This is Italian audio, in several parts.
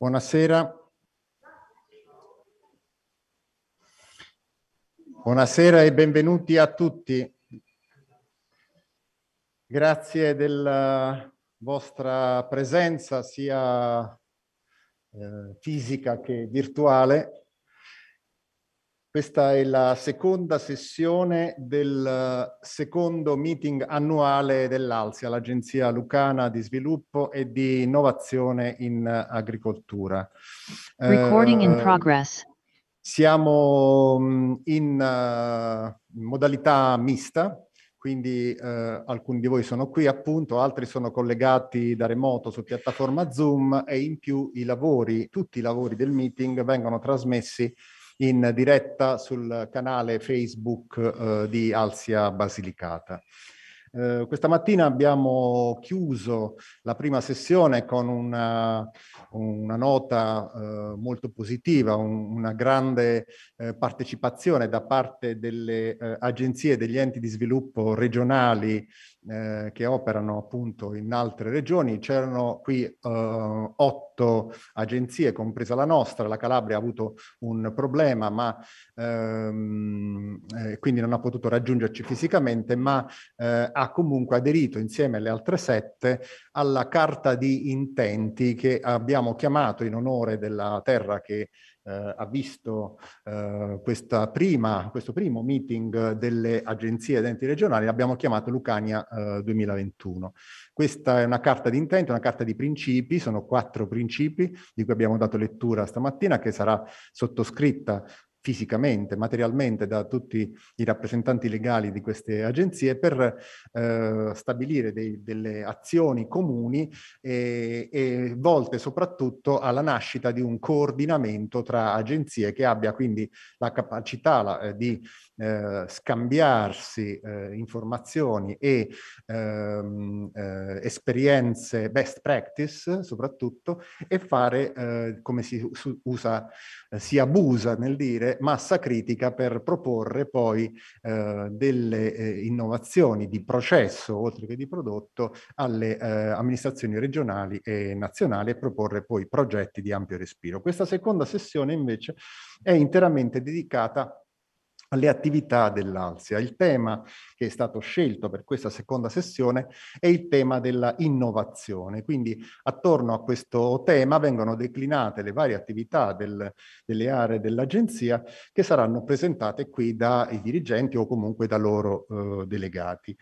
Buonasera. Buonasera e benvenuti a tutti. Grazie della eh, vostra presenza sia eh, fisica che virtuale questa è la seconda sessione del eh, secondo meeting annuale dell'Alsia, l'Agenzia Lucana di Sviluppo e di Innovazione in Agricoltura. Recording eh, in progress. Siamo mm, in uh, modalità mista, quindi eh, alcuni di voi sono qui appunto, altri sono collegati da remoto su piattaforma Zoom e in più i lavori, tutti i lavori del meeting vengono trasmessi in diretta sul canale Facebook eh, di Alsia Basilicata. Eh, questa mattina abbiamo chiuso la prima sessione con una, una nota eh, molto positiva, un, una grande eh, partecipazione da parte delle eh, agenzie e degli enti di sviluppo regionali eh, che operano appunto in altre regioni. C'erano qui eh, otto agenzie, compresa la nostra. La Calabria ha avuto un problema, ma ehm, eh, quindi non ha potuto raggiungerci fisicamente, ma eh, ha comunque aderito insieme alle altre sette alla carta di intenti che abbiamo chiamato in onore della terra che eh, ha visto eh, prima, questo primo meeting delle agenzie ed enti regionali, l'abbiamo chiamato Lucania eh, 2021. Questa è una carta di intento, una carta di principi, sono quattro principi di cui abbiamo dato lettura stamattina, che sarà sottoscritta fisicamente, materialmente da tutti i rappresentanti legali di queste agenzie per eh, stabilire dei, delle azioni comuni e, e, volte soprattutto alla nascita di un coordinamento tra agenzie che abbia quindi la capacità la, eh, di eh, scambiarsi eh, informazioni e ehm, eh, esperienze best practice soprattutto e fare eh, come si usa, eh, si abusa nel dire massa critica per proporre poi delle innovazioni di processo oltre che di prodotto alle amministrazioni regionali e nazionali e proporre poi progetti di ampio respiro. Questa seconda sessione invece è interamente dedicata alle attività dell'Alsia. Il tema che è stato scelto per questa seconda sessione è il tema della innovazione, quindi attorno a questo tema vengono declinate le varie attività del, delle aree dell'agenzia che saranno presentate qui dai dirigenti o comunque da loro eh, delegati.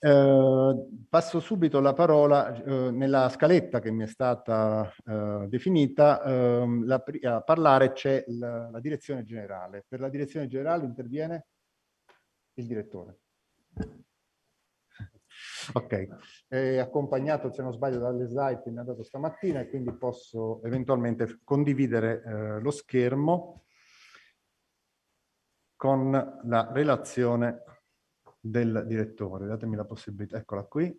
Ehm, passo subito la parola eh, nella scaletta che mi è stata eh, definita, ehm, la, a parlare c'è la, la, direzione generale. Per la direzione generale interviene il direttore. Ok, è accompagnato se non sbaglio dalle slide che mi ha dato stamattina e quindi posso eventualmente condividere ehm, lo schermo con la relazione del direttore. Datemi la possibilità, eccola qui.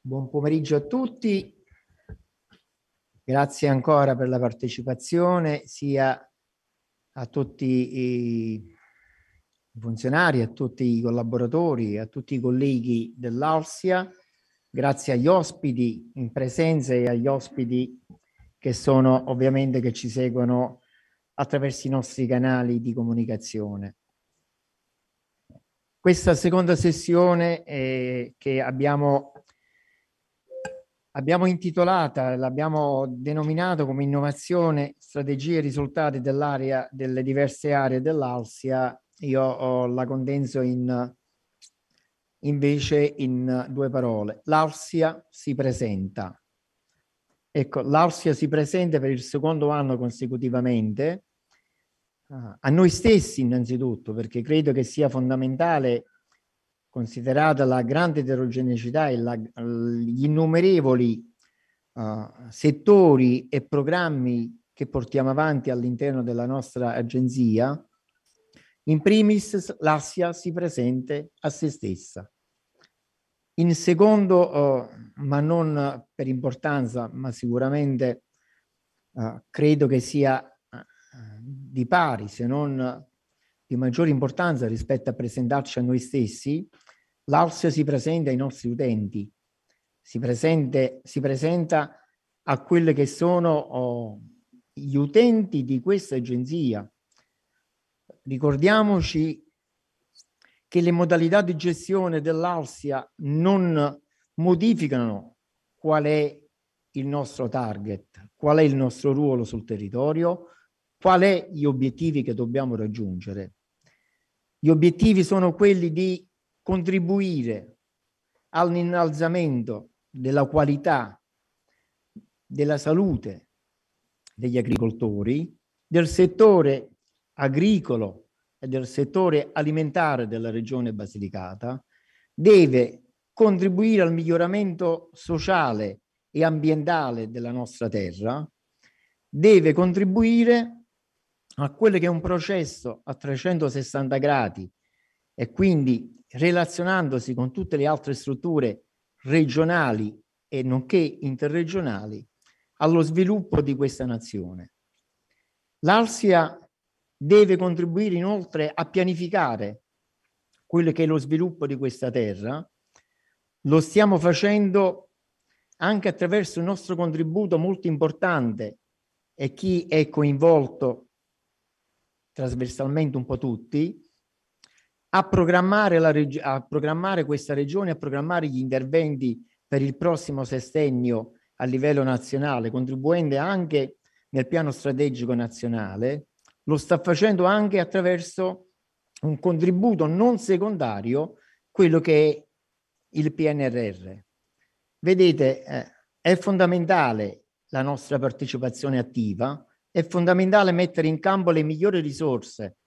Buon pomeriggio a tutti. Grazie ancora per la partecipazione sia a tutti i funzionari, a tutti i collaboratori, a tutti i colleghi dell'Alsia. Grazie agli ospiti in presenza e agli ospiti che sono ovviamente che ci seguono attraverso i nostri canali di comunicazione questa seconda sessione eh, che abbiamo, abbiamo intitolata, l'abbiamo denominato come innovazione, strategie e risultati dell'area, delle diverse aree dell'Alsia, io oh, la condenso in, invece in due parole. L'Alsia si presenta. Ecco, l'Alsia si presenta per il secondo anno consecutivamente a noi stessi innanzitutto, perché credo che sia fondamentale, considerata la grande eterogeneità e la, gli innumerevoli uh, settori e programmi che portiamo avanti all'interno della nostra agenzia, in primis l'Asia si presente a se stessa. In secondo, uh, ma non per importanza, ma sicuramente uh, credo che sia di pari, se non di maggiore importanza rispetto a presentarci a noi stessi, l'Alsio si presenta ai nostri utenti, si, presente, si presenta a quelli che sono oh, gli utenti di questa agenzia. Ricordiamoci che le modalità di gestione dell'Alsia non modificano qual è il nostro target, qual è il nostro ruolo sul territorio, Qual è gli obiettivi che dobbiamo raggiungere? Gli obiettivi sono quelli di contribuire all'innalzamento della qualità della salute degli agricoltori, del settore agricolo e del settore alimentare della regione Basilicata, deve contribuire al miglioramento sociale e ambientale della nostra terra, deve contribuire a quello che è un processo a 360 gradi e quindi relazionandosi con tutte le altre strutture regionali e nonché interregionali allo sviluppo di questa nazione. L'Alsia deve contribuire inoltre a pianificare quello che è lo sviluppo di questa terra. Lo stiamo facendo anche attraverso il nostro contributo molto importante e chi è coinvolto trasversalmente un po' tutti, a programmare, la reg- a programmare questa regione, a programmare gli interventi per il prossimo sestennio a livello nazionale, contribuendo anche nel piano strategico nazionale, lo sta facendo anche attraverso un contributo non secondario, quello che è il PNRR. Vedete, eh, è fondamentale la nostra partecipazione attiva, è fondamentale mettere in campo le migliori risorse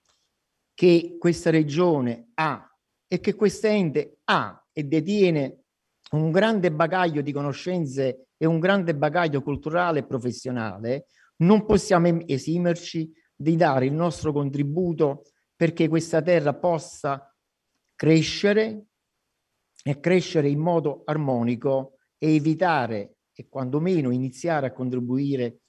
che questa regione ha e che questo ente ha e detiene un grande bagaglio di conoscenze e un grande bagaglio culturale e professionale, non possiamo esimerci di dare il nostro contributo perché questa terra possa crescere e crescere in modo armonico e evitare e quantomeno iniziare a contribuire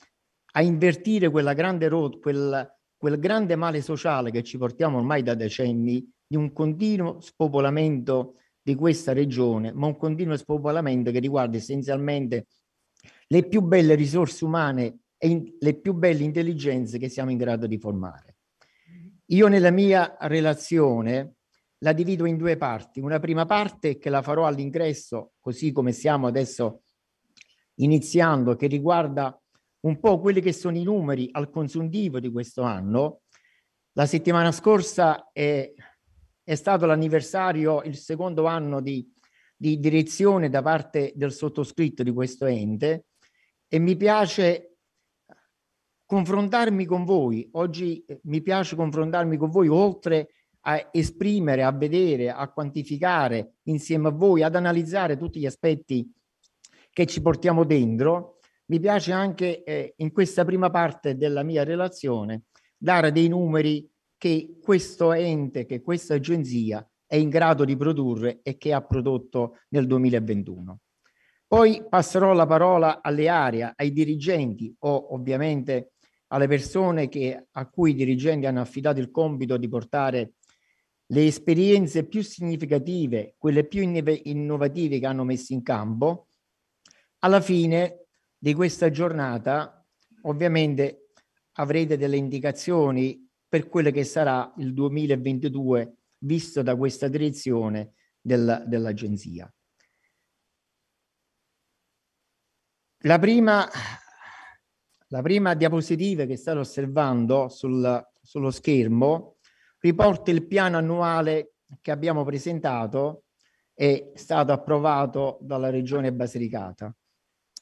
a invertire quella grande road, quel, quel grande male sociale che ci portiamo ormai da decenni di un continuo spopolamento di questa regione, ma un continuo spopolamento che riguarda essenzialmente le più belle risorse umane e in, le più belle intelligenze che siamo in grado di formare. Io nella mia relazione la divido in due parti. Una prima parte che la farò all'ingresso, così come stiamo adesso iniziando, che riguarda un po' quelli che sono i numeri al consuntivo di questo anno. La settimana scorsa è, è stato l'anniversario, il secondo anno di, di direzione da parte del sottoscritto di questo ente e mi piace confrontarmi con voi. Oggi eh, mi piace confrontarmi con voi oltre a esprimere, a vedere, a quantificare insieme a voi, ad analizzare tutti gli aspetti che ci portiamo dentro mi piace anche eh, in questa prima parte della mia relazione dare dei numeri che questo ente, che questa agenzia è in grado di produrre e che ha prodotto nel 2021. Poi passerò la parola alle aree, ai dirigenti o ovviamente alle persone che, a cui i dirigenti hanno affidato il compito di portare le esperienze più significative, quelle più innovative che hanno messo in campo. Alla fine di questa giornata, ovviamente avrete delle indicazioni per quello che sarà il 2022 visto da questa direzione del, dell'agenzia. La prima, la prima, diapositiva che state osservando sul, sullo schermo riporta il piano annuale che abbiamo presentato è stato approvato dalla Regione Basilicata.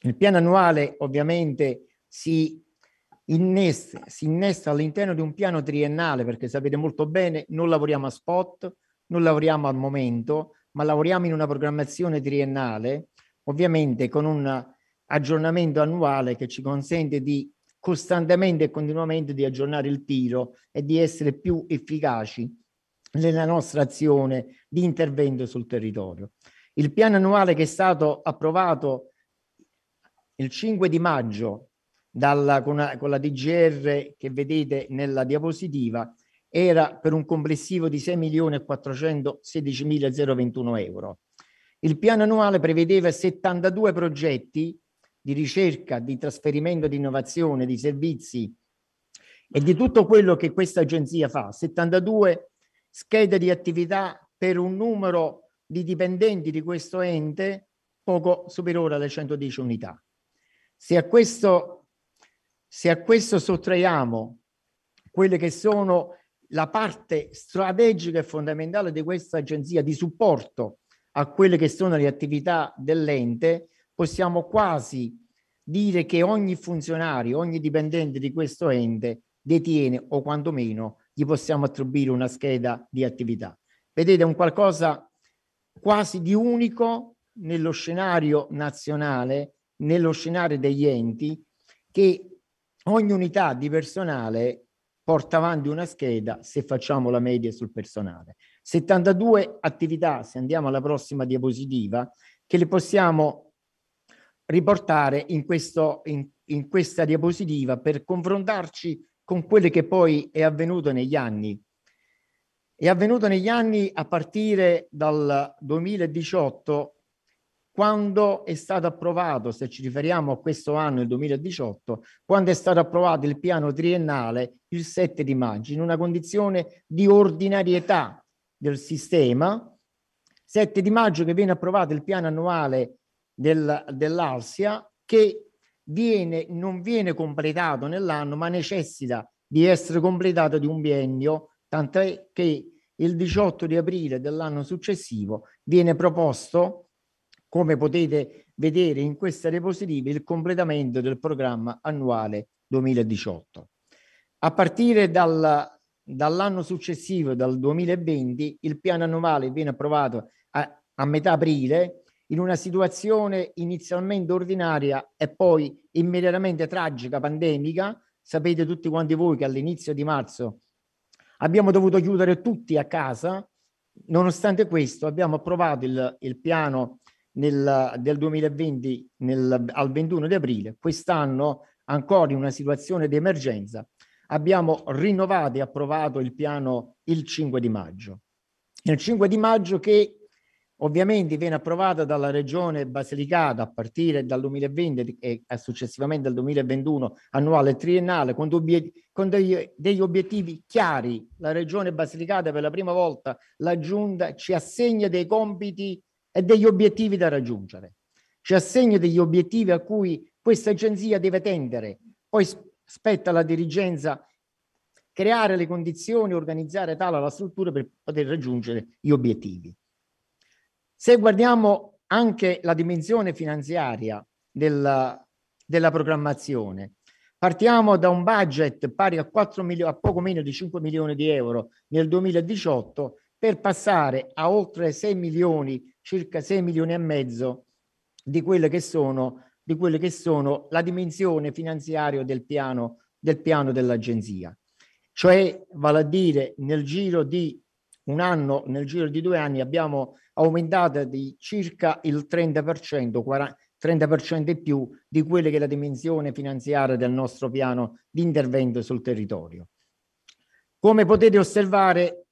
Il piano annuale ovviamente si innesta, si innesta all'interno di un piano triennale perché sapete molto bene non lavoriamo a spot, non lavoriamo al momento, ma lavoriamo in una programmazione triennale, ovviamente con un aggiornamento annuale che ci consente di costantemente e continuamente di aggiornare il tiro e di essere più efficaci nella nostra azione di intervento sul territorio. Il piano annuale che è stato approvato il 5 di maggio dalla, con, con la DGR che vedete nella diapositiva era per un complessivo di 6.416.021 euro. Il piano annuale prevedeva 72 progetti di ricerca, di trasferimento di innovazione, di servizi e di tutto quello che questa agenzia fa, 72 schede di attività per un numero di dipendenti di questo ente poco superiore alle 110 unità. Se a questo, se a questo sottraiamo quelle che sono la parte strategica e fondamentale di questa agenzia di supporto a quelle che sono le attività dell'ente, possiamo quasi dire che ogni funzionario, ogni dipendente di questo ente detiene o quantomeno gli possiamo attribuire una scheda di attività. Vedete, è un qualcosa quasi di unico nello scenario nazionale nello scenario degli enti che ogni unità di personale porta avanti una scheda se facciamo la media sul personale. 72 attività, se andiamo alla prossima diapositiva, che le possiamo riportare in, questo, in, in questa diapositiva per confrontarci con quelle che poi è avvenuto negli anni. È avvenuto negli anni a partire dal 2018 quando è stato approvato, se ci riferiamo a questo anno, il 2018, quando è stato approvato il piano triennale il 7 di maggio, in una condizione di ordinarietà del sistema, 7 di maggio che viene approvato il piano annuale del, dell'Alsia che viene, non viene completato nell'anno ma necessita di essere completato di un biennio, tant'è che il 18 di aprile dell'anno successivo viene proposto come potete vedere in questa diapositiva il completamento del programma annuale 2018. A partire dal, dall'anno successivo, dal 2020, il piano annuale viene approvato a, a metà aprile in una situazione inizialmente ordinaria e poi immediatamente tragica, pandemica. Sapete tutti quanti voi che all'inizio di marzo abbiamo dovuto chiudere tutti a casa. Nonostante questo abbiamo approvato il, il piano nel, del 2020 nel, al 21 di aprile, quest'anno ancora in una situazione di emergenza, abbiamo rinnovato e approvato il piano il 5 di maggio. Il 5 di maggio che ovviamente viene approvata dalla Regione Basilicata a partire dal 2020 e successivamente dal 2021 annuale e triennale con, obiet- con degli, degli, obiettivi chiari. La Regione Basilicata per la prima volta la Giunta ci assegna dei compiti e degli obiettivi da raggiungere. Ci assegna degli obiettivi a cui questa agenzia deve tendere, poi spetta alla dirigenza creare le condizioni, organizzare tale la struttura per poter raggiungere gli obiettivi. Se guardiamo anche la dimensione finanziaria della, della programmazione, partiamo da un budget pari a, 4 milio, a poco meno di 5 milioni di euro nel 2018 per passare a oltre 6 milioni circa 6 milioni e mezzo di quelle che sono, di quelle che sono la dimensione finanziaria del piano, del piano dell'agenzia. Cioè, vale a dire, nel giro di un anno, nel giro di due anni abbiamo aumentato di circa il 30%, 40, 30% in più di quella che è la dimensione finanziaria del nostro piano di intervento sul territorio. Come potete osservare,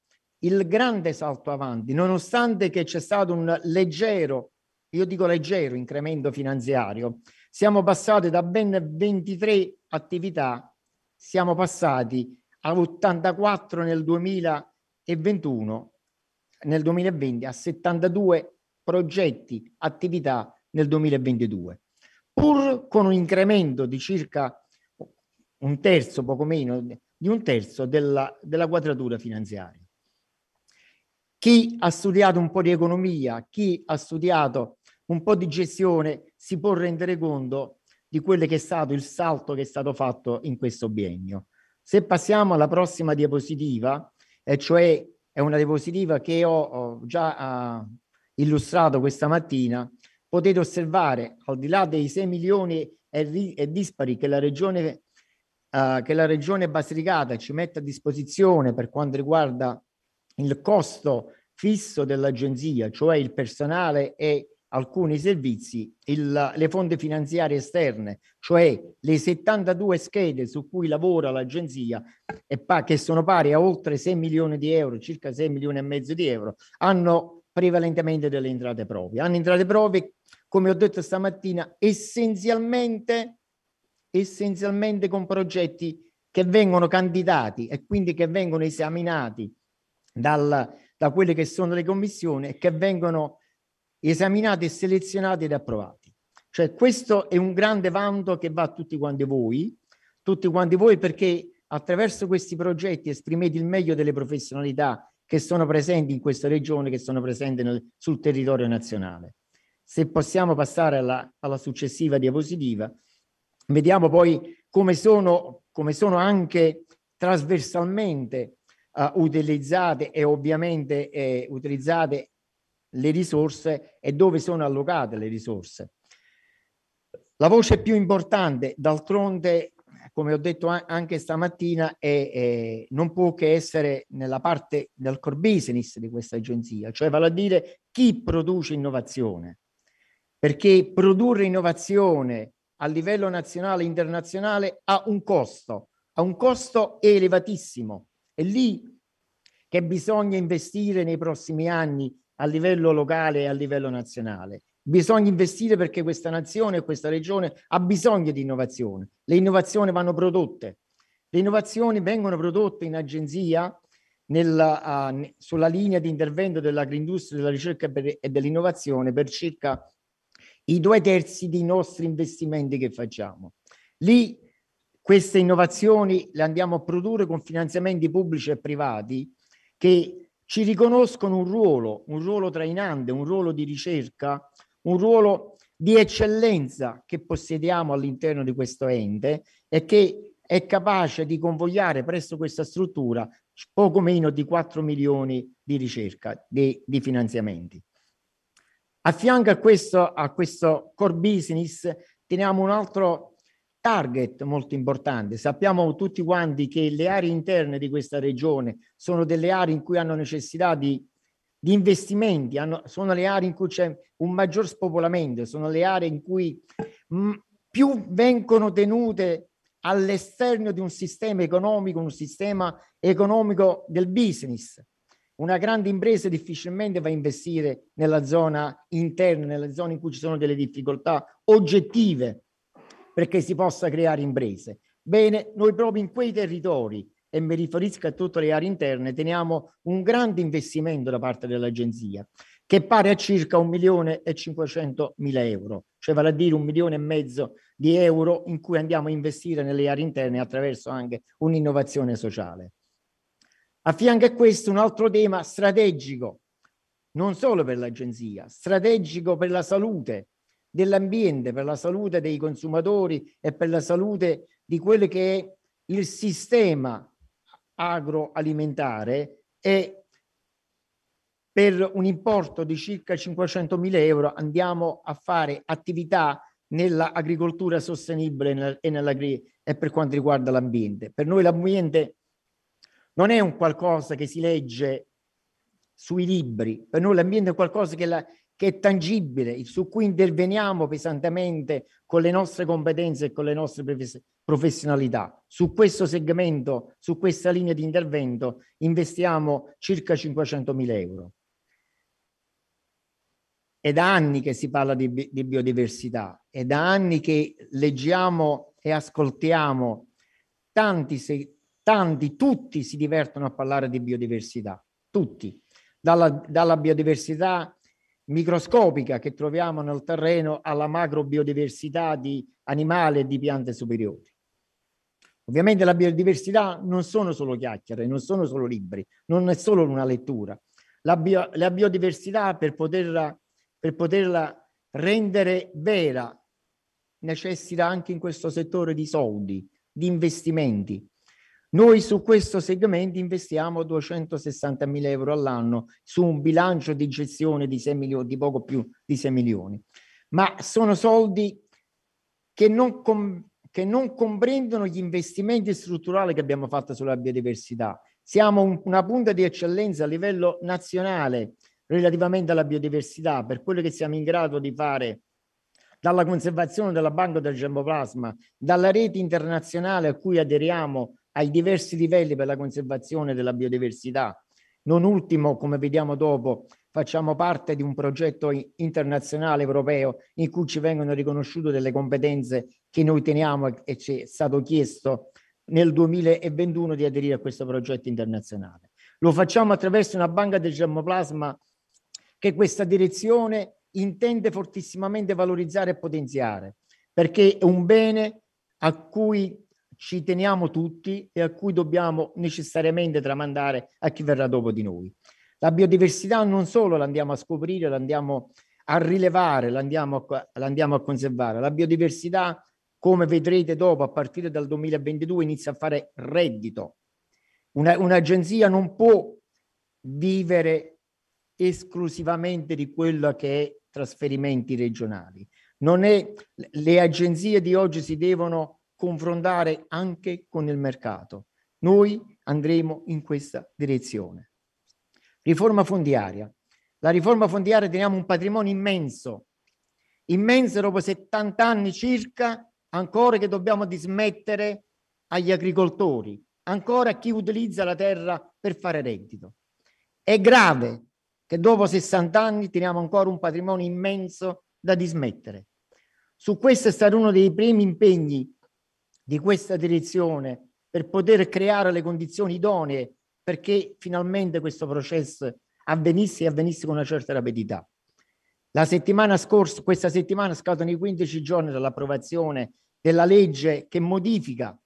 il grande salto avanti, nonostante che c'è stato un leggero, io dico leggero, incremento finanziario, siamo passati da ben 23 attività, siamo passati a 84 nel 2021, nel 2020 a 72 progetti, attività nel 2022, pur con un incremento di circa un terzo, poco meno, di un terzo della, della quadratura finanziaria. Chi ha studiato un po' di economia, chi ha studiato un po' di gestione, si può rendere conto di quello che è stato il salto che è stato fatto in questo biennio. Se passiamo alla prossima diapositiva, e cioè è una diapositiva che ho, ho già uh, illustrato questa mattina, potete osservare, al di là dei 6 milioni e, e dispari che la regione ah, che la regione Basilicata ci mette a disposizione per quanto riguarda il costo fisso dell'agenzia, cioè il personale e alcuni servizi, il, le fonti finanziarie esterne, cioè le 72 schede su cui lavora l'agenzia, pa- che sono pari a oltre 6 milioni di euro, circa 6 milioni e mezzo di euro, hanno prevalentemente delle entrate proprie. Hanno entrate proprie, come ho detto stamattina, essenzialmente, essenzialmente con progetti che vengono candidati e quindi che vengono esaminati dal, da quelle che sono le commissioni e che vengono esaminati, selezionati ed approvati. Cioè questo è un grande vanto che va a tutti quanti voi, tutti quanti voi perché attraverso questi progetti esprimete il meglio delle professionalità che sono presenti in questa regione, che sono presenti nel, sul territorio nazionale. Se possiamo passare alla, alla successiva diapositiva, vediamo poi come sono, come sono anche trasversalmente eh, utilizzate e ovviamente eh, utilizzate le risorse e dove sono allocate le risorse. La voce più importante, d'altronde, come ho detto anche stamattina, è, è, non può che essere nella parte del core business di questa agenzia, cioè vale a dire chi produce innovazione. Perché produrre innovazione a livello nazionale e internazionale ha un costo, ha un costo elevatissimo è lì che bisogna investire nei prossimi anni a livello locale e a livello nazionale. Bisogna investire perché questa nazione e questa regione ha bisogno di innovazione. Le innovazioni vanno prodotte. Le innovazioni vengono prodotte in agenzia nella, uh, sulla linea di intervento dell'agroindustria, della ricerca per, e dell'innovazione per circa i due terzi dei nostri investimenti che facciamo. Lì queste innovazioni le andiamo a produrre con finanziamenti pubblici e privati che ci riconoscono un ruolo, un ruolo trainante, un ruolo di ricerca, un ruolo di eccellenza che possediamo all'interno di questo ente e che è capace di convogliare presso questa struttura poco meno di 4 milioni di ricerca, di, di finanziamenti. A fianco a questo, a questo core business teniamo un altro target molto importante. Sappiamo tutti quanti che le aree interne di questa regione sono delle aree in cui hanno necessità di, di investimenti, hanno, sono le aree in cui c'è un maggior spopolamento, sono le aree in cui mh, mm, più vengono tenute all'esterno di un sistema economico, un sistema economico del business. Una grande impresa difficilmente va a investire nella zona interna, nella zona in cui ci sono delle difficoltà oggettive perché si possa creare imprese. Bene, noi proprio in quei territori, e mi riferisco a tutte le aree interne, teniamo un grande investimento da parte dell'agenzia, che pare a circa 1 milione e 500 mila euro, cioè vale a dire un milione e mezzo di euro in cui andiamo a investire nelle aree interne attraverso anche un'innovazione sociale. A fianco a questo un altro tema strategico, non solo per l'agenzia, strategico per la salute, dell'ambiente, per la salute dei consumatori e per la salute di quello che è il sistema agroalimentare e per un importo di circa 500.000 euro andiamo a fare attività nell'agricoltura sostenibile e, nell'agri- e per quanto riguarda l'ambiente. Per noi l'ambiente non è un qualcosa che si legge sui libri, per noi l'ambiente è qualcosa che la, che è tangibile, su cui interveniamo pesantemente con le nostre competenze e con le nostre professionalità. Su questo segmento, su questa linea di intervento, investiamo circa 500.000 euro. È da anni che si parla di, di biodiversità, è da anni che leggiamo e ascoltiamo tanti, se, tanti, tutti si divertono a parlare di biodiversità, tutti, dalla, dalla biodiversità microscopica che troviamo nel terreno alla macrobiodiversità di animali e di piante superiori. Ovviamente la biodiversità non sono solo chiacchiere, non sono solo libri, non è solo una lettura. La, bio, la biodiversità per poterla, per poterla rendere vera necessita anche in questo settore di soldi, di investimenti, noi su questo segmento investiamo 260 mila euro all'anno su un bilancio di gestione di, 6 milioni, di poco più di 6 milioni, ma sono soldi che non, com- che non comprendono gli investimenti strutturali che abbiamo fatto sulla biodiversità. Siamo un, una punta di eccellenza a livello nazionale relativamente alla biodiversità, per quello che siamo in grado di fare dalla conservazione della banca del germoplasma, dalla rete internazionale a cui aderiamo ai diversi livelli per la conservazione della biodiversità. Non ultimo, come vediamo dopo, facciamo parte di un progetto internazionale europeo in cui ci vengono riconosciute delle competenze che noi teniamo e ci è stato chiesto nel 2021 di aderire a questo progetto internazionale. Lo facciamo attraverso una banca del germoplasma che questa direzione intende fortissimamente valorizzare e potenziare, perché è un bene a cui ci teniamo tutti e a cui dobbiamo necessariamente tramandare a chi verrà dopo di noi. La biodiversità non solo l'andiamo a scoprire, l'andiamo a rilevare, l'andiamo a, la a conservare. La biodiversità, come vedrete dopo, a partire dal 2022 inizia a fare reddito. Una, un'agenzia non può vivere esclusivamente di quello che è trasferimenti regionali. Non è, le agenzie di oggi si devono confrontare anche con il mercato. Noi andremo in questa direzione. Riforma fondiaria. La riforma fondiaria teniamo un patrimonio immenso, immenso dopo 70 anni circa, ancora che dobbiamo dismettere agli agricoltori, ancora a chi utilizza la terra per fare reddito. È grave che dopo 60 anni teniamo ancora un patrimonio immenso da dismettere. Su questo è stato uno dei primi impegni di questa direzione per poter creare le condizioni idonee perché finalmente questo processo avvenisse e avvenisse con una certa rapidità. La settimana scorsa, questa settimana scadono i 15 giorni dall'approvazione della legge che modifica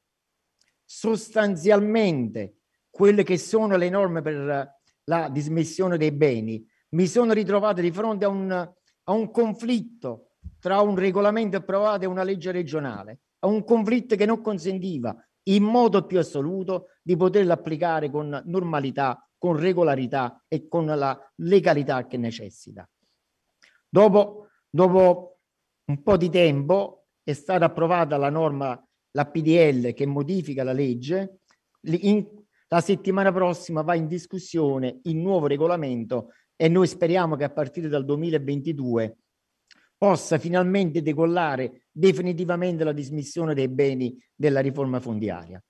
sostanzialmente quelle che sono le norme per la dismissione dei beni. Mi sono ritrovato di fronte a un, a un conflitto tra un regolamento approvato e una legge regionale a un conflitto che non consentiva in modo più assoluto di poterlo applicare con normalità, con regolarità e con la legalità che necessita. Dopo, dopo un po' di tempo è stata approvata la norma, la PDL che modifica la legge. In, la settimana prossima va in discussione il nuovo regolamento e noi speriamo che a partire dal 2022 possa finalmente decollare definitivamente la dismissione dei beni della riforma fondiaria.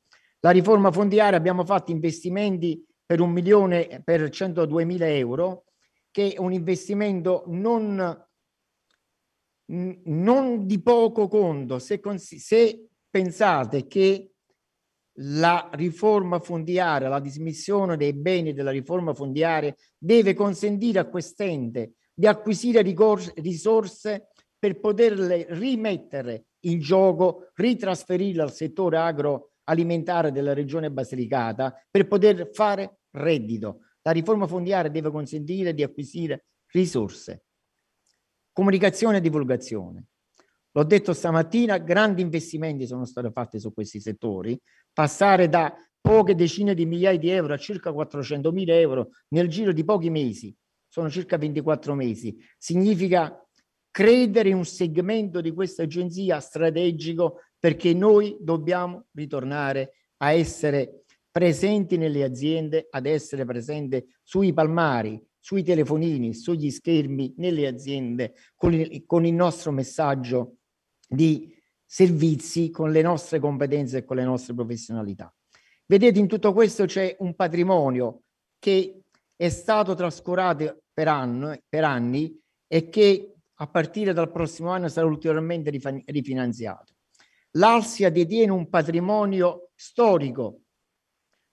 La riforma fondiaria abbiamo fatto investimenti per un milione per 102 mila euro, che è un investimento non, non di poco conto. Se, se pensate che la riforma fondiaria, la dismissione dei beni della riforma fondiaria deve consentire a quest'ente di acquisire risorse per poterle rimettere in gioco, ritrasferirle al settore agroalimentare della regione Basilicata per poter fare reddito. La riforma fondiaria deve consentire di acquisire risorse. Comunicazione e divulgazione. L'ho detto stamattina, grandi investimenti sono stati fatti su questi settori. Passare da poche decine di migliaia di euro a circa 400 mila euro nel giro di pochi mesi sono circa 24 mesi. Significa credere in un segmento di questa agenzia strategico perché noi dobbiamo ritornare a essere presenti nelle aziende, ad essere presenti sui palmari, sui telefonini, sugli schermi, nelle aziende, con il, con il nostro messaggio di servizi, con le nostre competenze e con le nostre professionalità. Vedete, in tutto questo c'è un patrimonio che è stato trascurato per, anno, per anni e che a partire dal prossimo anno sarà ulteriormente rifinanziato. L'Alsia detiene un patrimonio storico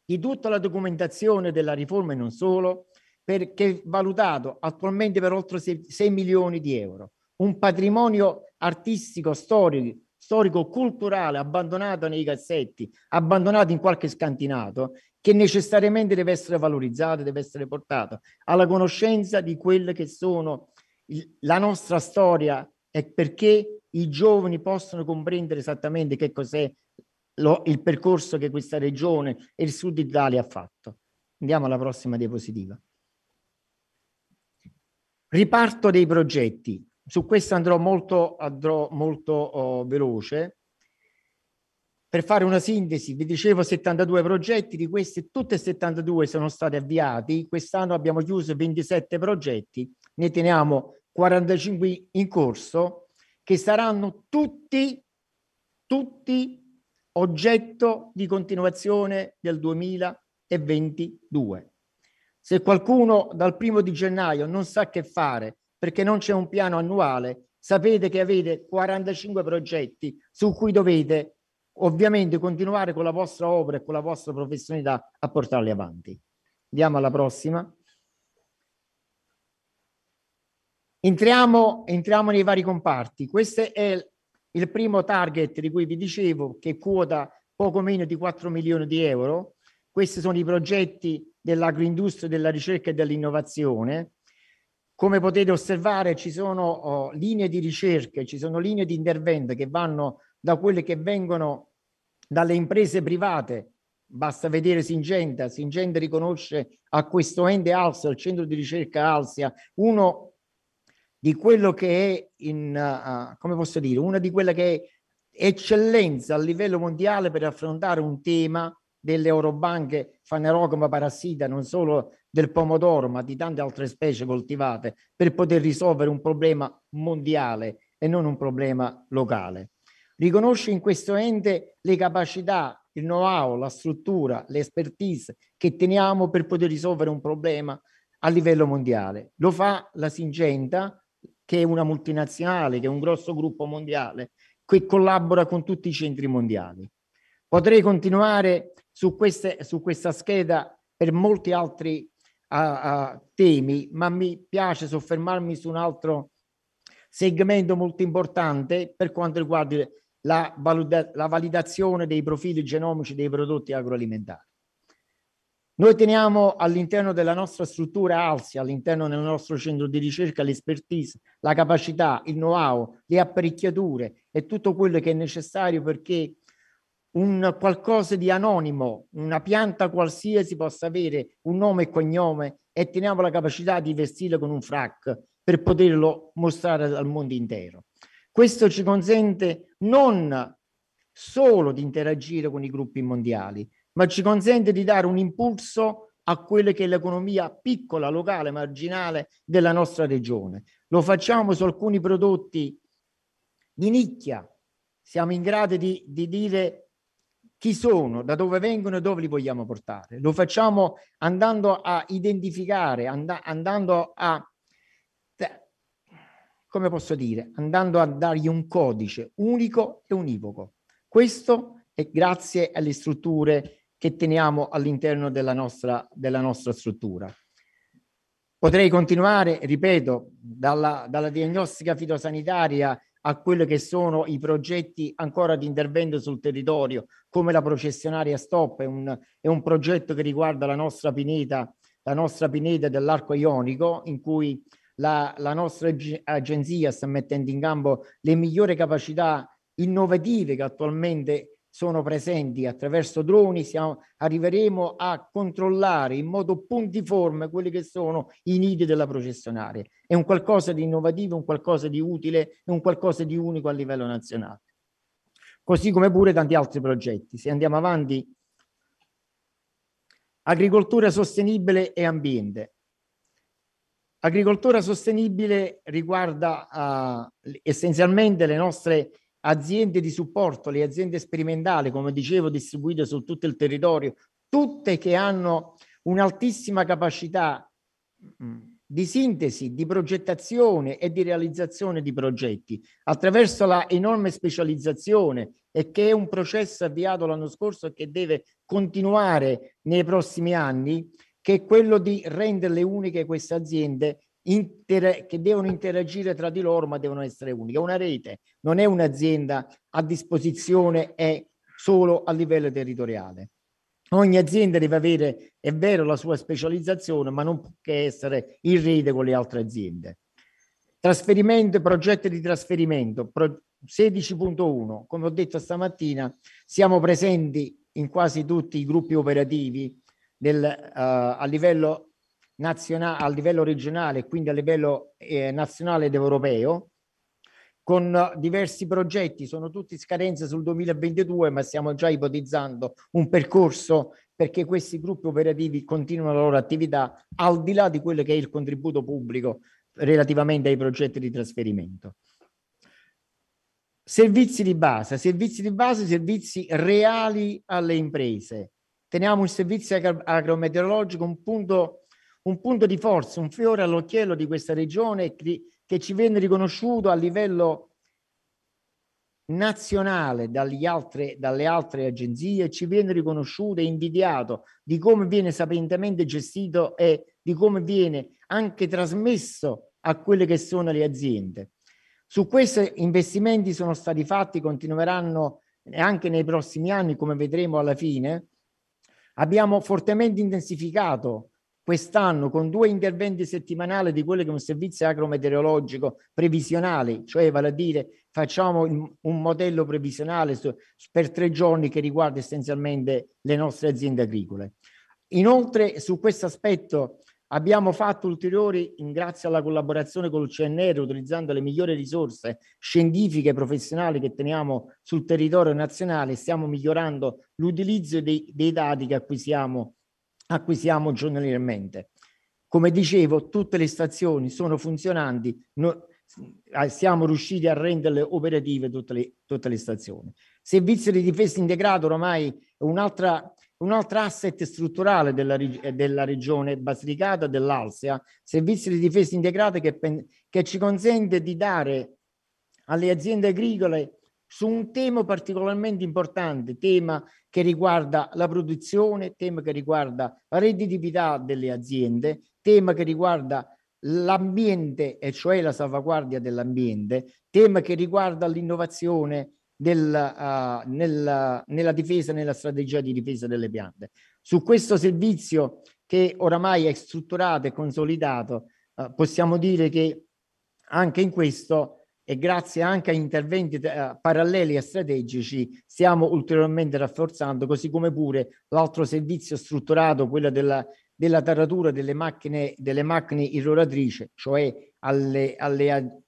di tutta la documentazione della riforma e non solo, perché valutato attualmente per oltre 6, 6 milioni di euro, un patrimonio artistico, storico, storico-culturale abbandonato nei cassetti, abbandonato in qualche scantinato, che necessariamente deve essere valorizzato, deve essere portato alla conoscenza di quelle che sono il, la nostra storia e perché i giovani possono comprendere esattamente che cos'è lo, il percorso che questa regione e il sud Italia ha fatto. Andiamo alla prossima diapositiva. Riparto dei progetti su questo andrò molto, andrò molto oh, veloce. Per fare una sintesi, vi dicevo 72 progetti, di questi tutti e 72 sono stati avviati, quest'anno abbiamo chiuso 27 progetti, ne teniamo 45 in corso, che saranno tutti, tutti oggetto di continuazione del 2022. Se qualcuno dal primo di gennaio non sa che fare perché non c'è un piano annuale. Sapete che avete 45 progetti su cui dovete ovviamente continuare con la vostra opera e con la vostra professionalità a portarli avanti. Andiamo alla prossima. Entriamo, entriamo nei vari comparti. Questo è il primo target di cui vi dicevo, che quota poco meno di 4 milioni di euro. Questi sono i progetti dell'agroindustria, della ricerca e dell'innovazione come potete osservare ci sono oh, linee di ricerca, ci sono linee di intervento che vanno da quelle che vengono dalle imprese private, basta vedere Singenta, Singenta riconosce a questo ente ALSA, al centro di ricerca ALSIA, uno di quello che è in, uh, come posso dire, una di quelle che è eccellenza a livello mondiale per affrontare un tema delle eurobanche fanerocoma parassita non solo del pomodoro ma di tante altre specie coltivate per poter risolvere un problema mondiale e non un problema locale. Riconosce in questo ente le capacità, il know-how, la struttura, l'expertise che teniamo per poter risolvere un problema a livello mondiale. Lo fa la Singenta, che è una multinazionale, che è un grosso gruppo mondiale, che collabora con tutti i centri mondiali. Potrei continuare su, queste, su questa scheda per molti altri uh, uh, temi, ma mi piace soffermarmi su un altro segmento molto importante per quanto riguarda la, valuta- la validazione dei profili genomici dei prodotti agroalimentari. Noi teniamo all'interno della nostra struttura ALSI, all'interno del nostro centro di ricerca, l'expertise, la capacità, il know-how, le apparecchiature e tutto quello che è necessario perché un qualcosa di anonimo, una pianta qualsiasi possa avere un nome e cognome e teniamo la capacità di vestirlo con un frac per poterlo mostrare al mondo intero. Questo ci consente non solo di interagire con i gruppi mondiali, ma ci consente di dare un impulso a quella che è l'economia piccola, locale, marginale della nostra regione. Lo facciamo su alcuni prodotti di nicchia. Siamo in grado di, di dire chi sono, da dove vengono e dove li vogliamo portare. Lo facciamo andando a identificare, and- andando a, come posso dire, andando a dargli un codice unico e univoco. Questo è grazie alle strutture che teniamo all'interno della nostra, della nostra struttura. Potrei continuare, ripeto, dalla, dalla diagnostica fitosanitaria a quelli che sono i progetti ancora di intervento sul territorio, come la processionaria Stop, è un, è un progetto che riguarda la nostra pineta, la nostra pineta dell'arco ionico, in cui la, la nostra agenzia sta mettendo in campo le migliori capacità innovative che attualmente sono presenti attraverso droni, siamo, arriveremo a controllare in modo puntiforme quelli che sono i nidi della processionaria. È un qualcosa di innovativo, un qualcosa di utile, un qualcosa di unico a livello nazionale. Così come pure tanti altri progetti. Se andiamo avanti, agricoltura sostenibile e ambiente. Agricoltura sostenibile riguarda uh, essenzialmente le nostre aziende di supporto, le aziende sperimentali, come dicevo, distribuite su tutto il territorio, tutte che hanno un'altissima capacità mm, di sintesi, di progettazione e di realizzazione di progetti attraverso la enorme specializzazione e che è un processo avviato l'anno scorso e che deve continuare nei prossimi anni, che è quello di renderle uniche queste aziende inter- che devono interagire tra di loro ma devono essere uniche. Una rete non è un'azienda a disposizione e solo a livello territoriale. Ogni azienda deve avere, è vero, la sua specializzazione, ma non può che essere in rete con le altre aziende. Trasferimento, e progetti di trasferimento, pro- 16.1. Come ho detto stamattina, siamo presenti in quasi tutti i gruppi operativi del, uh, a livello nazionale, a livello regionale e quindi a livello eh, nazionale ed europeo, con diversi progetti, sono tutti scadenze sul 2022, ma stiamo già ipotizzando un percorso perché questi gruppi operativi continuano la loro attività al di là di quello che è il contributo pubblico relativamente ai progetti di trasferimento. Servizi di base, servizi di base, servizi reali alle imprese. Teniamo il servizio agrometeorologico un punto un punto di forza, un fiore all'occhiello di questa regione che ci venne riconosciuto a livello nazionale altre, dalle altre agenzie, ci viene riconosciuto e invidiato di come viene sapientemente gestito e di come viene anche trasmesso a quelle che sono le aziende. Su questi investimenti sono stati fatti, continueranno anche nei prossimi anni, come vedremo alla fine. Abbiamo fortemente intensificato quest'anno con due interventi settimanali di quello che è un servizio agrometeorologico previsionale, cioè vale a dire facciamo un modello previsionale per tre giorni che riguarda essenzialmente le nostre aziende agricole. Inoltre su questo aspetto abbiamo fatto ulteriori, grazie alla collaborazione con il CNR, utilizzando le migliori risorse scientifiche e professionali che teniamo sul territorio nazionale, stiamo migliorando l'utilizzo dei, dei dati che acquisiamo acquisiamo giornalmente. Come dicevo, tutte le stazioni sono funzionanti, no, eh, siamo riusciti a renderle operative tutte le, tutte le stazioni. Servizio di difesa integrato ormai è un'altra un altro asset strutturale della, della regione Basilicata, dell'Alsea, servizio di difesa integrato che, che, ci consente di dare alle aziende agricole su un tema particolarmente importante, tema che riguarda la produzione, tema che riguarda la redditività delle aziende, tema che riguarda l'ambiente e cioè la salvaguardia dell'ambiente, tema che riguarda l'innovazione del, uh, eh, nella, nella difesa, nella strategia di difesa delle piante. Su questo servizio che oramai è strutturato e consolidato, uh, possiamo dire che anche in questo e grazie anche a interventi eh, paralleli e strategici stiamo ulteriormente rafforzando, così come pure l'altro servizio strutturato, quello della, della taratura delle macchine, delle macchine irroratrici, cioè alle, alle,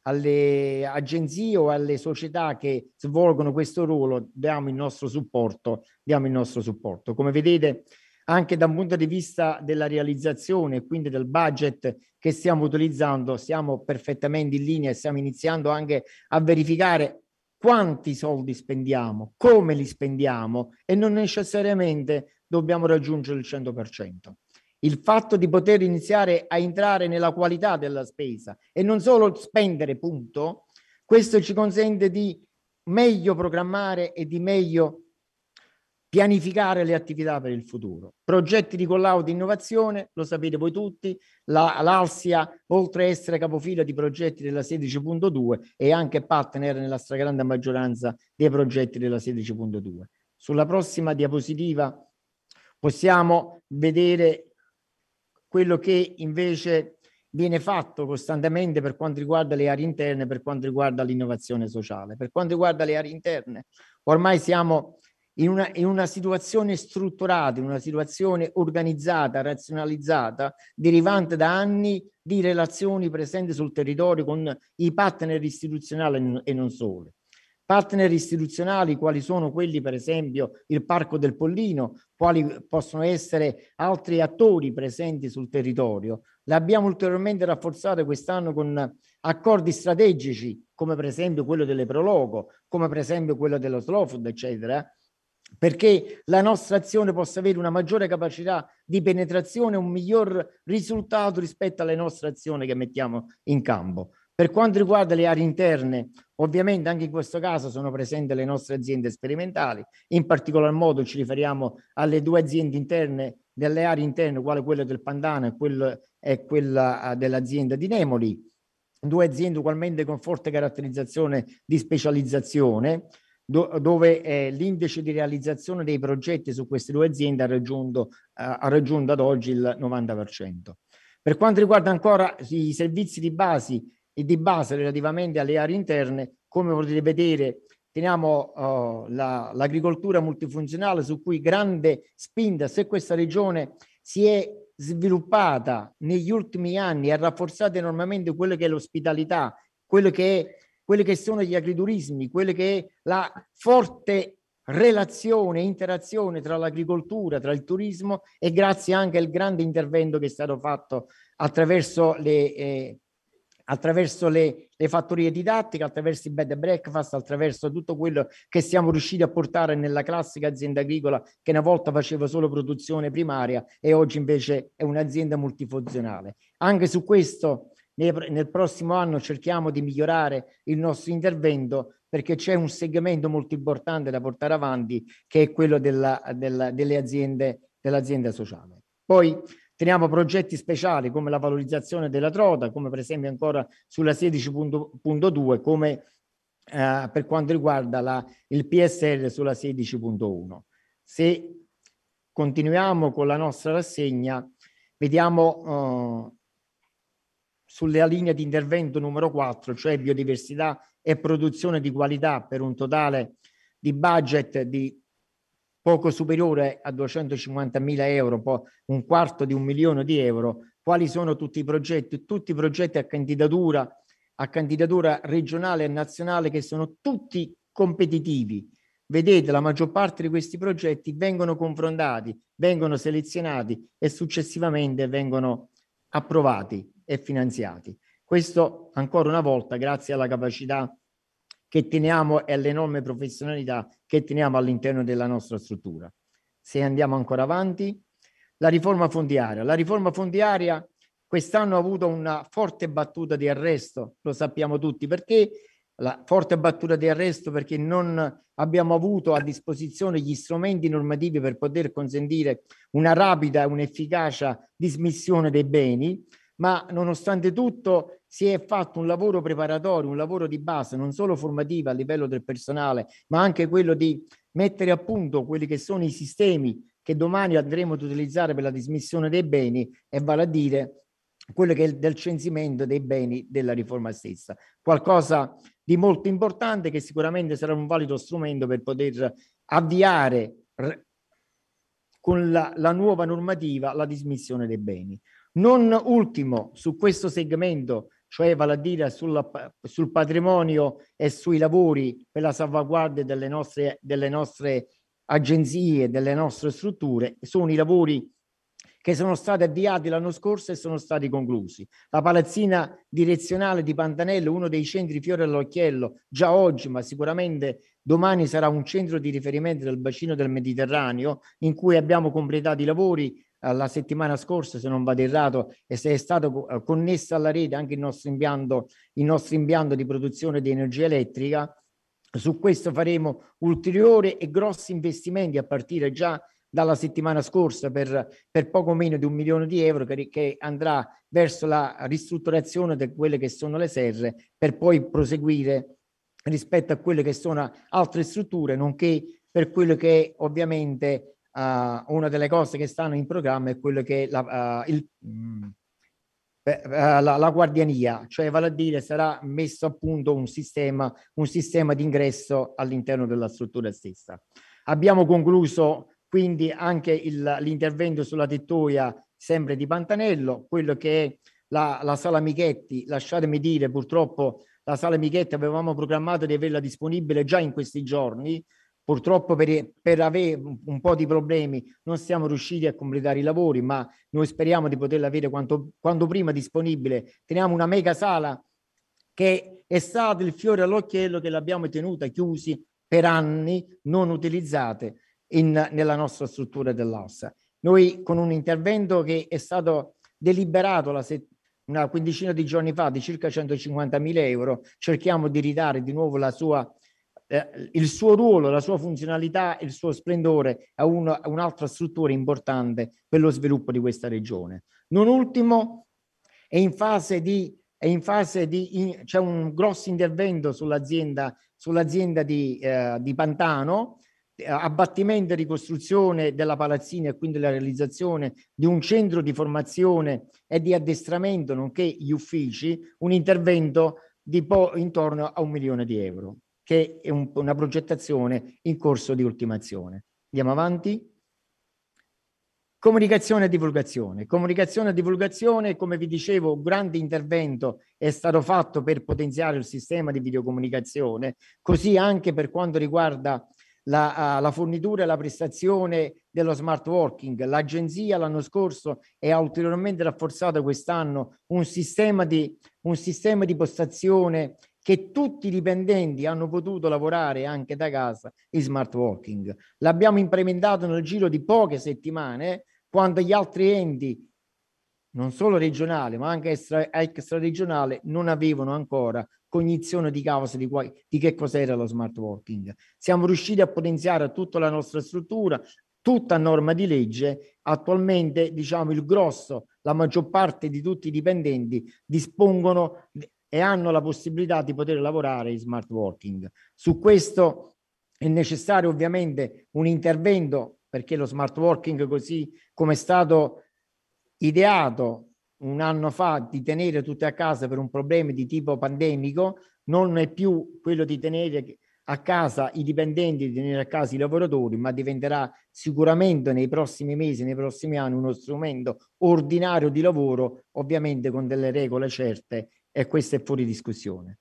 alle agenzie o alle società che svolgono questo ruolo diamo il nostro supporto. Diamo il nostro supporto. Come vedete, anche da un punto di vista della realizzazione, quindi del budget che stiamo utilizzando, siamo perfettamente in linea e stiamo iniziando anche a verificare quanti soldi spendiamo, come li spendiamo e non necessariamente dobbiamo raggiungere il 100%. Il fatto di poter iniziare a entrare nella qualità della spesa e non solo spendere, punto, questo ci consente di meglio programmare e di meglio pianificare le attività per il futuro. Progetti di collaudo e innovazione, lo sapete voi tutti, la, l'Alsia, oltre a essere capofila di progetti della 16.2, è anche partner nella stragrande maggioranza dei progetti della 16.2. Sulla prossima diapositiva possiamo vedere quello che invece viene fatto costantemente per quanto riguarda le aree interne, per quanto riguarda l'innovazione sociale. Per quanto riguarda le aree interne, ormai siamo in una, in una situazione strutturata, in una situazione organizzata, razionalizzata, derivante da anni di relazioni presenti sul territorio con i partner istituzionali e non solo partner istituzionali quali sono quelli per esempio il Parco del Pollino, quali possono essere altri attori presenti sul territorio. L'abbiamo ulteriormente rafforzata quest'anno con accordi strategici come per esempio quello delle Prologo, come per esempio quello dello Slofod, eccetera, perché la nostra azione possa avere una maggiore capacità di penetrazione, un miglior risultato rispetto alle nostre azioni che mettiamo in campo. Per quanto riguarda le aree interne, ovviamente anche in questo caso sono presenti le nostre aziende sperimentali, in particolar modo ci riferiamo alle due aziende interne delle aree interne, quale quella del Pandano e, quello, e quella ah, dell'azienda di Nemoli, due aziende ugualmente con forte caratterizzazione di specializzazione, do, dove eh, l'indice di realizzazione dei progetti su queste due aziende ha raggiunto, eh, ha raggiunto ad oggi il 90%. Per quanto riguarda ancora i servizi di base e di base relativamente alle aree interne, come potete vedere, teniamo uh, la, l'agricoltura multifunzionale su cui grande spinta se questa regione si è sviluppata negli ultimi anni e ha rafforzato enormemente quello che è l'ospitalità, quello che è quelli che sono gli agriturismi, quelle che è la forte relazione, interazione tra l'agricoltura, tra il turismo e grazie anche al grande intervento che è stato fatto attraverso le, eh, attraverso le, le, fattorie didattiche, attraverso i bed and breakfast, attraverso tutto quello che siamo riusciti a portare nella classica azienda agricola che una volta faceva solo produzione primaria e oggi invece è un'azienda multifunzionale. Anche su questo nel prossimo anno cerchiamo di migliorare il nostro intervento perché c'è un segmento molto importante da portare avanti che è quello della, della, delle aziende, dell'azienda sociale. Poi teniamo progetti speciali come la valorizzazione della trota, come per esempio ancora sulla 16.2, come eh, per quanto riguarda la, il PSL sulla 16.1. Se continuiamo con la nostra rassegna, vediamo eh, sulla linea di intervento numero 4, cioè biodiversità e produzione di qualità per un totale di budget di poco superiore a 250.000 euro, un quarto di un milione di euro, quali sono tutti i progetti, tutti i progetti a candidatura, a candidatura regionale e nazionale che sono tutti competitivi. Vedete, la maggior parte di questi progetti vengono confrontati, vengono selezionati e successivamente vengono approvati e finanziati. Questo ancora una volta grazie alla capacità che teniamo e all'enorme professionalità che teniamo all'interno della nostra struttura. Se andiamo ancora avanti, la riforma fondiaria. La riforma fondiaria quest'anno ha avuto una forte battuta di arresto, lo sappiamo tutti, perché la forte battuta di arresto perché non abbiamo avuto a disposizione gli strumenti normativi per poter consentire una rapida e un'efficacia dismissione dei beni ma nonostante tutto si è fatto un lavoro preparatorio, un lavoro di base, non solo formativo a livello del personale, ma anche quello di mettere a punto quelli che sono i sistemi che domani andremo ad utilizzare per la dismissione dei beni, e vale a dire quello che è del censimento dei beni della riforma stessa. Qualcosa di molto importante che sicuramente sarà un valido strumento per poter avviare con la, la nuova normativa la dismissione dei beni. Non ultimo su questo segmento, cioè vale a dire sulla, sul patrimonio e sui lavori per la salvaguardia delle nostre, delle nostre agenzie, delle nostre strutture, sono i lavori che sono stati avviati l'anno scorso e sono stati conclusi. La palazzina direzionale di Pantanello, uno dei centri fiore all'occhiello, già oggi, ma sicuramente domani sarà un centro di riferimento del bacino del Mediterraneo, in cui abbiamo completato i lavori la settimana scorsa, se non vado errato, e se è stato eh, connesso alla rete anche il nostro impianto, il nostro impianto di produzione di energia elettrica. Su questo faremo ulteriori e grossi investimenti a partire già dalla settimana scorsa per, per, poco meno di un milione di euro che, che, andrà verso la ristrutturazione di quelle che sono le serre per poi proseguire rispetto a quelle che sono altre strutture, nonché per quello che è ovviamente uh, una delle cose che stanno in programma è quello che la, uh, il, mh, mm, ah, la, la, guardiania, cioè vale a dire sarà messo a punto un sistema, un sistema di ingresso all'interno della struttura stessa. Abbiamo concluso quindi anche il, l'intervento sulla tettoia sempre di Pantanello, quello che è la, la sala Michetti, lasciatemi dire purtroppo la sala Michetti avevamo programmato di averla disponibile già in questi giorni, Purtroppo per, per, avere un po' di problemi non siamo riusciti a completare i lavori, ma noi speriamo di poterla avere quanto, quanto prima disponibile. Teniamo una mega sala che è stato il fiore all'occhiello che l'abbiamo tenuta chiusi per anni, non utilizzate in, nella nostra struttura dell'AUSA. Noi con un intervento che è stato deliberato la settimana una quindicina di giorni fa di circa 150.000 euro, cerchiamo di ridare di nuovo la sua eh, il suo ruolo, la sua funzionalità, e il suo splendore a, un, un'altra struttura importante per lo sviluppo di questa regione. Non ultimo, è in fase di, in fase di in, c'è un grosso intervento sull'azienda, sull'azienda di, eh, di Pantano, eh, abbattimento e ricostruzione della palazzina e quindi la realizzazione di un centro di formazione e di addestramento, nonché gli uffici, un intervento di po- intorno a un milione di euro che è un, una progettazione in corso di ultimazione. Andiamo avanti. Comunicazione e divulgazione. Comunicazione e divulgazione, come vi dicevo, un grande intervento è stato fatto per potenziare il sistema di videocomunicazione, così anche per quanto riguarda la, la fornitura e la prestazione dello smart working. L'agenzia l'anno scorso e ha ulteriormente rafforzato quest'anno un sistema di, un sistema di postazione che tutti i dipendenti hanno potuto lavorare anche da casa in smart working. L'abbiamo implementato nel giro di poche settimane, quando gli altri enti, non solo regionale, ma anche extra, extra regionale, non avevano ancora cognizione di causa di, qua, di che cos'era lo smart working. Siamo riusciti a potenziare tutta la nostra struttura, tutta norma di legge, attualmente diciamo il grosso, la maggior parte di tutti i dipendenti dispongono e hanno la possibilità di poter lavorare in smart working. Su questo è necessario ovviamente un intervento perché lo smart working così come è stato ideato un anno fa di tenere tutte a casa per un problema di tipo pandemico non è più quello di tenere a casa i dipendenti, di tenere a casa i lavoratori, ma diventerà sicuramente nei prossimi mesi, nei prossimi anni uno strumento ordinario di lavoro, ovviamente con delle regole certe e questo è fuori discussione.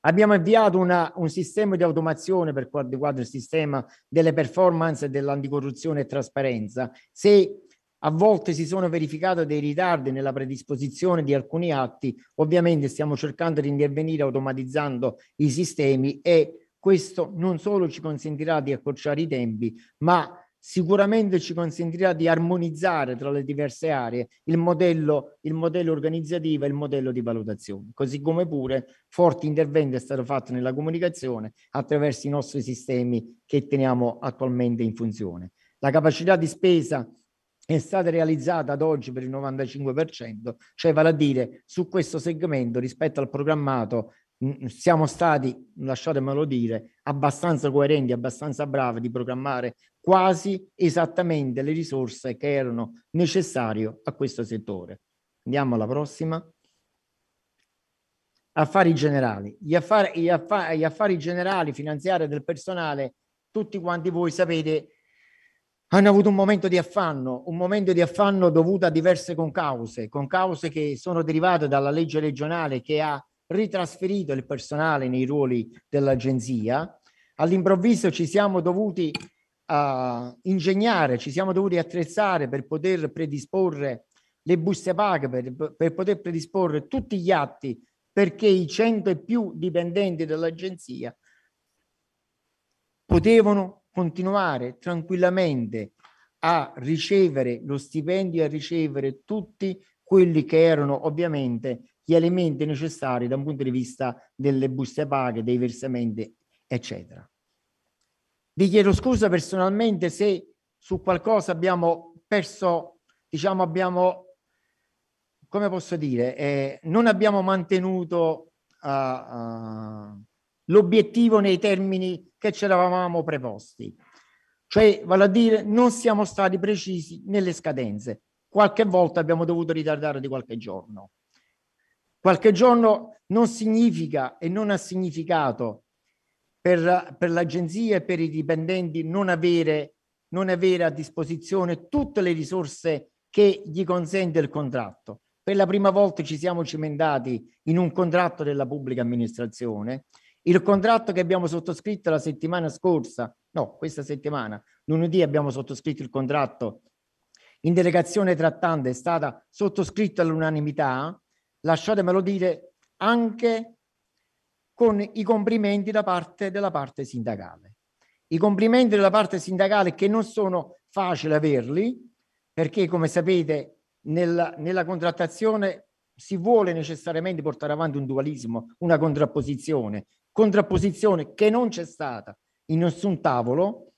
Abbiamo avviato una, un sistema di automazione per quanto riguarda il sistema delle performance dell'anticorruzione e trasparenza. Se a volte si sono verificati dei ritardi nella predisposizione di alcuni atti, ovviamente stiamo cercando di intervenire automatizzando i sistemi e questo non solo ci consentirà di accorciare i tempi, ma sicuramente ci consentirà di armonizzare tra le diverse aree il modello, il modello organizzativo e il modello di valutazione, così come pure forte intervento è stato fatto nella comunicazione attraverso i nostri sistemi che teniamo attualmente in funzione. La capacità di spesa è stata realizzata ad oggi per il 95%, cioè vale a dire su questo segmento rispetto al programmato siamo stati, lasciatemelo dire, abbastanza coerenti, abbastanza bravi di programmare quasi esattamente le risorse che erano necessarie a questo settore. Andiamo alla prossima. Affari generali. Gli affari, gli affari, gli affari generali finanziari del personale, tutti quanti voi sapete, hanno avuto un momento di affanno, un momento di affanno dovuto a diverse concause, concause che sono derivate dalla legge regionale che ha ritrasferito il personale nei ruoli dell'agenzia. All'improvviso ci siamo dovuti uh, ingegnare, ci siamo dovuti attrezzare per poter predisporre le buste paga, per, per poter predisporre tutti gli atti perché i cento e più dipendenti dell'agenzia potevano continuare tranquillamente a ricevere lo stipendio, a ricevere tutti quelli che erano ovviamente gli elementi necessari da un punto di vista delle buste paghe, dei versamenti, eccetera. Vi chiedo scusa personalmente se su qualcosa abbiamo perso, diciamo abbiamo, come posso dire, eh, non abbiamo mantenuto uh, uh, l'obiettivo nei termini che ce l'avevamo preposti. Cioè, vale a dire, non siamo stati precisi nelle scadenze. Qualche volta abbiamo dovuto ritardare di qualche giorno. Qualche giorno non significa e non ha significato per, per l'agenzia e per i dipendenti non avere, non avere a disposizione tutte le risorse che gli consente il contratto. Per la prima volta ci siamo cimentati in un contratto della pubblica amministrazione. Il contratto che abbiamo sottoscritto la settimana scorsa, no, questa settimana, lunedì abbiamo sottoscritto il contratto in delegazione trattante, è stata sottoscritta all'unanimità, lasciatemelo dire, anche con i complimenti da parte della parte sindacale. I complimenti della parte sindacale che non sono facili averli, perché come sapete nella, nella contrattazione si vuole necessariamente portare avanti un dualismo, una contrapposizione, contrapposizione che non c'è stata in nessun tavolo,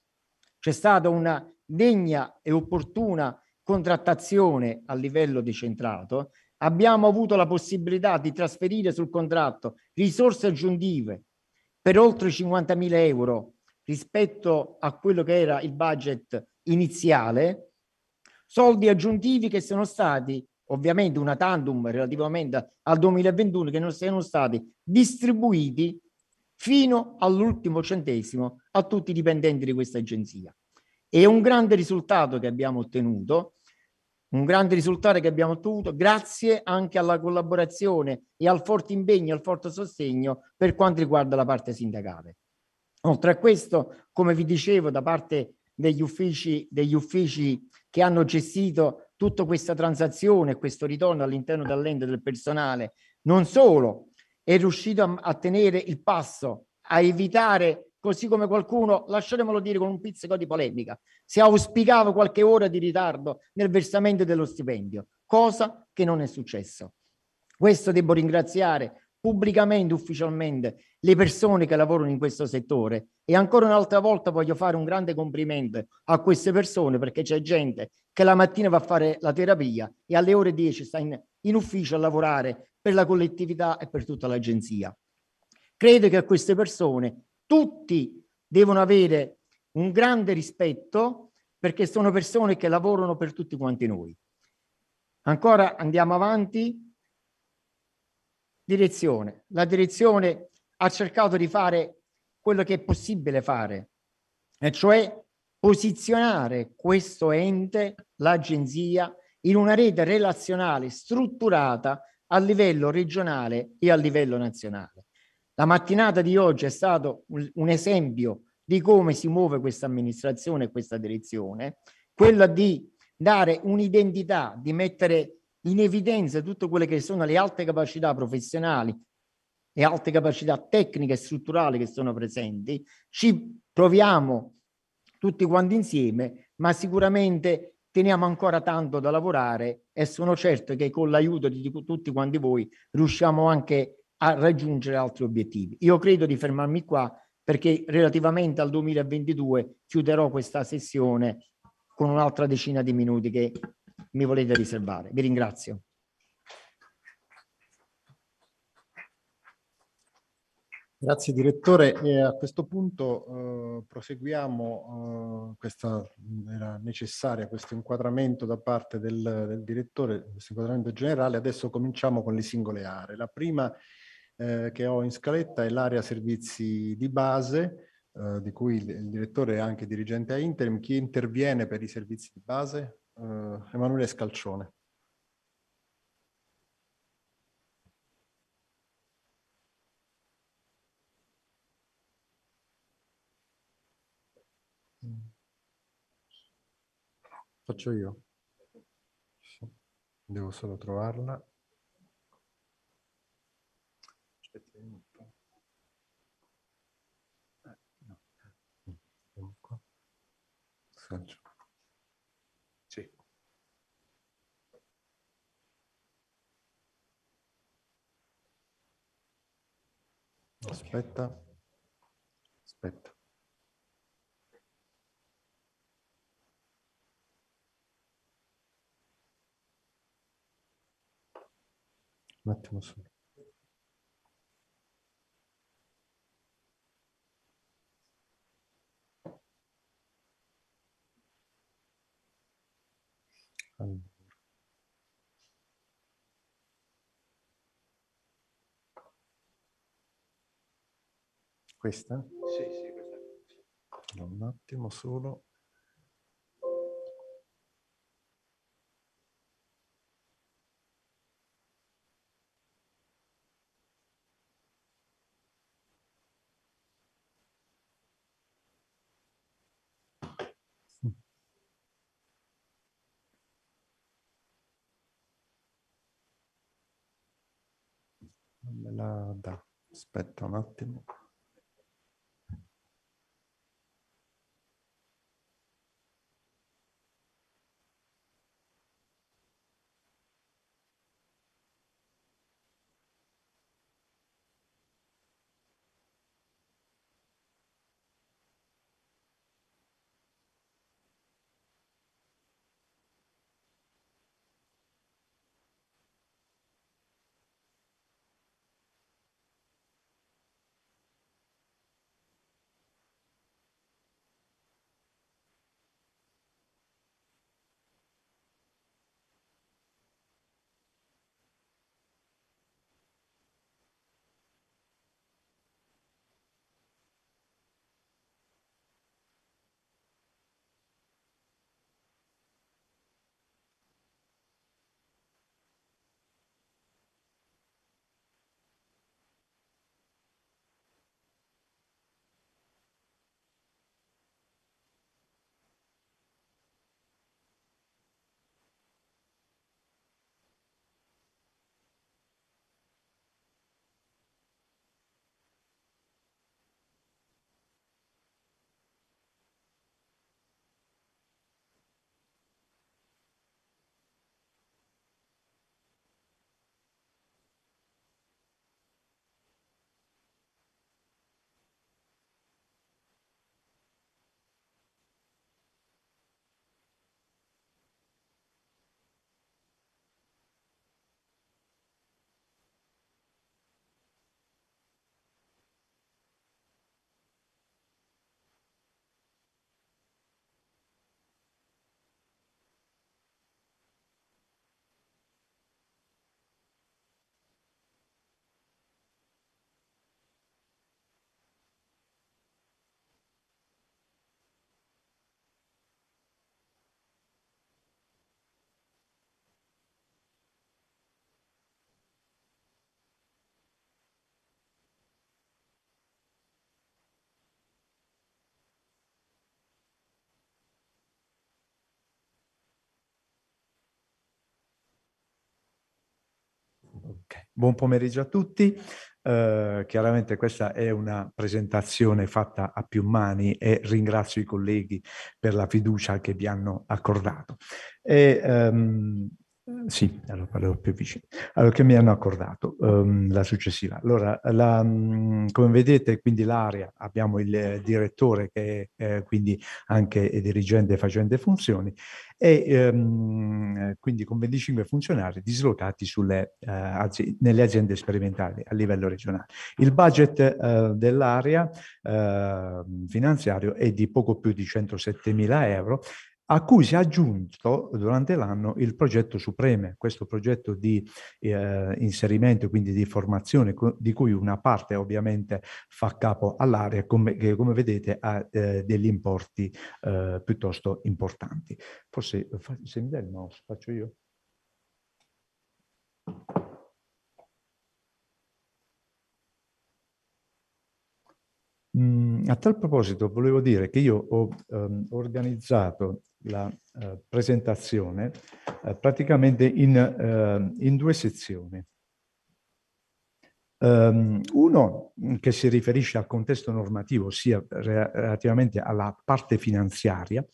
c'è stata una degna e opportuna contrattazione a livello decentrato abbiamo avuto la possibilità di trasferire sul contratto risorse aggiuntive per oltre 50.000 euro rispetto a quello che era il budget iniziale, soldi aggiuntivi che sono stati ovviamente una tandem relativamente al 2021 che non siano stati distribuiti fino all'ultimo centesimo a tutti i dipendenti di questa agenzia. È un grande risultato che abbiamo ottenuto un grande risultato che abbiamo ottenuto grazie anche alla collaborazione e al forte impegno e al forte sostegno per quanto riguarda la parte sindacale. Oltre a questo, come vi dicevo, da parte degli uffici, degli uffici che hanno gestito tutta questa transazione, questo ritorno all'interno dell'ente del personale, non solo è riuscito a, a tenere il passo, a evitare così come qualcuno, lasciatemelo dire con un pizzico di polemica, si auspicava qualche ora di ritardo nel versamento dello stipendio, cosa che non è successo. Questo devo ringraziare pubblicamente, ufficialmente, le persone che lavorano in questo settore e ancora un'altra volta voglio fare un grande complimento a queste persone perché c'è gente che la mattina va a fare la terapia e alle ore 10 sta in, in ufficio a lavorare per la collettività e per tutta l'agenzia. Credo che a queste persone tutti devono avere un grande rispetto perché sono persone che lavorano per tutti quanti noi. Ancora andiamo avanti. Direzione. La direzione ha cercato di fare quello che è possibile fare, e cioè posizionare questo ente, l'agenzia, in una rete relazionale strutturata a livello regionale e a livello nazionale. La mattinata di oggi è stato un esempio di come si muove questa amministrazione e questa direzione, quella di dare un'identità, di mettere in evidenza tutte quelle che sono le alte capacità professionali, e alte capacità tecniche e strutturali che sono presenti. Ci proviamo tutti quanti insieme, ma sicuramente teniamo ancora tanto da lavorare e sono certo che con l'aiuto di tutti quanti voi riusciamo anche a a raggiungere altri obiettivi. Io credo di fermarmi qua perché relativamente al 2022 chiuderò questa sessione con un'altra decina di minuti che mi volete riservare. Vi ringrazio. Grazie direttore. E a questo punto eh, proseguiamo, eh, questa, era necessaria questo inquadramento da parte del, del direttore, questo inquadramento generale. Adesso cominciamo con le singole aree. La prima è eh, che ho in scaletta è l'area servizi di base, eh, di cui il, direttore è anche dirigente a interim. Chi interviene per i servizi di base? Eh, Emanuele Scalcione. Faccio io. Devo solo trovarla aspettiamo un po'. Eh, no. Saggio. Sì. Aspetta. Aspetta. Un attimo solo. al questa? Sì, sì, questa. Un attimo solo. Aspetta un attimo. Buon pomeriggio a tutti. Uh, chiaramente questa è una presentazione fatta a più mani e ringrazio i colleghi per la fiducia che vi hanno accordato. E, um, eh, sì, allora parlerò più vicino. Allora, che mi hanno accordato um, la successiva? Allora, la, um, come vedete, quindi l'area, abbiamo il direttore che è eh, quindi anche è dirigente facente funzioni e um, quindi con 25 funzionari dislocati sulle, uh, eh, aziende, nelle aziende sperimentali a livello regionale. Il budget uh, dell'area uh, finanziario è di poco più di 107 mila euro a cui si è aggiunto durante l'anno il progetto Supreme, questo progetto di eh, inserimento, quindi di formazione, di cui una parte ovviamente fa capo all'area, come, che come vedete ha eh, degli importi eh, piuttosto importanti. Forse eh, se mi dai il mouse faccio io. Mm, a tal proposito volevo dire che io ho ehm, organizzato la eh, presentazione eh, praticamente in, eh, in, due sezioni. Um, uno mm, che si riferisce al contesto normativo, ossia eh, relativamente alla parte finanziaria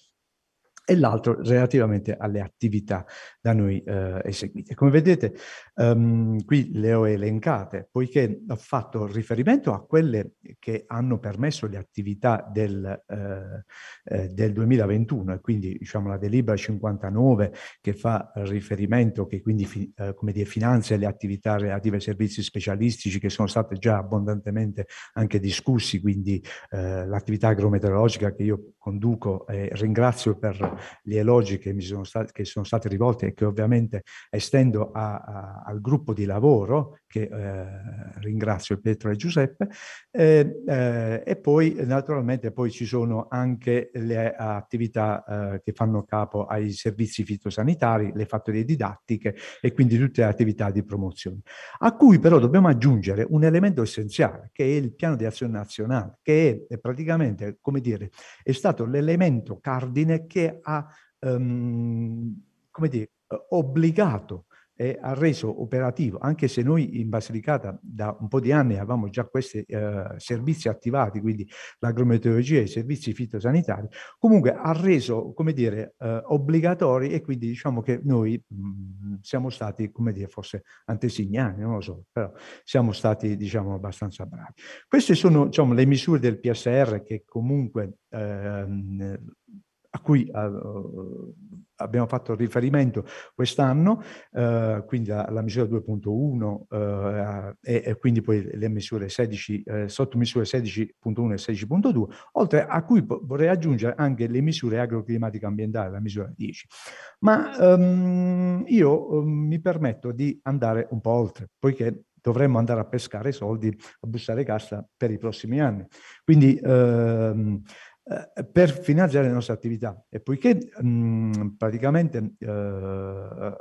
e l'altro relativamente alle attività da noi eh, eseguite. Come vedete, um, qui le ho elencate, poiché ho fatto riferimento a quelle che hanno permesso le attività del, eh, eh del 2021, e quindi diciamo la delibera 59 che fa riferimento, che quindi fi, eh, come dire, finanzia le attività relative ai servizi specialistici che sono state già abbondantemente anche discussi, quindi eh, l'attività agrometeorologica che io conduco e ringrazio per gli elogi che mi sono, stati, che sono stati rivolti e che ovviamente estendo a, a, al gruppo di lavoro, che eh, ringrazio Pietro e Giuseppe, eh, eh, e poi naturalmente poi ci sono anche le attività eh, che fanno capo ai servizi fitosanitari, le fattorie didattiche e quindi tutte le attività di promozione, a cui però dobbiamo aggiungere un elemento essenziale che è il piano di azione nazionale, che è praticamente, come dire, è stato l'elemento cardine che ha ehm, come dire, obbligato e ha reso operativo, anche se noi in Basilicata da un po' di anni avevamo già questi eh, servizi attivati, quindi l'agrometeorologia e i servizi fitosanitari, comunque ha reso, come dire, eh, obbligatori e quindi diciamo che noi mh, mm, siamo stati, come dire, forse antesignani, non lo so, però siamo stati, diciamo, abbastanza bravi. Queste sono, diciamo, le misure del PSR che comunque... Ehm, cui uh, abbiamo fatto riferimento quest'anno, eh, quindi alla misura 2.1 eh, eh, e, e, quindi poi le misure 16, eh, sottomisure 16.1 e 16.2, oltre a cui vorrei aggiungere anche le misure agroclimatiche ambientali, la misura 10. Ma um, io um, mi permetto di andare un po' oltre, poiché dovremmo andare a pescare soldi, a bussare cassa per i prossimi anni. Quindi ehm, eh, per finanziare le nostre attività. E poiché mh, praticamente eh,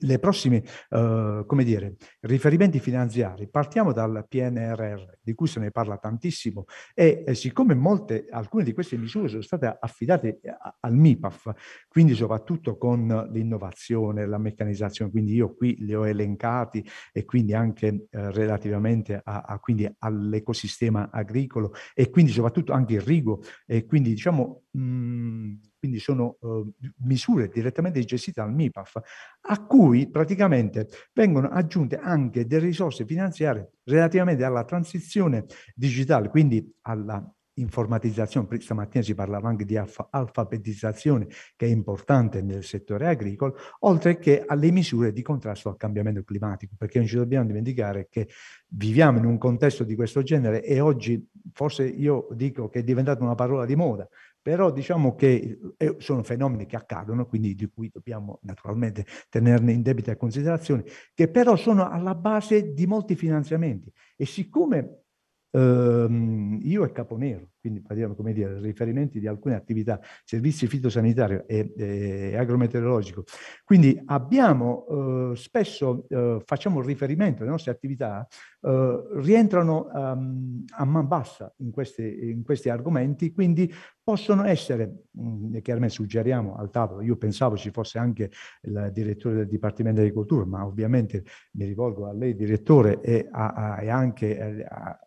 le prossime, uh, come dire, riferimenti finanziari. Partiamo dal PNRR, di cui se ne parla tantissimo e eh, siccome molte, alcune di queste misure sono state affidate eh, a, al MIPAF, quindi soprattutto con l'innovazione, la meccanizzazione, quindi io qui le ho elencati e quindi anche eh, relativamente a, a, quindi all'ecosistema agricolo e quindi soprattutto anche il rigo e quindi diciamo... Mh, mm, quindi sono eh, misure direttamente gestite dal MIPAF, a cui praticamente vengono aggiunte anche delle risorse finanziarie relativamente alla transizione digitale, quindi alla informatizzazione, stamattina si parlava anche di alf- alfabetizzazione che è importante nel settore agricolo, oltre che alle misure di contrasto al cambiamento climatico, perché non ci dobbiamo dimenticare che viviamo in un contesto di questo genere e oggi forse io dico che è diventata una parola di moda, però diciamo che eh, eh, sono fenomeni che accadono, quindi di cui dobbiamo naturalmente tenerne in debita considerazione, che però sono alla base di molti finanziamenti e siccome ehm, io e Caponero, quindi parliamo come dire, riferimenti di alcune attività, servizi fitosanitario e, e agrometeorologico. Quindi abbiamo eh, spesso, eh, facciamo riferimento alle nostre attività, eh, rientrano um, a man bassa in questi, in questi argomenti, quindi possono essere, mh, mm, chiaramente suggeriamo al tavolo, io pensavo ci fosse anche il direttore del Dipartimento di Agricoltura, ma ovviamente mi rivolgo a lei direttore e, a, a, e anche eh, a,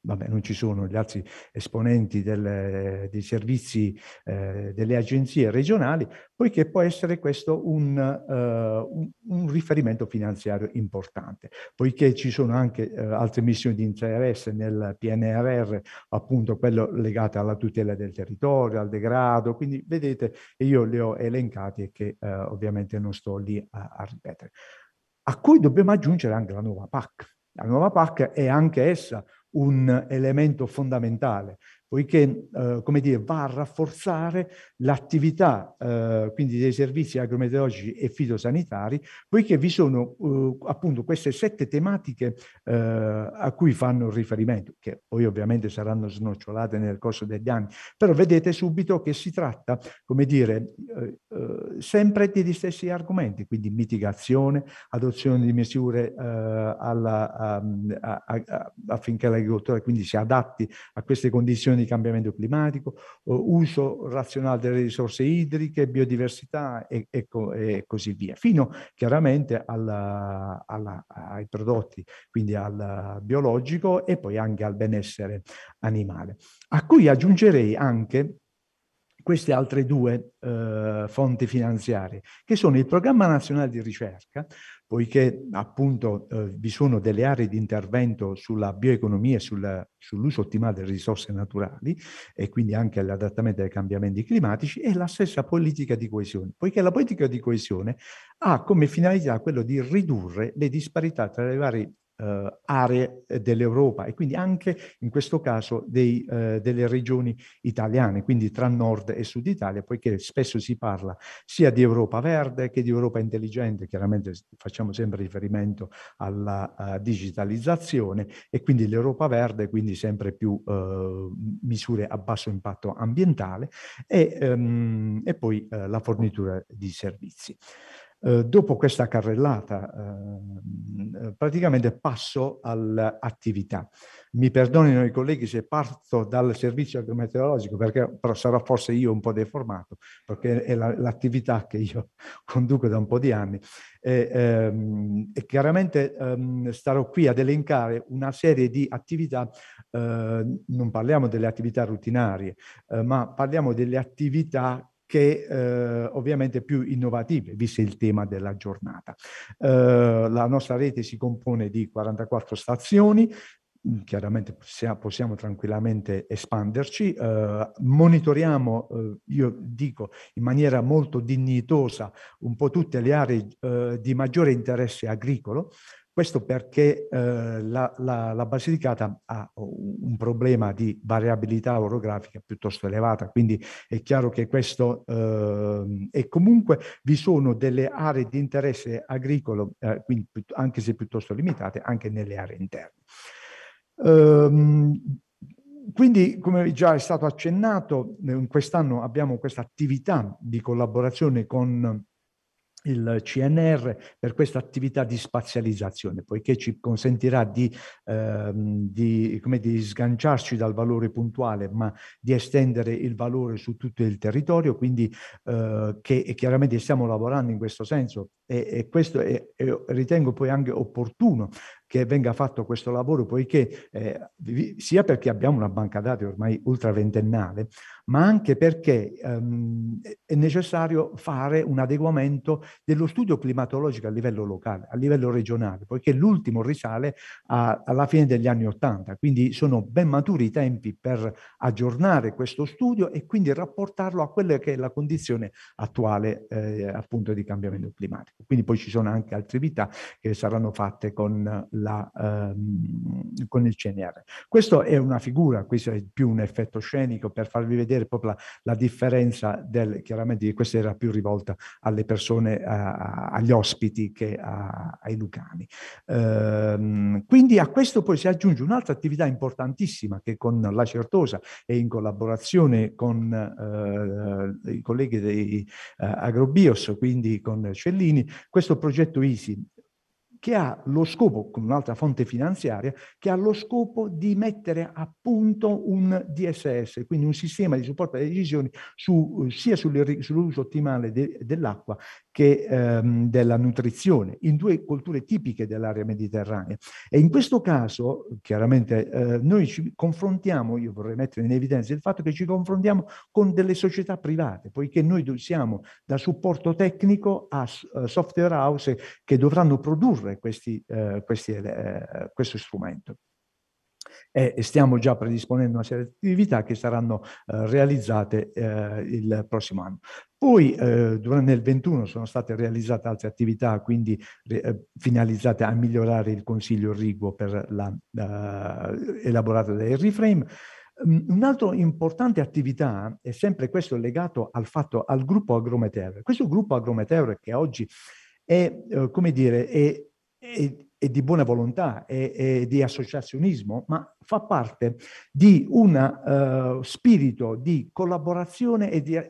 vabbè, non ci sono gli altri esponenti del, dei servizi eh, delle agenzie regionali, poiché può essere questo un, uh, un, un, riferimento finanziario importante, poiché ci sono anche uh, altre missioni di interesse nel PNRR, appunto quello legato alla tutela del territorio, al degrado, quindi vedete, io le ho elencate e che uh, ovviamente non sto lì a, a ripetere. A cui dobbiamo aggiungere anche la nuova PAC. La nuova PAC è anche essa un elemento fondamentale poiché eh, come dire, va a rafforzare l'attività eh, quindi dei servizi agrometeorologici e fitosanitari, poiché vi sono eh, appunto queste sette tematiche eh, a cui fanno riferimento, che poi ovviamente saranno snocciolate nel corso degli anni, però vedete subito che si tratta, come dire, eh, eh, sempre degli stessi argomenti, quindi mitigazione, adozione di misure alla, a, a, a, affinché l'agricoltore quindi si adatti a queste condizioni di cambiamento climatico, eh, uso razionale delle risorse idriche, biodiversità e, e, e così via, fino chiaramente alla, alla, ai prodotti, quindi al biologico e poi anche al benessere animale. A cui aggiungerei anche queste altre due eh, fonti finanziarie, che sono il Programma Nazionale di Ricerca, poiché appunto eh, vi sono delle aree di intervento sulla bioeconomia e sull'uso ottimale delle risorse naturali e quindi anche all'adattamento ai cambiamenti climatici e la stessa politica di coesione, poiché la politica di coesione ha come finalità quello di ridurre le disparità tra le varie eh, aree eh, dell'Europa e quindi anche in questo caso dei, eh, delle regioni italiane, quindi tra nord e sud Italia, poiché spesso si parla sia di Europa verde che di Europa intelligente, chiaramente facciamo sempre riferimento alla uh, digitalizzazione e quindi l'Europa verde, quindi sempre più uh, misure a basso impatto ambientale e, um, e poi uh, la fornitura di servizi. Eh, dopo questa carrellata, ehm, eh, praticamente passo all'attività. Mi perdonino i colleghi se parto dal servizio meteorologico, perché però sarò forse io un po' deformato, perché è la, l'attività che io conduco da un po' di anni. E, ehm, e chiaramente ehm, starò qui ad elencare una serie di attività, eh, non parliamo delle attività rutinarie, eh, ma parliamo delle attività che eh, ovviamente più innovative, visto il tema della giornata. Eh, la nostra rete si compone di 44 stazioni, mm, chiaramente possiamo, possiamo, tranquillamente espanderci, eh, monitoriamo, eh, io dico in maniera molto dignitosa, un po' tutte le aree eh, di maggiore interesse agricolo, questo perché eh, la, la, la, Basilicata ha un problema di variabilità orografica piuttosto elevata, quindi è chiaro che questo eh, e comunque vi sono delle aree di interesse agricolo, eh, quindi, anche se piuttosto limitate, anche nelle aree interne. Ehm, quindi, come già è stato accennato, quest'anno abbiamo questa attività di collaborazione con il CNR per questa attività di spazializzazione, poiché ci consentirà di, ehm, di, di, sganciarci dal valore puntuale, ma di estendere il valore su tutto il territorio, quindi eh, che chiaramente stiamo lavorando in questo senso e, e questo è, è, ritengo poi anche opportuno che venga fatto questo lavoro, poiché eh, sia perché abbiamo una banca dati ormai ultra ventennale, ma anche perché ehm, è necessario fare un adeguamento dello studio climatologico a livello locale, a livello regionale, poiché l'ultimo risale a, alla fine degli anni Ottanta, quindi sono ben maturi i tempi per aggiornare questo studio e quindi rapportarlo a quella che è la condizione attuale eh, appunto di cambiamento climatico. Quindi poi ci sono anche altre attività che saranno fatte con la, ehm, con il CNR. Questo è una figura, questo è più un effetto scenico per farvi vedere proprio la, la differenza del, chiaramente questa era più rivolta alle persone, a, agli ospiti che a, ai lucani. Ehm, quindi a questo poi si aggiunge un'altra attività importantissima che con la Certosa e in collaborazione con eh, i colleghi di eh, Agrobios, quindi con Cellini, questo progetto ISI che ha lo scopo, con un'altra fonte finanziaria, che ha lo scopo di mettere a punto un DSS, quindi un sistema di supporto alle decisioni su, eh, sia sull'uso ottimale de, dell'acqua che ehm, della nutrizione, in due culture tipiche dell'area mediterranea. E in questo caso, chiaramente, eh, noi ci confrontiamo, io vorrei mettere in evidenza il fatto che ci confrontiamo con delle società private, poiché noi siamo da supporto tecnico a eh, software house che dovranno produrre questi, uh, questi, uh, questo strumento e stiamo già predisponendo una serie di attività che saranno eh, realizzate eh, il prossimo anno. Poi eh, durante il 21 sono state realizzate altre attività, quindi eh, finalizzate a migliorare il consiglio riguo per la, la, eh, elaborato dai reframe. Mm, Un'altra importante attività è sempre questo legato al fatto al gruppo agrometeore. Questo gruppo agrometeore che oggi è, eh, come dire, è, è e di buona volontà e, e, di associazionismo, ma fa parte di un uh, spirito di collaborazione e di, eh,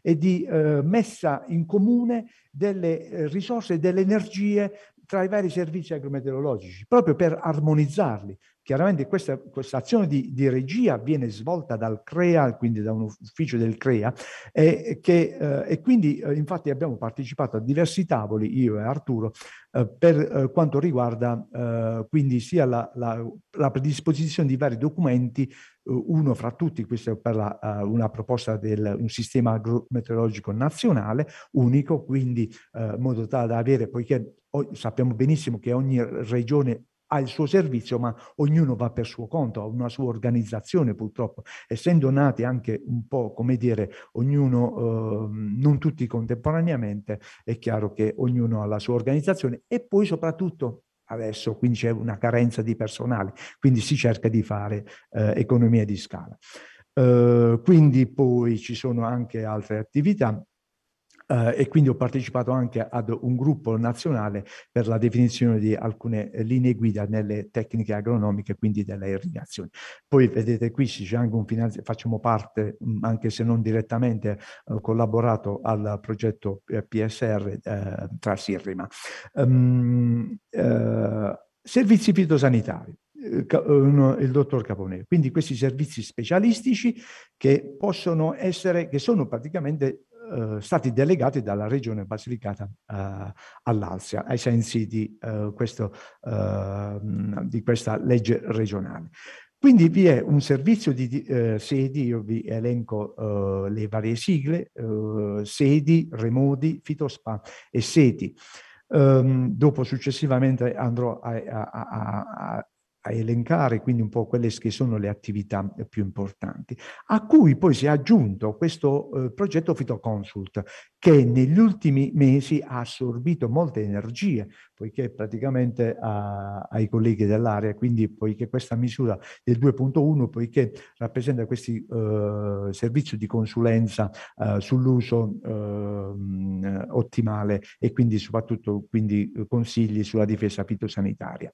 e di uh, messa in comune delle risorse e delle energie tra i vari servizi agrometeorologici, proprio per armonizzarli, Chiaramente questa, questa azione di, di, regia viene svolta dal CREA, quindi da un ufficio del CREA, e, che, eh, e quindi eh, infatti abbiamo partecipato a diversi tavoli, io e Arturo, eh, per eh, quanto riguarda eh, quindi sia la, la, la, predisposizione di vari documenti, eh, uno fra tutti, questa è per la, una proposta del un sistema meteorologico nazionale unico, quindi in modo tale da avere, poiché sappiamo benissimo che ogni regione ha il suo servizio, ma ognuno va per suo conto, ha una sua organizzazione purtroppo, essendo nati anche un po', come dire, ognuno, eh, non tutti contemporaneamente, è chiaro che ognuno ha la sua organizzazione e poi soprattutto adesso, quindi c'è una carenza di personale, quindi si cerca di fare eh, economia di scala. Eh, quindi poi ci sono anche altre attività eh, e quindi ho partecipato anche ad un gruppo nazionale per la definizione di alcune eh, linee guida nelle tecniche agronomiche, quindi delle irrigazioni. Poi vedete qui c'è anche un finanziamento, facciamo parte, mm, anche se non direttamente, eh, collaborato al progetto eh, PSR eh, tra Sirrima. Um, servizi fitosanitari il dottor Caponeo. Quindi questi servizi specialistici che possono essere, che sono praticamente eh, stati delegati dalla regione Basilicata eh, all'Alsia, ai sensi di, eh, questo, ehm, di questa legge regionale. Quindi vi è un servizio di eh, sedi, io vi elenco eh, le varie sigle, eh, sedi, remodi, fitospa e seti. Um, dopo successivamente andrò a, a, a, a elencare quindi un po' quelle che sono le attività eh, più importanti, a cui poi si è aggiunto questo eh, progetto Fitoconsult che negli ultimi mesi ha assorbito molte energie, poiché praticamente a, ai colleghi dell'area, quindi poiché questa misura del 2.1, poiché rappresenta questo eh, servizio di consulenza eh, sull'uso eh, ottimale e quindi soprattutto quindi, consigli sulla difesa fitosanitaria.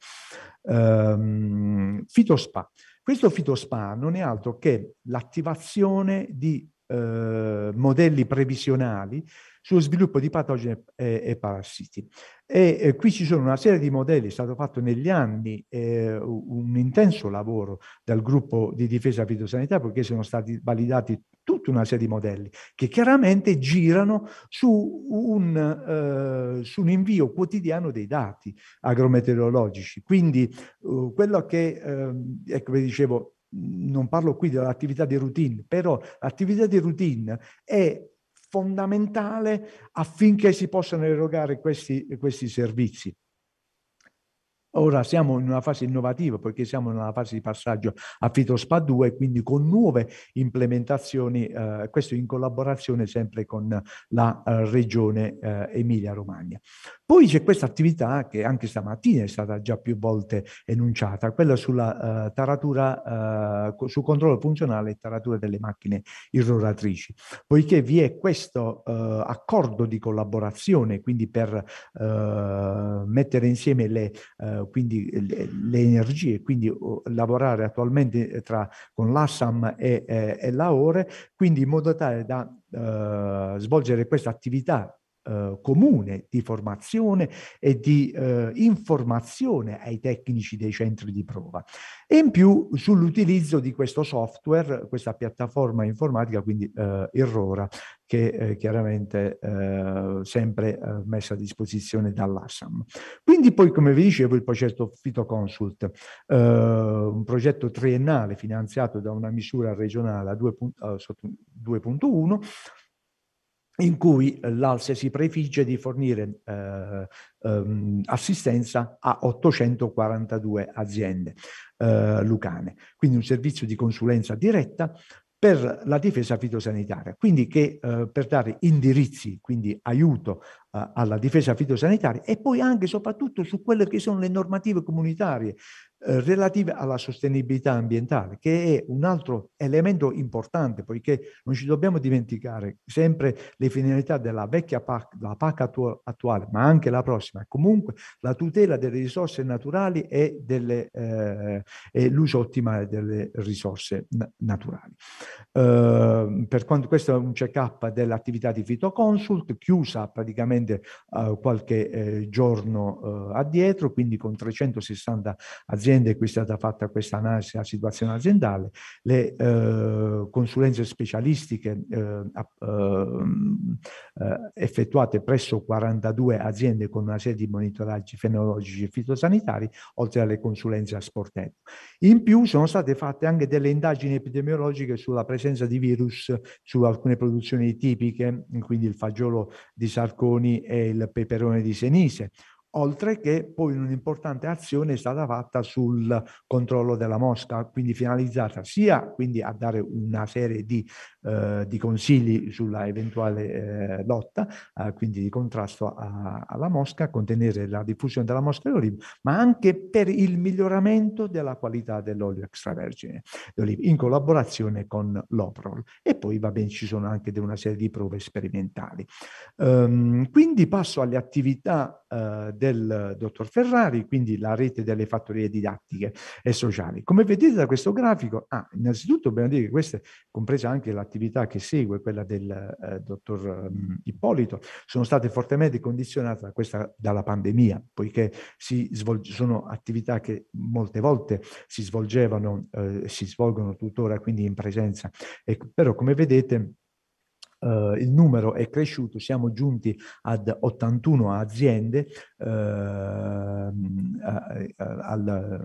Ehm, fitospa. Questo fitospa non è altro che l'attivazione di eh, modelli previsionali sullo sviluppo di patogeni e, e parassiti. E eh, qui ci sono una serie di modelli, è stato fatto negli anni eh, un intenso lavoro dal gruppo di difesa fitosanitaria perché sono stati validati tutta una serie di modelli che chiaramente girano su un, eh, su un invio quotidiano dei dati agrometeorologici. Quindi eh, quello che, eh, ecco vi dicevo, non parlo qui dell'attività di routine, però l'attività di routine è fondamentale affinché si possano erogare questi, questi servizi. Ora siamo in una fase innovativa perché siamo nella fase di passaggio a FitoSpa 2 quindi con nuove implementazioni, eh, questo in collaborazione sempre con la eh, regione eh, Emilia-Romagna. Poi c'è questa attività che anche stamattina è stata già più volte enunciata, quella sulla eh, taratura, eh, sul controllo funzionale e taratura delle macchine irroratrici, poiché vi è questo eh, accordo di collaborazione, quindi per mettere insieme le quindi eh, le, le, energie, quindi lavorare attualmente eh, tra, con l'Assam e, eh, e, e l'Aore, quindi in modo tale da svolgere questa attività eh, comune di formazione e di eh, informazione ai tecnici dei centri di prova e in più sull'utilizzo di questo software, questa piattaforma informatica, quindi eh, Irrora, che eh, chiaramente eh, sempre eh, messa a disposizione dall'ASAM. Quindi poi, come vi dicevo, il progetto Fitoconsult, eh, un progetto triennale finanziato da una misura regionale a 2.1 in cui eh, l'ALSE si prefigge di fornire eh, ehm, assistenza a 842 aziende eh, lucane, quindi un servizio di consulenza diretta per la difesa fitosanitaria, quindi che, eh, per dare indirizzi, quindi aiuto eh, alla difesa fitosanitaria e poi anche e soprattutto su quelle che sono le normative comunitarie eh, relative alla sostenibilità ambientale, che è un altro elemento importante, poiché non ci dobbiamo dimenticare sempre le finalità della vecchia PAC, la PAC attu attuale, ma anche la prossima, comunque la tutela delle risorse naturali e, eh, e l'uso ottimale delle risorse na naturali. Eh, per quanto questo è un check-up dell'attività di Fitoconsult, chiusa praticamente eh, qualche eh, giorno eh, addietro, quindi con 360 aziende aziende, qui è stata fatta questa analisi della situazione aziendale, le eh, consulenze specialistiche eh, eh, eh effettuate presso 42 aziende con una serie di monitoraggi fenologici e fitosanitari, oltre alle consulenze a sportello. In più sono state fatte anche delle indagini epidemiologiche sulla presenza di virus su alcune produzioni tipiche, quindi il fagiolo di Sarconi e il peperone di Senise, oltre che poi un'importante azione è stata fatta sul controllo della mosca, quindi finalizzata sia quindi a dare una serie di eh, di consigli sulla eventuale eh, lotta, eh, quindi di contrasto a, alla mosca, contenere la diffusione della mosca d'oliva, ma anche per il miglioramento della qualità dell'olio extravergine d'oliva in collaborazione con l'Oprol. E poi va bene, ci sono anche una serie di prove sperimentali. Um, quindi passo alle attività uh, del dottor Ferrari, quindi la rete delle fattorie didattiche e sociali. Come vedete da questo grafico, ah, innanzitutto dobbiamo dire che questa è compresa anche l'attività attività che segue, quella del eh, dottor mh, Ippolito, sono state fortemente condizionate da questa, dalla pandemia, poiché svolge, sono attività che molte volte si svolgevano, eh, si svolgono tuttora quindi in presenza. E, però come vedete eh, il numero è cresciuto, siamo giunti ad 81 aziende, eh, al,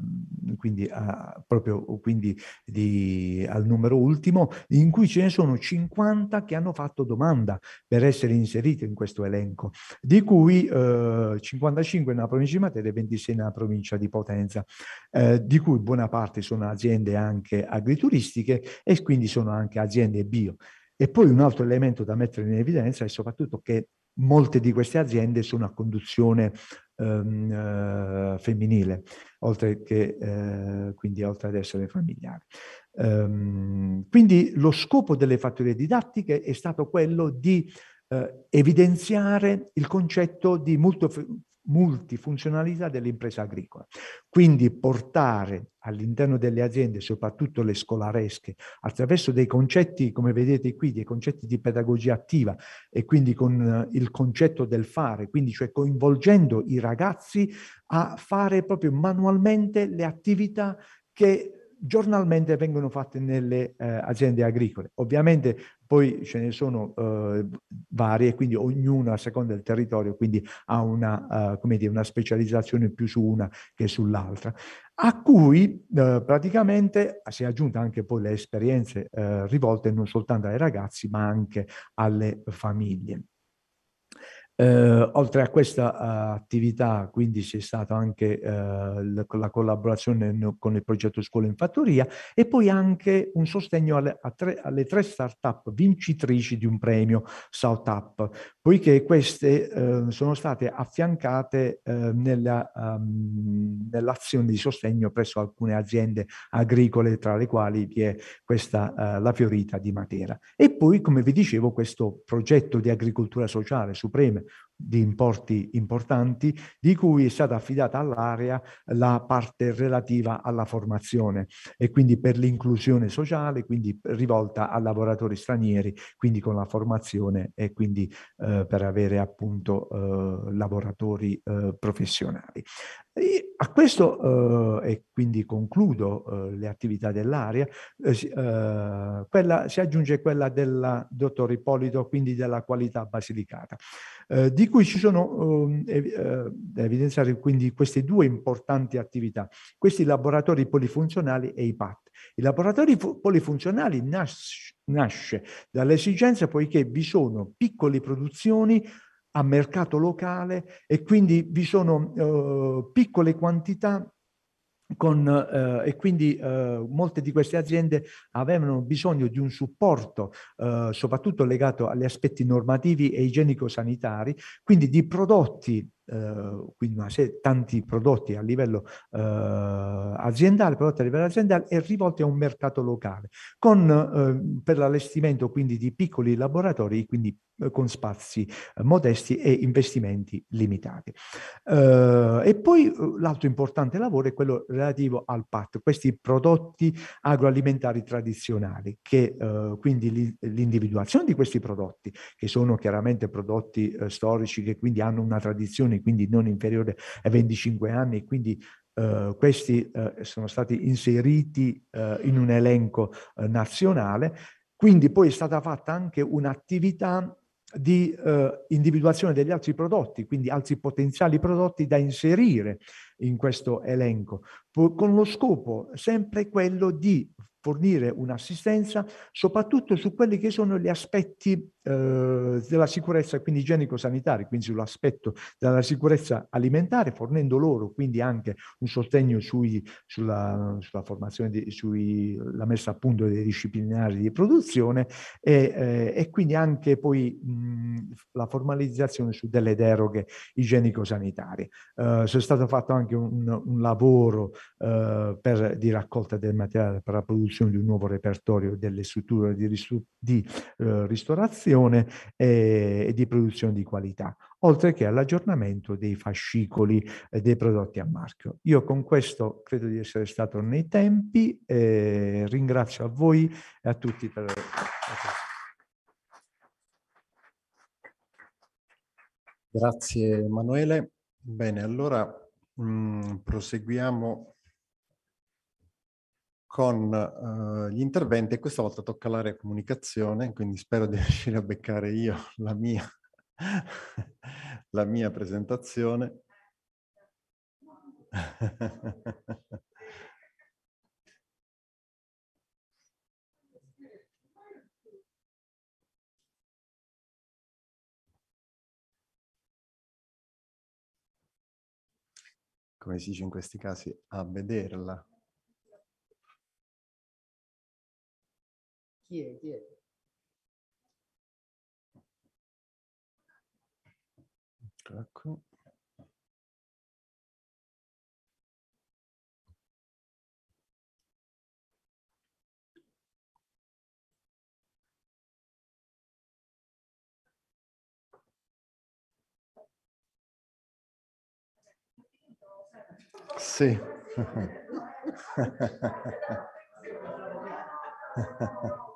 quindi, a, proprio, quindi di, al numero ultimo, in cui ce ne sono 50 che hanno fatto domanda per essere inserite in questo elenco, di cui eh, 55 nella provincia di Matera e 26 nella provincia di Potenza, eh, di cui buona parte sono aziende anche agrituristiche e quindi sono anche aziende bio. E poi un altro elemento da mettere in evidenza è soprattutto che molte di queste aziende sono a conduzione ehm, eh, femminile, oltre, che, eh, quindi, oltre ad essere familiari. Ehm, quindi lo scopo delle fattorie didattiche è stato quello di eh, evidenziare il concetto di multifunzionalità dell'impresa agricola. Quindi portare all'interno delle aziende, soprattutto le scolaresche, attraverso dei concetti, come vedete qui, dei concetti di pedagogia attiva e quindi con eh, il concetto del fare, quindi cioè coinvolgendo i ragazzi a fare proprio manualmente le attività che giornalmente vengono fatte nelle eh, aziende agricole. Ovviamente poi ce ne sono eh, varie, quindi ognuna a seconda del territorio, quindi ha una, eh, dire, una specializzazione più su una che sull'altra a cui eh, praticamente si è aggiunta anche poi le esperienze eh, rivolte non soltanto ai ragazzi ma anche alle famiglie. Eh, oltre a questa uh, attività, quindi c'è stata anche uh, la collaborazione con il progetto Scuola in Fattoria e poi anche un sostegno alle, tre, alle tre start-up vincitrici di un premio Startup, poiché queste uh, sono state affiancate nella, um, nell'azione di sostegno presso alcune aziende agricole, tra le quali vi è questa La Fiorita di Matera. E poi, come vi dicevo, questo progetto di agricoltura sociale suprema transazione di importi importanti, di cui è stata affidata all'area la parte relativa alla formazione e quindi per l'inclusione sociale, quindi rivolta a lavoratori stranieri, quindi con la formazione e quindi eh, per avere appunto eh, lavoratori eh, professionali. E a questo, eh, e quindi concludo eh, le attività dell'area, eh, eh si aggiunge quella del dottor Ippolito, quindi della qualità basilicata, eh, di cui ci sono ehm, eh, da evidenziare quindi queste due importanti attività, questi laboratori polifunzionali e i PAT. I laboratori polifunzionali nas nasce dall'esigenza poiché vi sono piccole produzioni a mercato locale e quindi vi sono eh, piccole quantità con, eh, e quindi eh, molte di queste aziende avevano bisogno di un supporto, eh, soprattutto legato agli aspetti normativi e igienico-sanitari, quindi di prodotti, eh, quindi una serie, tanti prodotti a livello eh, aziendale, prodotti a livello aziendale e rivolti a un mercato locale, con, eh, per l'allestimento quindi di piccoli laboratori, quindi eh, con spazi eh, modesti e investimenti limitati. Eh, e poi eh, l'altro importante lavoro è quello relativo al PAT, questi prodotti agroalimentari tradizionali, che eh, quindi li, l'individuazione di questi prodotti, che sono chiaramente prodotti eh, storici, che quindi hanno una tradizione, quindi non inferiore ai 25 anni, quindi Uh, questi uh, sono stati inseriti uh, in un elenco nazionale, quindi poi è stata fatta anche un'attività di eh, individuazione degli altri prodotti, quindi altri potenziali prodotti da inserire in questo elenco, con lo scopo sempre quello di fornire un'assistenza soprattutto su quelli che sono gli aspetti eh, della sicurezza quindi igienico-sanitaria, quindi sull'aspetto della sicurezza alimentare, fornendo loro quindi anche un sostegno sui, sulla, sulla, formazione, sulla messa a punto dei disciplinari di produzione e, eh, e quindi anche poi mh, la formalizzazione su delle deroghe igienico-sanitarie. Eh, è stato fatto anche un, un lavoro eh, per, di raccolta del materiale per la produzione di un nuovo repertorio delle strutture di, di eh, ristorazione produzione eh, e di produzione di qualità, oltre che all'aggiornamento dei fascicoli eh, dei prodotti a marchio. Io con questo credo di essere stato nei tempi, eh, ringrazio a voi e a tutti per l'attenzione. Grazie Emanuele. Bene, allora mh, mm, proseguiamo con uh, gli interventi e questa volta tocca l'area comunicazione, quindi spero di riuscire a beccare io la mia, la mia presentazione. come si dice in questi casi, a vederla. 借鉴。D'accord. É, é. Sim.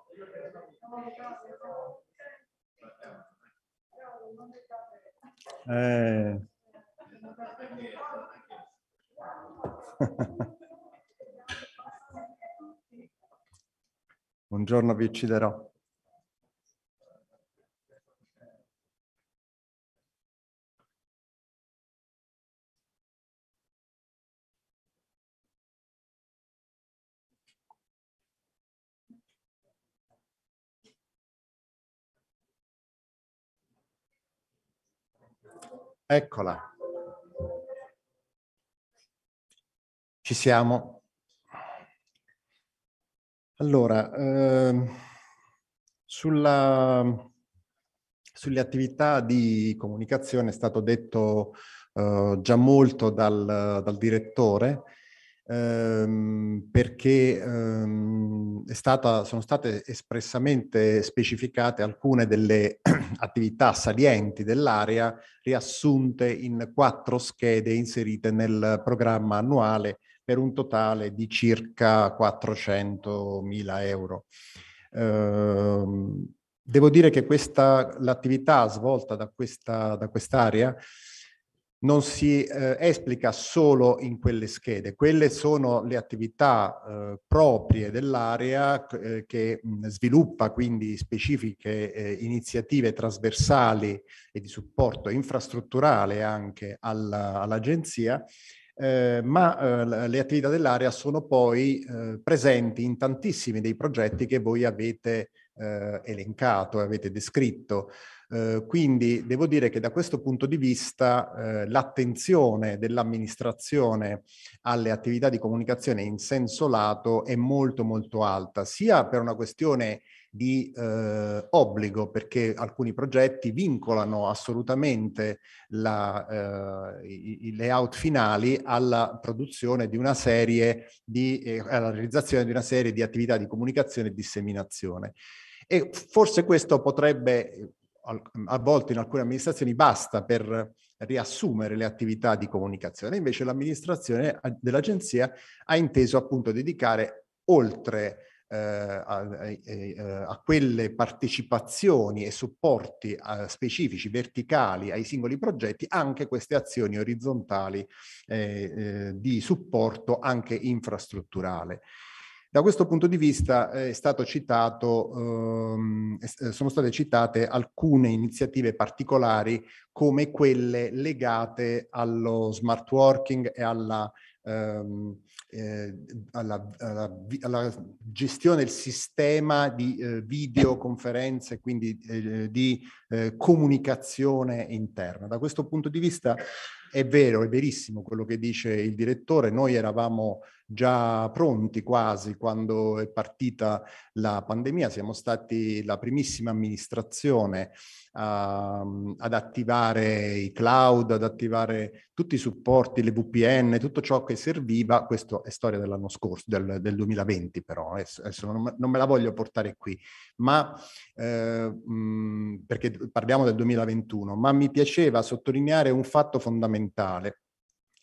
Eh. Un giorno vi ucciderò. Eccola. Ci siamo. Allora, eh, sulla, sulle attività di comunicazione è stato detto eh, già molto dal, dal direttore, ehm, perché ehm, stata, sono state espressamente specificate alcune delle attività salienti dell'area riassunte in quattro schede inserite nel programma annuale per un totale di circa 400.000 euro. Eh, devo dire che questa, l'attività svolta da quest'area non si eh, esplica solo in quelle schede, quelle sono le attività eh, proprie dell'area eh, che mh, mm, sviluppa quindi specifiche eh, iniziative trasversali e di supporto infrastrutturale anche alla, all'agenzia, eh, ma eh, le attività dell'area sono poi presenti in tantissimi dei progetti che voi avete elencato e avete descritto. Eh, quindi devo dire che da questo punto di vista eh, l'attenzione dell'amministrazione alle attività di comunicazione in senso lato è molto molto alta, sia per una questione di eh, obbligo perché alcuni progetti vincolano assolutamente la, eh, i, i, layout finali alla produzione di una serie di eh, alla realizzazione di una serie di attività di comunicazione e disseminazione. E forse questo potrebbe a volte in alcune amministrazioni basta per riassumere le attività di comunicazione, invece l'amministrazione eh, dell'agenzia ha inteso appunto dedicare oltre eh, a, eh, a, quelle partecipazioni e supporti eh, specifici, verticali ai singoli progetti, anche queste azioni orizzontali eh, eh, di supporto anche infrastrutturale. Da questo punto di vista eh, citato, ehm, sono state citate alcune iniziative particolari come quelle legate allo smart working e alla, ehm, eh, alla, alla, alla gestione del sistema di eh, videoconferenze, quindi eh, di eh, comunicazione interna. Da questo punto di vista è vero, è verissimo quello che dice il direttore, noi eravamo già pronti quasi quando è partita la pandemia, siamo stati la primissima amministrazione uh, ad attivare i cloud, ad attivare tutti i supporti, le VPN, tutto ciò che serviva, questo è storia dell'anno scorso, del, del 2020 però, adesso, eh, adesso non, non, me la voglio portare qui, ma eh, mh, perché parliamo del 2021, ma mi piaceva sottolineare un fatto fondamentale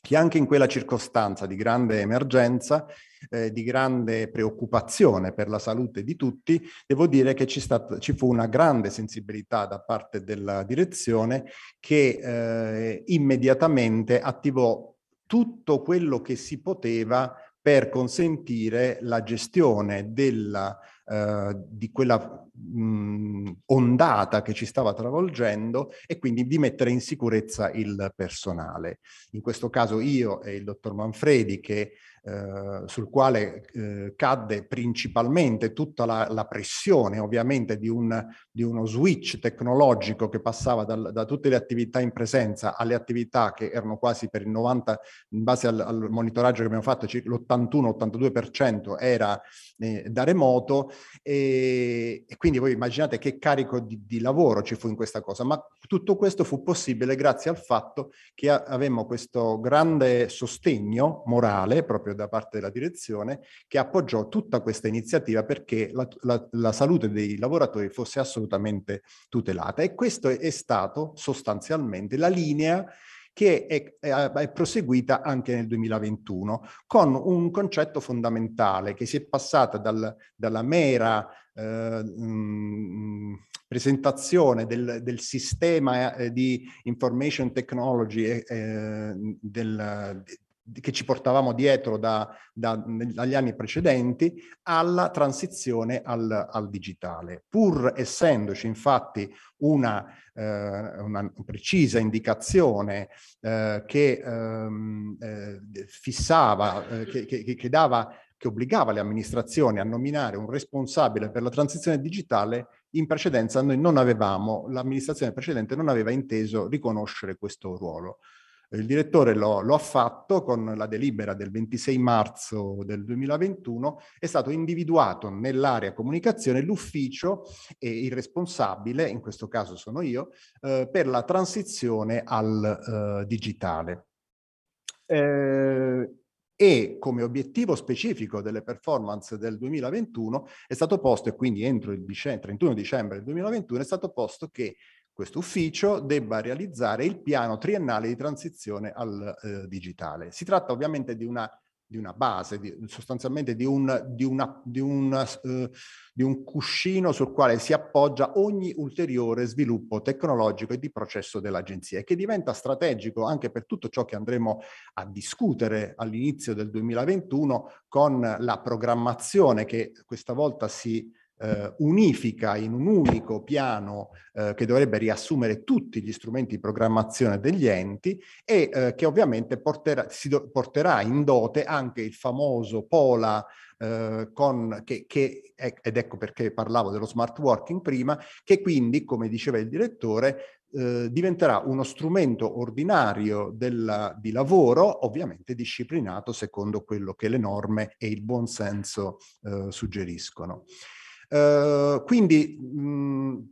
che anche in quella circostanza di grande emergenza, eh, di grande preoccupazione per la salute di tutti, devo dire che ci, stat- ci fu una grande sensibilità da parte della direzione che eh, immediatamente attivò tutto quello che si poteva per consentire la gestione della eh, di quella mh, mm, ondata che ci stava travolgendo e quindi di mettere in sicurezza il personale. In questo caso io e il dottor Manfredi che eh, sul quale eh, cadde principalmente tutta la, la pressione ovviamente di, un, di, uno switch tecnologico che passava dal, da tutte le attività in presenza alle attività che erano quasi per il 90, in base al, al monitoraggio che abbiamo fatto, l'81-82% era eh, da remoto e, e, quindi voi immaginate che carico di, di, lavoro ci fu in questa cosa, ma tutto questo fu possibile grazie al fatto che avevamo questo grande sostegno morale proprio proprio da parte della direzione che appoggiò tutta questa iniziativa perché la, la, la salute dei lavoratori fosse assolutamente tutelata e questo è, stato sostanzialmente la linea che è, è, è, proseguita anche nel 2021 con un concetto fondamentale che si è passata dal, dalla mera eh, mh, presentazione del, del sistema eh, di information technology eh, del, che ci portavamo dietro da, da, dagli anni precedenti alla transizione al, al digitale. Pur essendoci infatti una, eh, una precisa indicazione eh, che ehm, eh, fissava, eh, che, che, che, dava, che obbligava le amministrazioni a nominare un responsabile per la transizione digitale, in precedenza noi non avevamo, l'amministrazione precedente non aveva inteso riconoscere questo ruolo. Eh, il direttore lo, lo, ha fatto con la delibera del 26 marzo del 2021, è stato individuato nell'area comunicazione l'ufficio e il responsabile, in questo caso sono io, eh, per la transizione al eh, digitale. Eh, e come obiettivo specifico delle performance del 2021 è stato posto, e quindi entro il dicembre, 31 dicembre 2021, è stato posto che questo ufficio debba realizzare il piano triennale di transizione al eh, digitale. Si tratta ovviamente di una, di una base, di, sostanzialmente di un, di, una, di, un, eh, di un cuscino sul quale si appoggia ogni ulteriore sviluppo tecnologico e di processo dell'agenzia e che diventa strategico anche per tutto ciò che andremo a discutere all'inizio del 2021 con la programmazione che questa volta si eh, unifica in un unico piano eh, che dovrebbe riassumere tutti gli strumenti di programmazione degli enti e eh, che ovviamente porterà, si do, porterà in dote anche il famoso Pola eh, con, che, che, ed ecco perché parlavo dello smart working prima, che quindi, come diceva il direttore, eh, diventerà uno strumento ordinario del, di lavoro, ovviamente disciplinato secondo quello che le norme e il buonsenso eh, suggeriscono. Eh, quindi mh,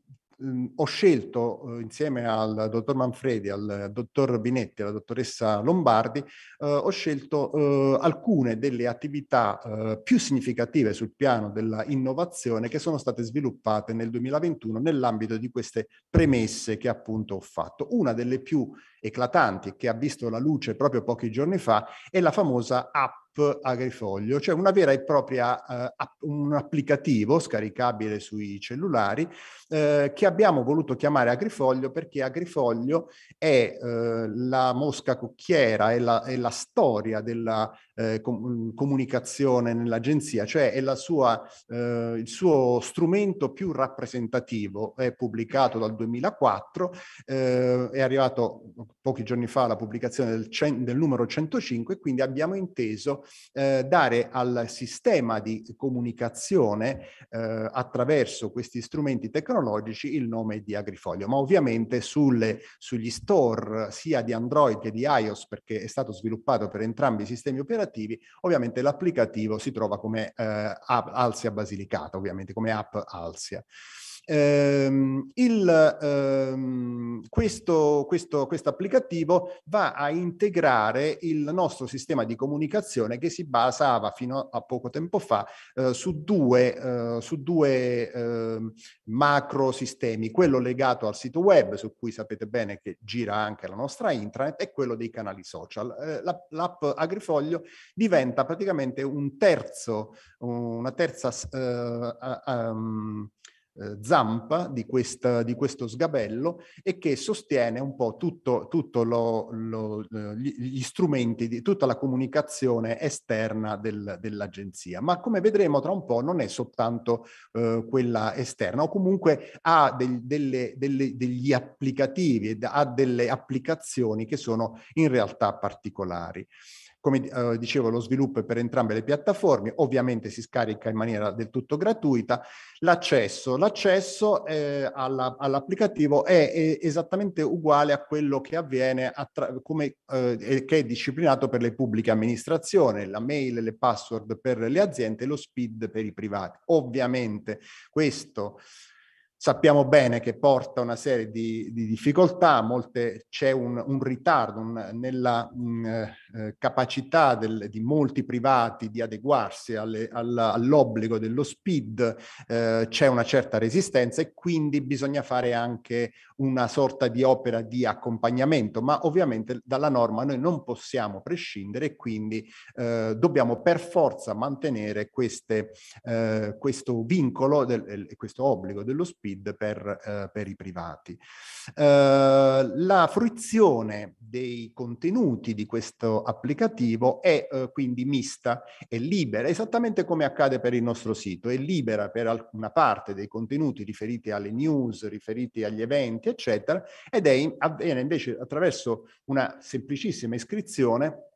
ho scelto eh, insieme al dottor Manfredi, al dottor Binetti, alla dottoressa Lombardi, eh, ho scelto eh, alcune delle attività eh, più significative sul piano della innovazione che sono state sviluppate nel 2021 nell'ambito di queste premesse che appunto ho fatto. Una delle più eclatanti che ha visto la luce proprio pochi giorni fa è la famosa app Agrifoglio, cioè una vera e propria eh, un applicativo scaricabile sui cellulari eh, che abbiamo voluto chiamare Agrifoglio perché Agrifoglio è eh, la mosca cocchiera, è la, è la storia della eh, com comunicazione nell'agenzia, cioè è sua, eh, il suo strumento più rappresentativo, è pubblicato dal 2004, eh, è arrivato pochi giorni fa la pubblicazione del, del numero 105, quindi abbiamo inteso eh, dare al sistema di comunicazione eh, attraverso questi strumenti tecnologici il nome di Agrifoglio, ma ovviamente sulle, sugli store sia di Android che di iOS, perché è stato sviluppato per entrambi i sistemi operativi, applicativi, ovviamente l'applicativo si trova come eh, Alsia Basilicata, ovviamente come app Alsia. Ehm, il, ehm, questo, questo, questo applicativo va a integrare il nostro sistema di comunicazione che si basava fino a poco tempo fa eh, su due, eh, su due eh, macro sistemi, quello legato al sito web su cui sapete bene che gira anche la nostra intranet e quello dei canali social. Eh, l'app, l'app Agrifoglio diventa praticamente un terzo, una terza... Um, eh, zampa di, questa, di, questo sgabello e che sostiene un po' tutto, tutto lo, lo, eh, gli strumenti, di, tutta la comunicazione esterna del, dell'agenzia. Ma come vedremo tra un po' non è soltanto eh, quella esterna o comunque ha del, delle, delle, degli applicativi, ha delle applicazioni che sono in realtà particolari. Come eh, dicevo, lo sviluppo è per entrambe le piattaforme, ovviamente si scarica in maniera del tutto gratuita. L'accesso, L'accesso eh, alla, all'applicativo è, è, esattamente uguale a quello che avviene tra- come, eh, che è disciplinato per le pubbliche amministrazioni, la mail, le password per le aziende, lo SPID per i privati. Ovviamente questo Sappiamo bene che porta una serie di, di difficoltà, molte, c'è un, un ritardo un, nella mh, mm, eh, eh, capacità del, di molti privati di adeguarsi alle, alla, all'obbligo dello SPID, eh, c'è una certa resistenza e quindi bisogna fare anche una sorta di opera di accompagnamento, ma ovviamente dalla norma noi non possiamo prescindere e quindi eh, dobbiamo per forza mantenere queste, eh, questo vincolo e questo obbligo dello SPID speed per, eh, per i privati. Eh, la fruizione dei contenuti di questo applicativo è eh, quindi mista, è libera, esattamente come accade per il nostro sito, è libera per alcuna parte dei contenuti riferiti alle news, riferiti agli eventi, eccetera, ed è in, avviene invece attraverso una semplicissima iscrizione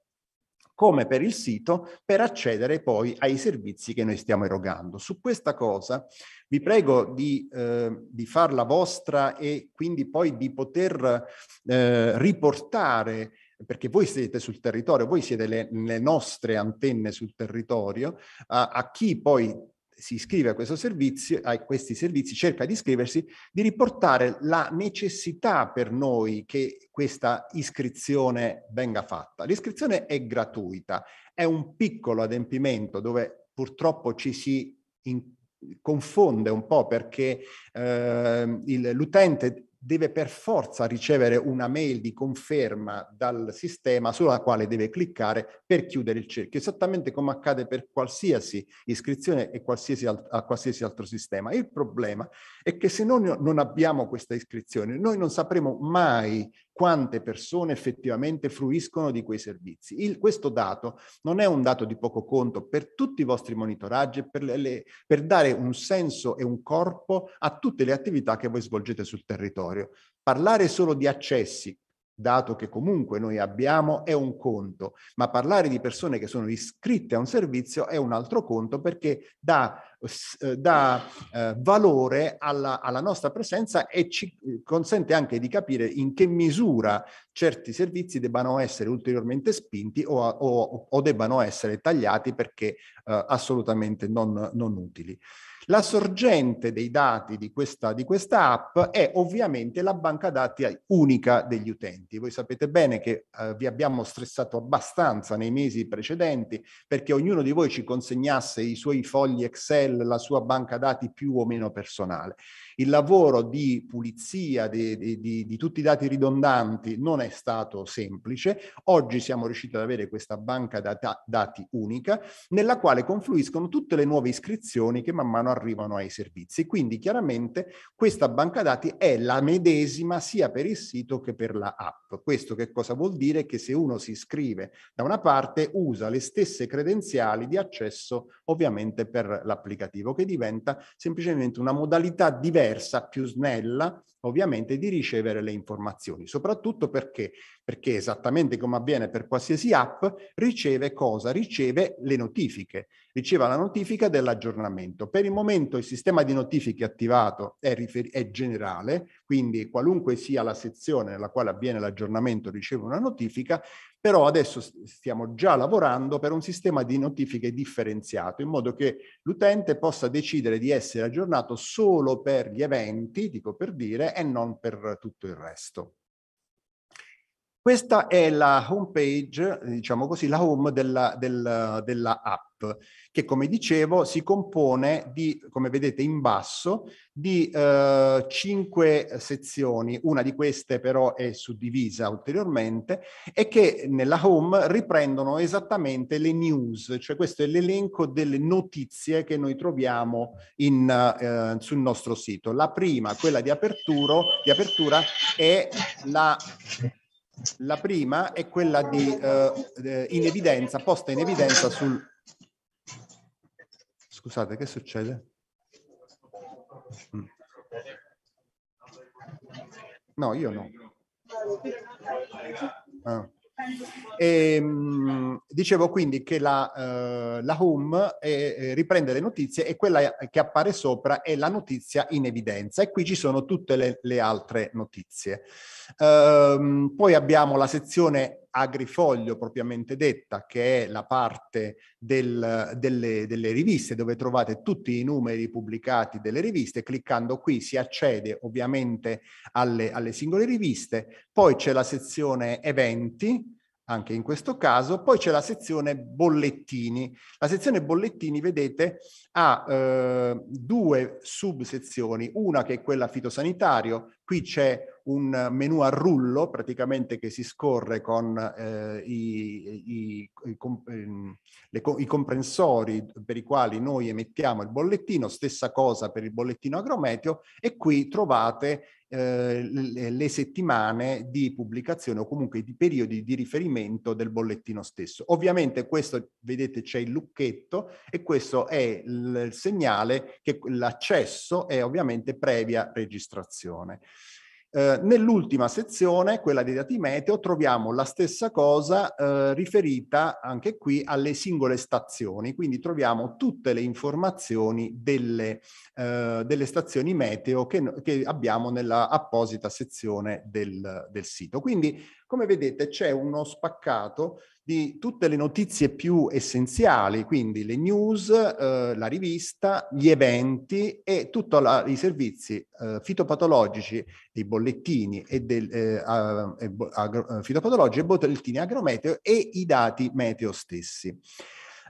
come per il sito, per accedere poi ai servizi che noi stiamo erogando. Su questa cosa vi prego di, eh, di farla vostra e quindi poi di poter eh, riportare perché voi siete sul territorio, voi siete le, le nostre antenne sul territorio, a, a, chi poi si iscrive a, questo servizio, a questi servizi, cerca di iscriversi, di riportare la necessità per noi che questa iscrizione venga fatta. L'iscrizione è gratuita, è un piccolo adempimento dove purtroppo ci si in- confonde un po' perché eh, il, l'utente deve per forza ricevere una mail di conferma dal sistema sulla quale deve cliccare per chiudere il cerchio, esattamente come accade per qualsiasi iscrizione e qualsiasi alt- a qualsiasi altro sistema. Il problema è che se noi non abbiamo questa iscrizione, noi non sapremo mai quante persone effettivamente fruiscono di quei servizi. Il, questo dato non è un dato di poco conto per tutti i vostri monitoraggi, per, le, le, per dare un senso e un corpo a tutte le attività che voi svolgete sul territorio. Parlare solo di accessi dato che comunque noi abbiamo, è un conto, ma parlare di persone che sono iscritte a un servizio è un altro conto perché dà, eh, dà eh, valore alla, alla, nostra presenza e ci eh, consente anche di capire in che misura certi servizi debbano essere ulteriormente spinti o, o, o debbano essere tagliati perché eh, assolutamente non, non utili. La sorgente dei dati di questa, di questa app è ovviamente la banca dati unica degli utenti. Voi sapete bene che eh, vi abbiamo stressato abbastanza nei mesi precedenti perché ognuno di voi ci consegnasse i suoi fogli Excel, la sua banca dati più o meno personale. Il lavoro di pulizia di, di, di, di tutti i dati ridondanti non è stato semplice. Oggi siamo riusciti ad avere questa banca data, dati unica nella quale confluiscono tutte le nuove iscrizioni che man mano arrivano ai servizi. Quindi chiaramente questa banca dati è la medesima sia per il sito che per la app. Questo che cosa vuol dire? Che se uno si iscrive da una parte usa le stesse credenziali di accesso ovviamente per l'applicativo che diventa semplicemente una modalità diversa diversa, più snella, ovviamente di ricevere le informazioni, soprattutto perché, perché esattamente come avviene per qualsiasi app, riceve cosa? Riceve le notifiche, riceve la notifica dell'aggiornamento. Per il momento il sistema di notifiche attivato è, rifer- è generale, quindi qualunque sia la sezione nella quale avviene l'aggiornamento riceve una notifica, però adesso stiamo già lavorando per un sistema di notifiche differenziato, in modo che l'utente possa decidere di essere aggiornato solo per gli eventi, dico per dire, e non per tutto il resto. Questa è la home page, diciamo così, la home della, della, della app che come dicevo si compone di, come vedete in basso, di eh, cinque sezioni, una di queste però è suddivisa ulteriormente e che nella home riprendono esattamente le news, cioè questo è l'elenco delle notizie che noi troviamo in, eh, sul nostro sito. La prima, quella di, aperturo, di apertura, è la la prima è quella di, eh, in evidenza, posta in evidenza sul Scusate, che succede? Mm. No, io no. Ah. E, ehm, dicevo quindi che la, eh, la home eh, riprende le notizie e quella che appare sopra è la notizia in evidenza e qui ci sono tutte le, le altre notizie. Ehm, poi abbiamo la sezione agrifoglio propriamente detta, che è la parte del, delle, delle riviste dove trovate tutti i numeri pubblicati delle riviste, cliccando qui si accede ovviamente alle, alle singole riviste, poi c'è la sezione eventi, anche in questo caso. Poi c'è la sezione bollettini. La sezione bollettini, vedete, ha eh, due subsezioni, una che è quella fitosanitario, qui c'è un menu a rullo praticamente che si scorre con eh, i, i, i, comp- ehm, le, i, comprensori per i quali noi emettiamo il bollettino, stessa cosa per il bollettino agrometeo e qui trovate eh, le, le settimane di pubblicazione o comunque i periodi di riferimento del bollettino stesso. Ovviamente questo, vedete, c'è il lucchetto e questo è il, il segnale che l'accesso è ovviamente previa registrazione. Eh, nell'ultima sezione, quella dei dati meteo, troviamo la stessa cosa eh, riferita anche qui alle singole stazioni, quindi troviamo tutte le informazioni delle, eh, delle stazioni meteo che, che abbiamo nella apposita sezione del, del sito. Quindi come vedete c'è uno spaccato di tutte le notizie più essenziali, quindi le news, eh, la rivista, gli eventi e tutti i servizi eh, fitopatologici, i bollettini e del, eh, agro, eh, fitopatologici e bollettini agrometeo e i dati meteo stessi.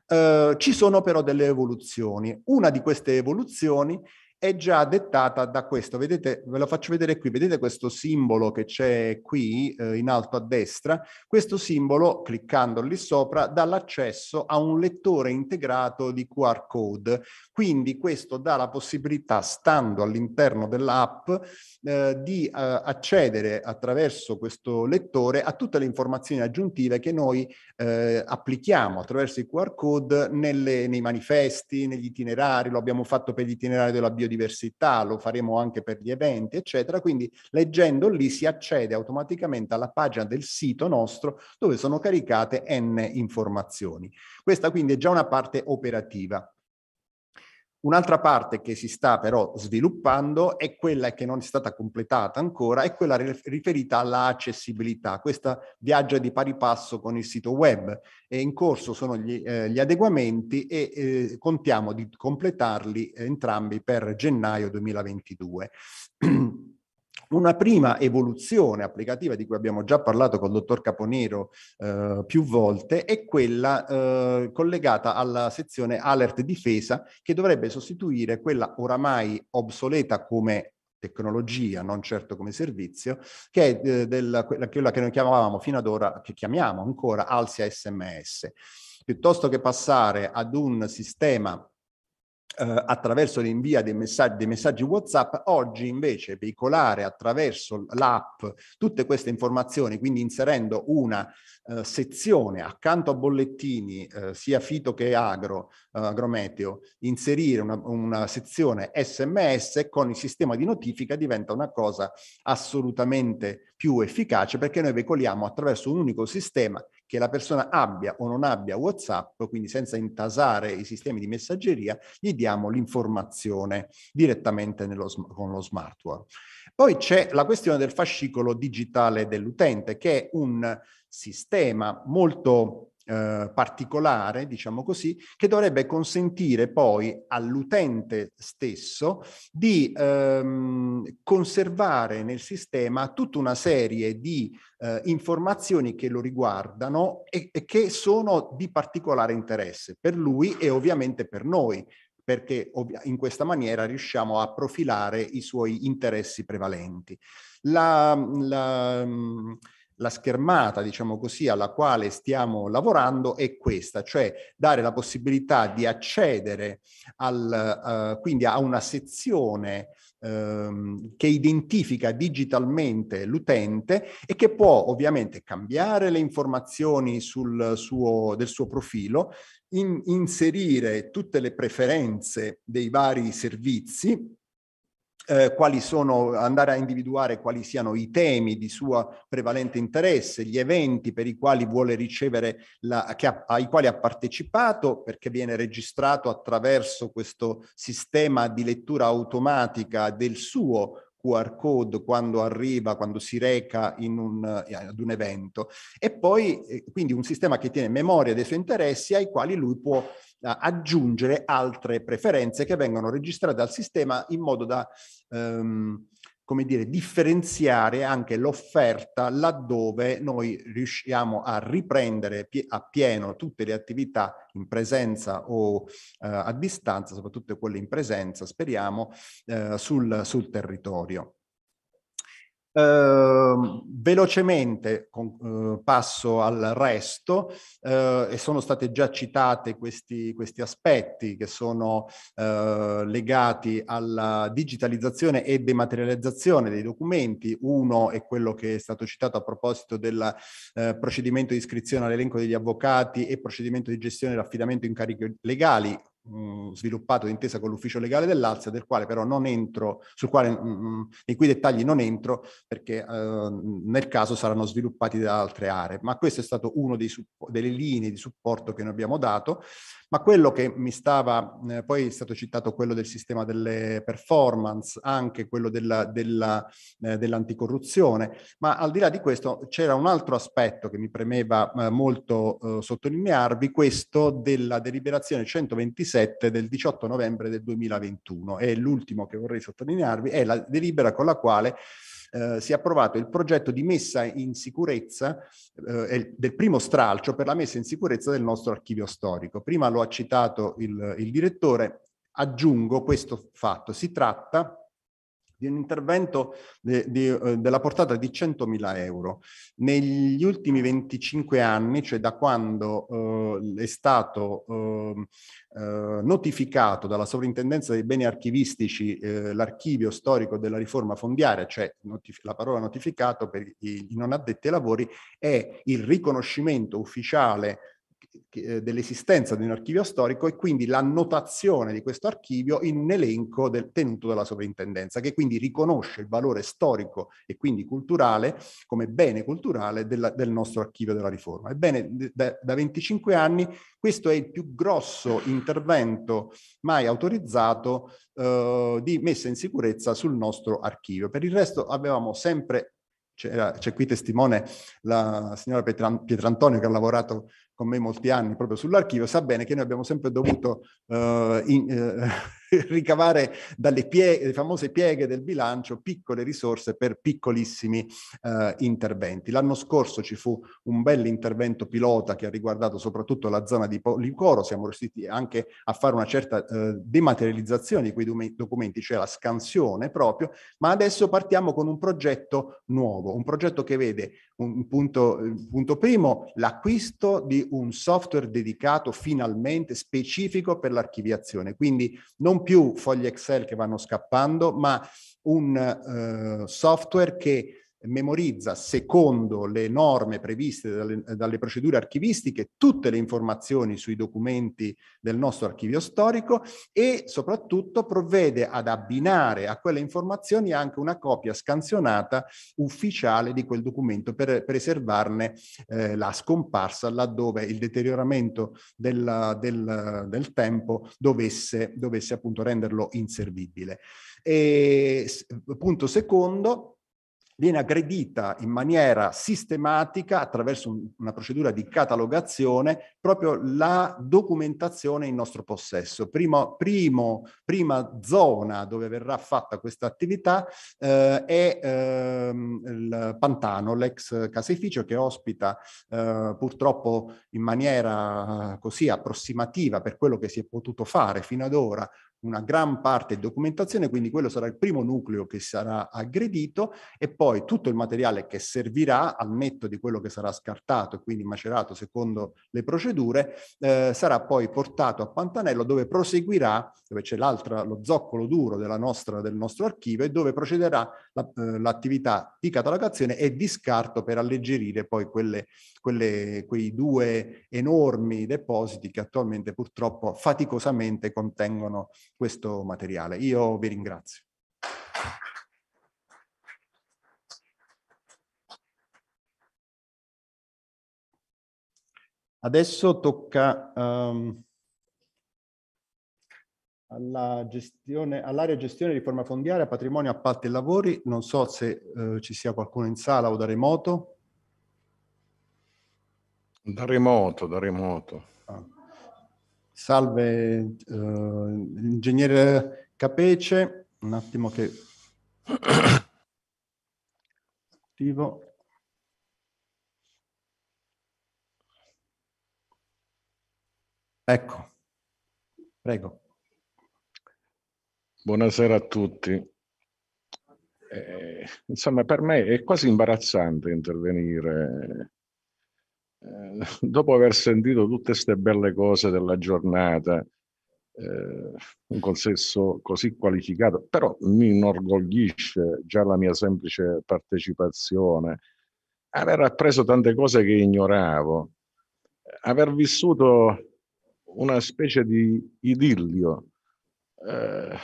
Eh, ci sono però delle evoluzioni. Una di queste evoluzioni è è già dettata da questo. Vedete, ve lo faccio vedere qui, vedete questo simbolo che c'è qui eh, in alto a destra? Questo simbolo, cliccando lì sopra, dà l'accesso a un lettore integrato di QR code. Quindi questo dà la possibilità, stando all'interno dell'app, eh, di eh, accedere attraverso questo lettore a tutte le informazioni aggiuntive che noi eh, applichiamo attraverso i QR code nelle, nei manifesti, negli itinerari, lo abbiamo fatto per gli itinerari della biodiversità, lo faremo anche per gli eventi, eccetera. Quindi leggendo lì si accede automaticamente alla pagina del sito nostro dove sono caricate n informazioni. Questa quindi è già una parte operativa. Un'altra parte che si sta però sviluppando è quella che non è stata completata ancora, è quella riferita all'accessibilità. Questa viaggia di pari passo con il sito web e in corso sono gli, eh, gli adeguamenti e eh, contiamo di completarli entrambi per gennaio 2022. una prima evoluzione applicativa di cui abbiamo già parlato con il dottor Caponero eh, più volte è quella eh, collegata alla sezione alert difesa che dovrebbe sostituire quella oramai obsoleta come tecnologia, non certo come servizio, che è eh, della, quella che noi chiamavamo fino ad ora, che chiamiamo ancora Alsia SMS. Piuttosto che passare ad un sistema eh, attraverso l'invio dei messaggi, dei messaggi WhatsApp, oggi invece veicolare attraverso l'app tutte queste informazioni, quindi inserendo una eh, sezione accanto a bollettini eh, sia fito che agro, eh, agrometeo, inserire una, una sezione SMS con il sistema di notifica diventa una cosa assolutamente più efficace perché noi veicoliamo attraverso un unico sistema che la persona abbia o non abbia WhatsApp, quindi senza intasare i sistemi di messaggeria, gli diamo l'informazione direttamente nello, con lo smartphone. Poi c'è la questione del fascicolo digitale dell'utente, che è un sistema molto eh, particolare, diciamo così, che dovrebbe consentire poi all'utente stesso di ehm, conservare nel sistema tutta una serie di eh, informazioni che lo riguardano e, e che sono di particolare interesse per lui e ovviamente per noi, perché in questa maniera riusciamo a profilare i suoi interessi prevalenti. La, la, la schermata, diciamo così, alla quale stiamo lavorando è questa, cioè dare la possibilità di accedere al, uh, quindi a una sezione um, che identifica digitalmente l'utente e che può ovviamente cambiare le informazioni suo, del suo profilo, in, inserire tutte le preferenze dei vari servizi eh, quali sono, andare a individuare quali siano i temi di suo prevalente interesse, gli eventi per i quali vuole ricevere, la, ha, ai quali ha partecipato, perché viene registrato attraverso questo sistema di lettura automatica del suo QR code quando arriva, quando si reca un, eh, ad un evento. E poi, eh, quindi, un sistema che tiene memoria dei suoi interessi ai quali lui può aggiungere altre preferenze che vengono registrate al sistema in modo da ehm, come dire, differenziare anche l'offerta laddove noi riusciamo a riprendere a pieno tutte le attività in presenza o eh, a distanza, soprattutto quelle in presenza, speriamo, eh, sul, sul territorio. Eh, velocemente con, eh, passo al resto eh, e sono state già citate questi, questi aspetti che sono eh, legati alla digitalizzazione e dematerializzazione dei documenti. Uno è quello che è stato citato a proposito del eh, procedimento di iscrizione all'elenco degli avvocati e procedimento di gestione dell'affidamento in carichi legali, mh, sviluppato d'intesa con l'ufficio legale dell'Alzia, del quale però non entro, sul quale, mh, in cui dettagli non entro perché eh, nel caso saranno sviluppati da altre aree. Ma questo è stato uno dei, delle linee di supporto che noi abbiamo dato. Ma quello che mi stava, eh, poi è stato citato quello del sistema delle performance, anche quello della, della, eh, dell'anticorruzione, ma al di là di questo c'era un altro aspetto che mi premeva eh, molto eh, sottolinearvi, questo della deliberazione 126 del 18 novembre del 2021 e l'ultimo che vorrei sottolinearvi è la delibera con la quale eh, si è approvato il progetto di messa in sicurezza eh, del primo stralcio per la messa in sicurezza del nostro archivio storico. Prima lo ha citato il, il direttore, aggiungo questo fatto, si tratta di un intervento de, de, eh, della portata di 100.000 euro. Negli ultimi 25 anni, cioè da quando eh, è stato ehm, eh, notificato dalla sovrintendenza dei beni archivistici eh, l'archivio storico della riforma fondiaria, cioè notif- la parola notificato per i, i non addetti ai lavori, è il riconoscimento ufficiale eh, dell'esistenza di un archivio storico e quindi l'annotazione di questo archivio in un elenco del, tenuto dalla sovrintendenza, che quindi riconosce il valore storico e quindi culturale come bene culturale della, del nostro archivio della riforma. Ebbene, da, da 25 anni questo è il più grosso intervento mai autorizzato eh, di messa in sicurezza sul nostro archivio. Per il resto avevamo sempre c'è qui testimone la signora Pietrantonio che ha lavorato con me molti anni proprio sull'archivio, sa bene che noi abbiamo sempre dovuto eh, in, eh, ricavare dalle pieghe, le famose pieghe del bilancio piccole risorse per piccolissimi eh, interventi. L'anno scorso ci fu un bel intervento pilota che ha riguardato soprattutto la zona di Policoro, siamo riusciti anche a fare una certa eh, dematerializzazione di quei documenti, cioè la scansione proprio, ma adesso partiamo con un progetto nuovo, un progetto che vede un punto, punto primo l'acquisto di un software dedicato finalmente specifico per l'archiviazione, quindi non più fogli Excel che vanno scappando, ma un eh, software che memorizza secondo le norme previste dalle, dalle, procedure archivistiche tutte le informazioni sui documenti del nostro archivio storico e soprattutto provvede ad abbinare a quelle informazioni anche una copia scansionata ufficiale di quel documento per preservarne eh, la scomparsa laddove il deterioramento del, del, del tempo dovesse, dovesse appunto renderlo inservibile. E, punto secondo, viene aggredita in maniera sistematica attraverso un, una procedura di catalogazione proprio la documentazione in nostro possesso. Primo, primo, prima zona dove verrà fatta questa attività eh, è ehm, il Pantano, l'ex caseificio che ospita eh, purtroppo in maniera eh, così approssimativa per quello che si è potuto fare fino ad ora una gran parte di documentazione, quindi quello sarà il primo nucleo che sarà aggredito e poi tutto il materiale che servirà al netto di quello che sarà scartato e quindi macerato secondo le procedure, eh, sarà poi portato a Pantanello dove proseguirà, dove c'è lo zoccolo duro nostra, del nostro archivio e dove procederà l'attività la, eh, di catalogazione e di scarto per alleggerire poi quelle, quelle, quei due enormi depositi che attualmente purtroppo faticosamente contengono questo materiale. Io vi ringrazio. Adesso tocca um, all'area gestione, all gestione riforma fondiaria, patrimonio, appalti e lavori. Non so se eh, ci sia qualcuno in sala o da remoto. Da remoto, da remoto. Salve, eh, ingegnere Capece, un attimo che... Attivo. Ecco, prego. Buonasera a tutti. Eh, insomma, per me è quasi imbarazzante intervenire eh, dopo aver sentito tutte queste belle cose della giornata, eh, un consesso così qualificato, però mi inorgoglisce già la mia semplice partecipazione, aver appreso tante cose che ignoravo, aver vissuto una specie di idillio, eh,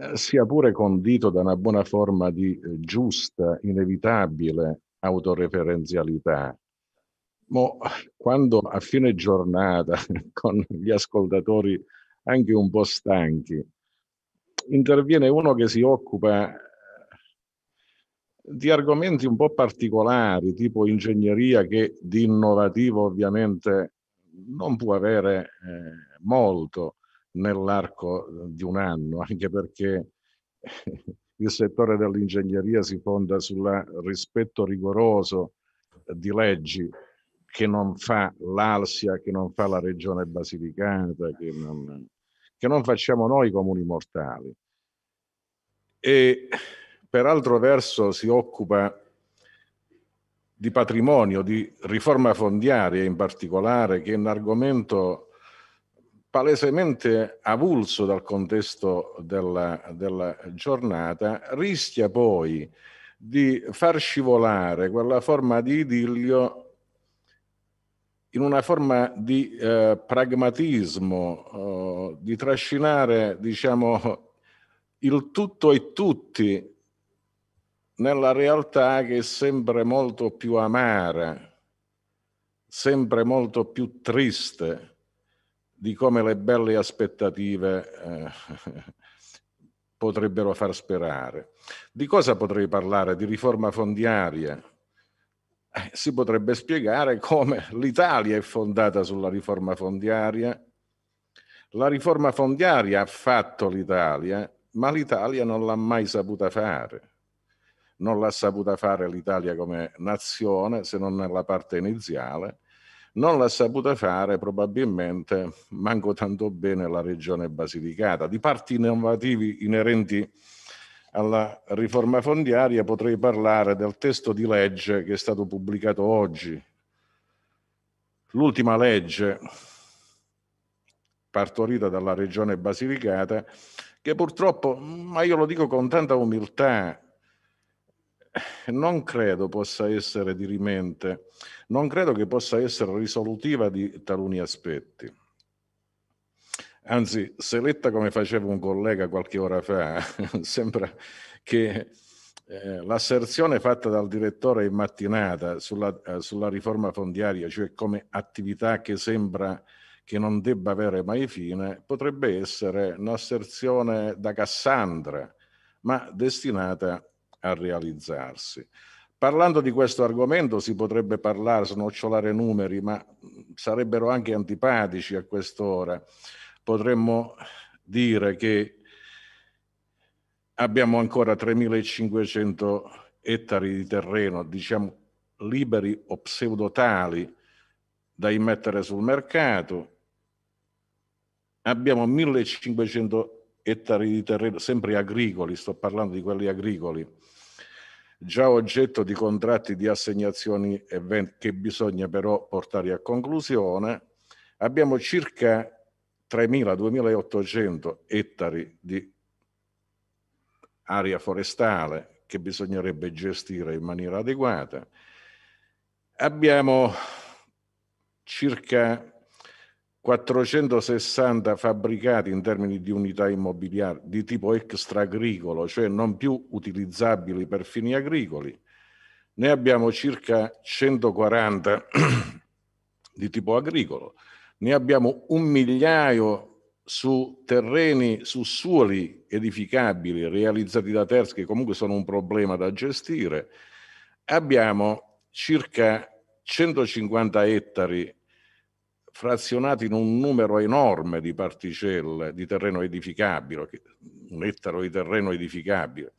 eh sia pure condito da una buona forma di eh, giusta, inevitabile autoreferenzialità. Mo, quando a fine giornata, con gli ascoltatori anche un po' stanchi, interviene uno che si occupa eh, di argomenti un po' particolari, tipo ingegneria, che di innovativo ovviamente non può avere eh, molto nell'arco di un anno, anche perché il settore dell'ingegneria si fonda sul rispetto rigoroso di leggi che non fa l'Alsia, che non fa la regione Basilicata, che non, che non facciamo noi comuni mortali. E per altro verso si occupa di patrimonio, di riforma fondiaria in particolare, che è un argomento palesemente avulso dal contesto della, della giornata, rischia poi di far scivolare quella forma di idillio in una forma di eh, pragmatismo, eh, di trascinare diciamo, il tutto e tutti nella realtà che è sempre molto più amara, sempre molto più triste di come le belle aspettative eh, potrebbero far sperare. Di cosa potrei parlare? Di riforma fondiaria, eh, si potrebbe spiegare come l'Italia è fondata sulla riforma fondiaria. La riforma fondiaria ha fatto l'Italia, ma l'Italia non l'ha mai saputa fare. Non l'ha saputa fare l'Italia come nazione, se non nella parte iniziale. Non l'ha saputa fare probabilmente manco tanto bene la regione basilicata. Di parti innovativi inerenti alla riforma fondiaria potrei parlare del testo di legge che è stato pubblicato oggi. L'ultima legge partorita dalla regione Basilicata che purtroppo, ma io lo dico con tanta umiltà, non credo possa essere dirimente, non credo che possa essere risolutiva di taluni aspetti. Anzi, se letta come faceva un collega qualche ora fa, sembra che eh, l'asserzione fatta dal direttore in mattinata sulla, eh, sulla, riforma fondiaria, cioè come attività che sembra che non debba avere mai fine, potrebbe essere un'asserzione da Cassandra, ma destinata a realizzarsi. Parlando di questo argomento si potrebbe parlare, snocciolare numeri, ma mm, sarebbero anche antipatici a quest'ora potremmo dire che abbiamo ancora 3.500 ettari di terreno, diciamo liberi o pseudotali, da immettere sul mercato. Abbiamo 1.500 ettari di terreno, sempre agricoli, sto parlando di quelli agricoli, già oggetto di contratti di assegnazioni che bisogna però portare a conclusione. Abbiamo circa 3.000-2.800 ettari di area forestale che bisognerebbe gestire in maniera adeguata. Abbiamo circa 460 fabbricati in termini di unità immobiliari di tipo extra-agricolo, cioè non più utilizzabili per fini agricoli. Ne abbiamo circa 140 di tipo agricolo ne abbiamo un migliaio su terreni, su suoli edificabili realizzati da terzi che comunque sono un problema da gestire, abbiamo circa 150 ettari frazionati in un numero enorme di particelle di terreno edificabile, un ettaro di terreno edificabile,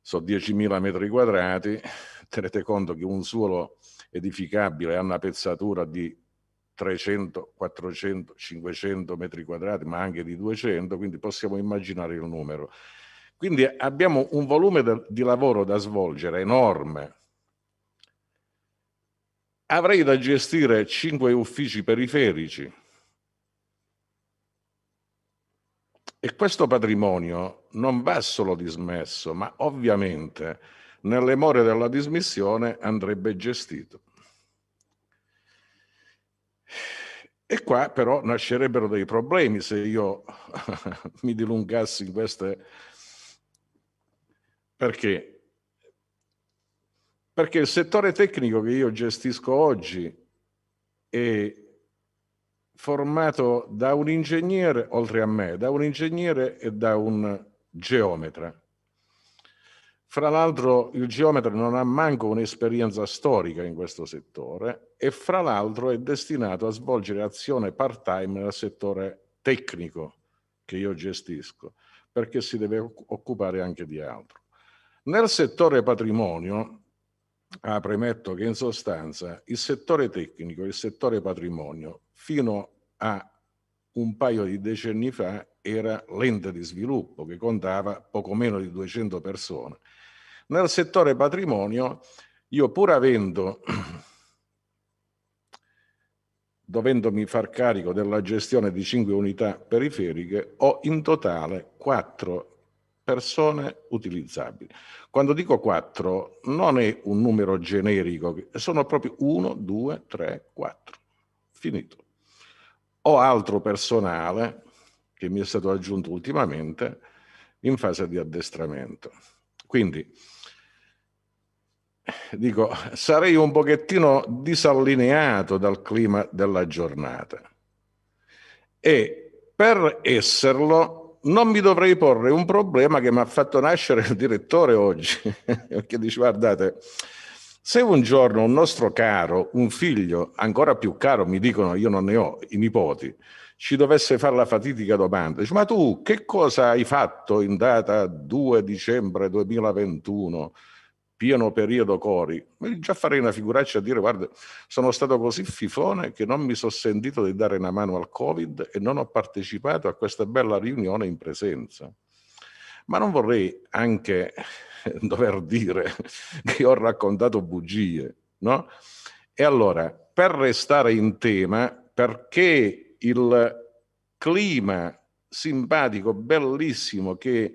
sono 10.000 metri quadrati, tenete conto che un suolo edificabile ha una pezzatura di 300, 400, 500 metri quadrati, ma anche di 200, quindi possiamo immaginare il numero. Quindi abbiamo un volume da, di lavoro da svolgere enorme. Avrei da gestire cinque uffici periferici. E questo patrimonio non va solo dismesso, ma ovviamente nelle more della dismissione andrebbe gestito. E qua però nascerebbero dei problemi se io mi dilungassi in queste... Perché? Perché il settore tecnico che io gestisco oggi è formato da un ingegnere, oltre a me, da un ingegnere e da un geometra. Fra l'altro il geometra non ha manco un'esperienza storica in questo settore e fra l'altro è destinato a svolgere azione part-time nel settore tecnico che io gestisco, perché si deve occupare anche di altro. Nel settore patrimonio, ah, premetto che in sostanza il settore tecnico, il settore patrimonio, fino a un paio di decenni fa era l'ente di sviluppo che contava poco meno di 200 persone nel settore patrimonio, io pur avendo, dovendomi far carico della gestione di cinque unità periferiche, ho in totale quattro persone utilizzabili. Quando dico quattro, non è un numero generico, sono proprio uno, due, tre, quattro. Finito. Ho altro personale che mi è stato aggiunto ultimamente in fase di addestramento. Quindi dico, sarei un pochettino disallineato dal clima della giornata. E per esserlo non mi dovrei porre un problema che mi ha fatto nascere il direttore oggi, perché dice guardate, se un giorno un nostro caro, un figlio ancora più caro, mi dicono io non ne ho i nipoti, ci dovesse fare la fatidica domanda, dice, ma tu che cosa hai fatto in data 2 dicembre 2021? pieno periodo Cori, già farei una figuraccia a dire guarda, sono stato così fifone che non mi sono sentito di dare una mano al Covid e non ho partecipato a questa bella riunione in presenza. Ma non vorrei anche dover dire che ho raccontato bugie, no? E allora, per restare in tema, perché il clima simpatico, bellissimo che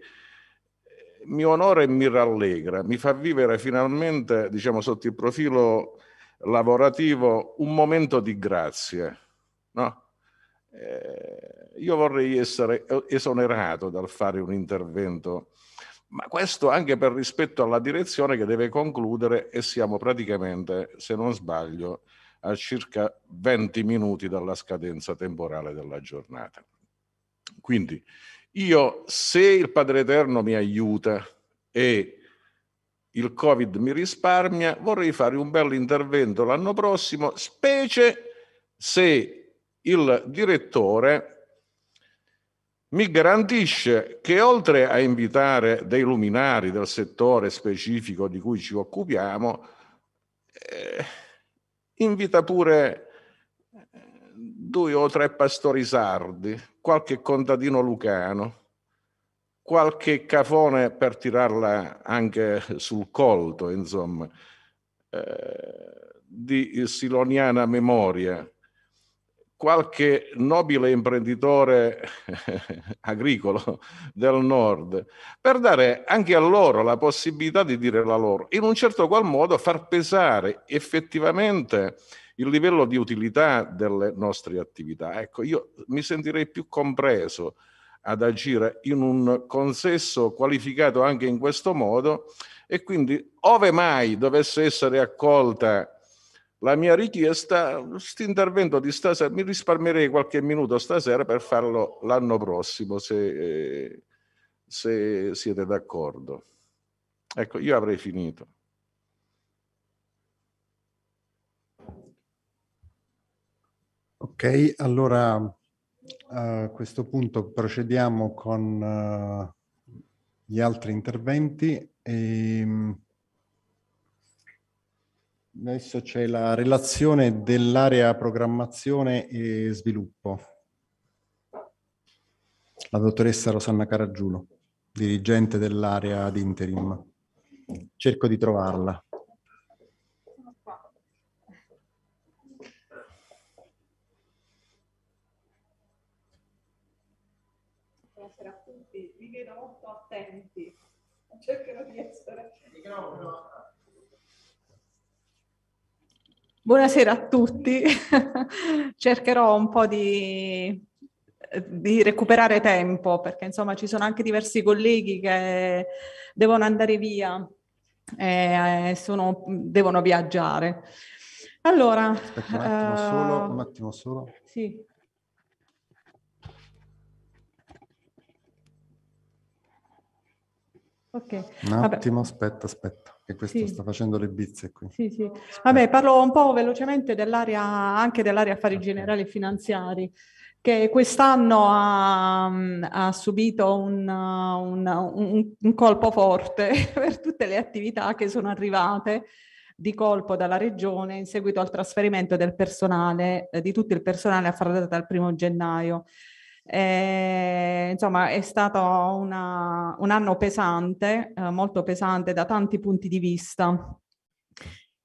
mi onora e mi rallegra, mi fa vivere finalmente, diciamo, sotto il profilo lavorativo, un momento di grazia. No? Eh, io vorrei essere esonerato dal fare un intervento, ma questo anche per rispetto alla direzione che deve concludere e siamo praticamente, se non sbaglio, a circa 20 minuti dalla scadenza temporale della giornata. Quindi io, se il Padre Eterno mi aiuta e il Covid mi risparmia, vorrei fare un bel intervento l'anno prossimo, specie se il direttore mi garantisce che oltre a invitare dei luminari del settore specifico di cui ci occupiamo, eh, invita pure eh, due o tre pastori sardi qualche contadino lucano, qualche cafone per tirarla anche sul colto, insomma, eh, di siloniana memoria, qualche nobile imprenditore agricolo del nord, per dare anche a loro la possibilità di dire la loro, in un certo qual modo far pesare effettivamente il livello di utilità delle nostre attività. Ecco, io mi sentirei più compreso ad agire in un consesso qualificato anche in questo modo e quindi ove mai dovesse essere accolta la mia richiesta, questo intervento di stasera, mi risparmierei qualche minuto stasera per farlo l'anno prossimo, se, eh, se siete d'accordo. Ecco, io avrei finito. Ok, allora a questo punto procediamo con eh, gli altri interventi. E, ehm, adesso c'è la relazione dell'area programmazione e sviluppo. La dottoressa Rosanna Caragiulo, dirigente dell'area ad interim. Cerco di trovarla. cercherò di essere. Buonasera a tutti, cercherò un po' di, di recuperare tempo perché insomma ci sono anche diversi colleghi che devono andare via e eh, sono, devono viaggiare. Allora, Aspetta un attimo, uh, solo, un eh, attimo solo. Sì. Okay. Un attimo, Vabbè. aspetta, aspetta, che questo sì. sta facendo le bizze qui. Sì, sì. Vabbè, parlo un po' velocemente dell'area, anche dell'area affari okay. generali e finanziari, che quest'anno ha, ha subito un, un, un, un colpo forte per tutte le attività che sono arrivate di colpo dalla regione in seguito al trasferimento del personale, eh, di tutto il personale a far data dal primo gennaio. E, eh, insomma, è stato una, un anno pesante, eh, molto pesante da tanti punti di vista.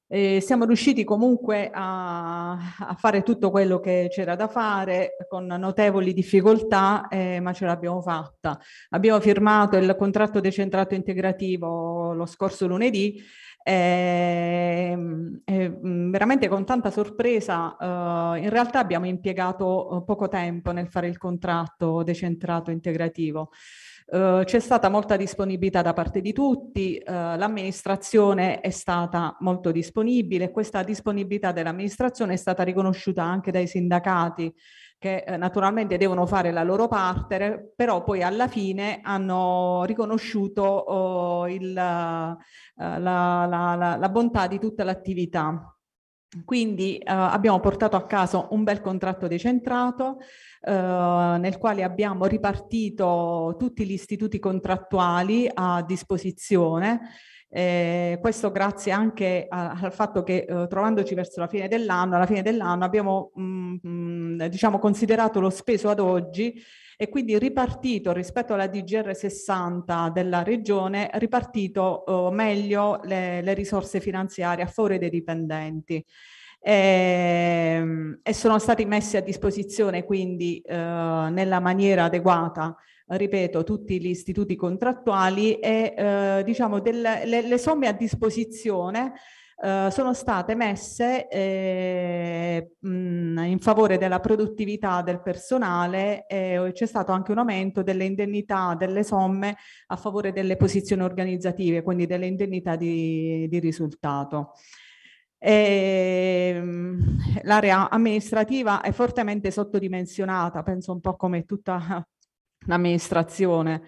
E siamo riusciti comunque a, a, fare tutto quello che c'era da fare con notevoli difficoltà, eh, ma ce l'abbiamo fatta. Abbiamo firmato il contratto decentrato integrativo lo scorso lunedì Ehm, eh, eh, veramente con tanta sorpresa, eh, in realtà abbiamo impiegato eh, poco tempo nel fare il contratto decentrato integrativo. Eh, c'è stata molta disponibilità da parte di tutti, eh, l'amministrazione è stata molto disponibile, questa disponibilità dell'amministrazione è stata riconosciuta anche dai sindacati che eh, naturalmente devono fare la loro parte, però poi alla fine hanno riconosciuto oh, il, eh, la, la, la, la bontà di tutta l'attività. Quindi eh, abbiamo portato a caso un bel contratto decentrato eh, nel quale abbiamo ripartito tutti gli istituti contrattuali a disposizione eh, questo grazie anche a, al fatto che eh, trovandoci verso la fine dell'anno, alla fine dell'anno abbiamo mh, mm, mh, mm, diciamo considerato lo speso ad oggi e quindi ripartito rispetto alla DGR 60 della regione, ripartito eh, meglio le, le risorse finanziarie a favore dei dipendenti. E, ehm, e sono stati messi a disposizione quindi eh, nella maniera adeguata ripeto, tutti gli istituti contrattuali e eh, diciamo delle, le, le somme a disposizione eh, sono state messe eh, mh, in favore della produttività del personale e eh, c'è stato anche un aumento delle indennità, delle somme a favore delle posizioni organizzative, quindi delle indennità di, di risultato. Ehm, l'area amministrativa è fortemente sottodimensionata, penso un po' come tutta l'amministrazione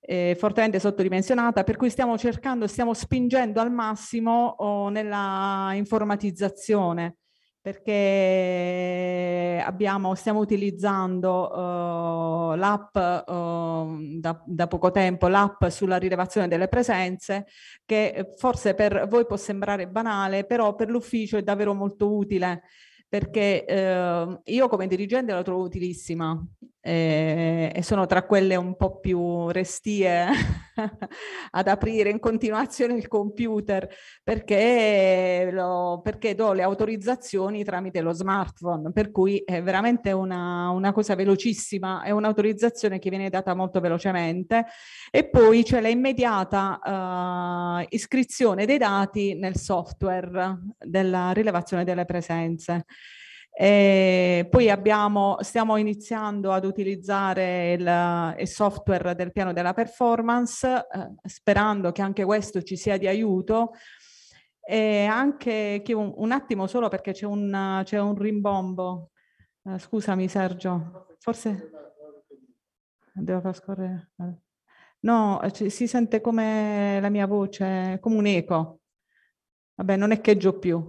eh, fortemente sottodimensionata, per cui stiamo cercando, stiamo spingendo al massimo oh, nella informatizzazione perché abbiamo, stiamo utilizzando uh, l'app uh, da, da, poco tempo, l'app sulla rilevazione delle presenze, che forse per voi può sembrare banale, però per l'ufficio è davvero molto utile, perché uh, io come dirigente la trovo utilissima eh, e sono tra quelle un po' più restie ad aprire in continuazione il computer perché, lo, perché, do le autorizzazioni tramite lo smartphone, per cui è veramente una, una cosa velocissima, è un'autorizzazione che viene data molto velocemente e poi c'è l'immediata uh, eh, iscrizione dei dati nel software della rilevazione delle presenze. E eh, poi abbiamo, stiamo iniziando ad utilizzare il, il software del piano della performance, eh, sperando che anche questo ci sia di aiuto. E anche un, un attimo solo perché c'è un, c'è un rimbombo. Eh, scusami Sergio, forse devo scorrere. No, c- si sente come la mia voce, come un eco. Vabbè, non è eccheggio più,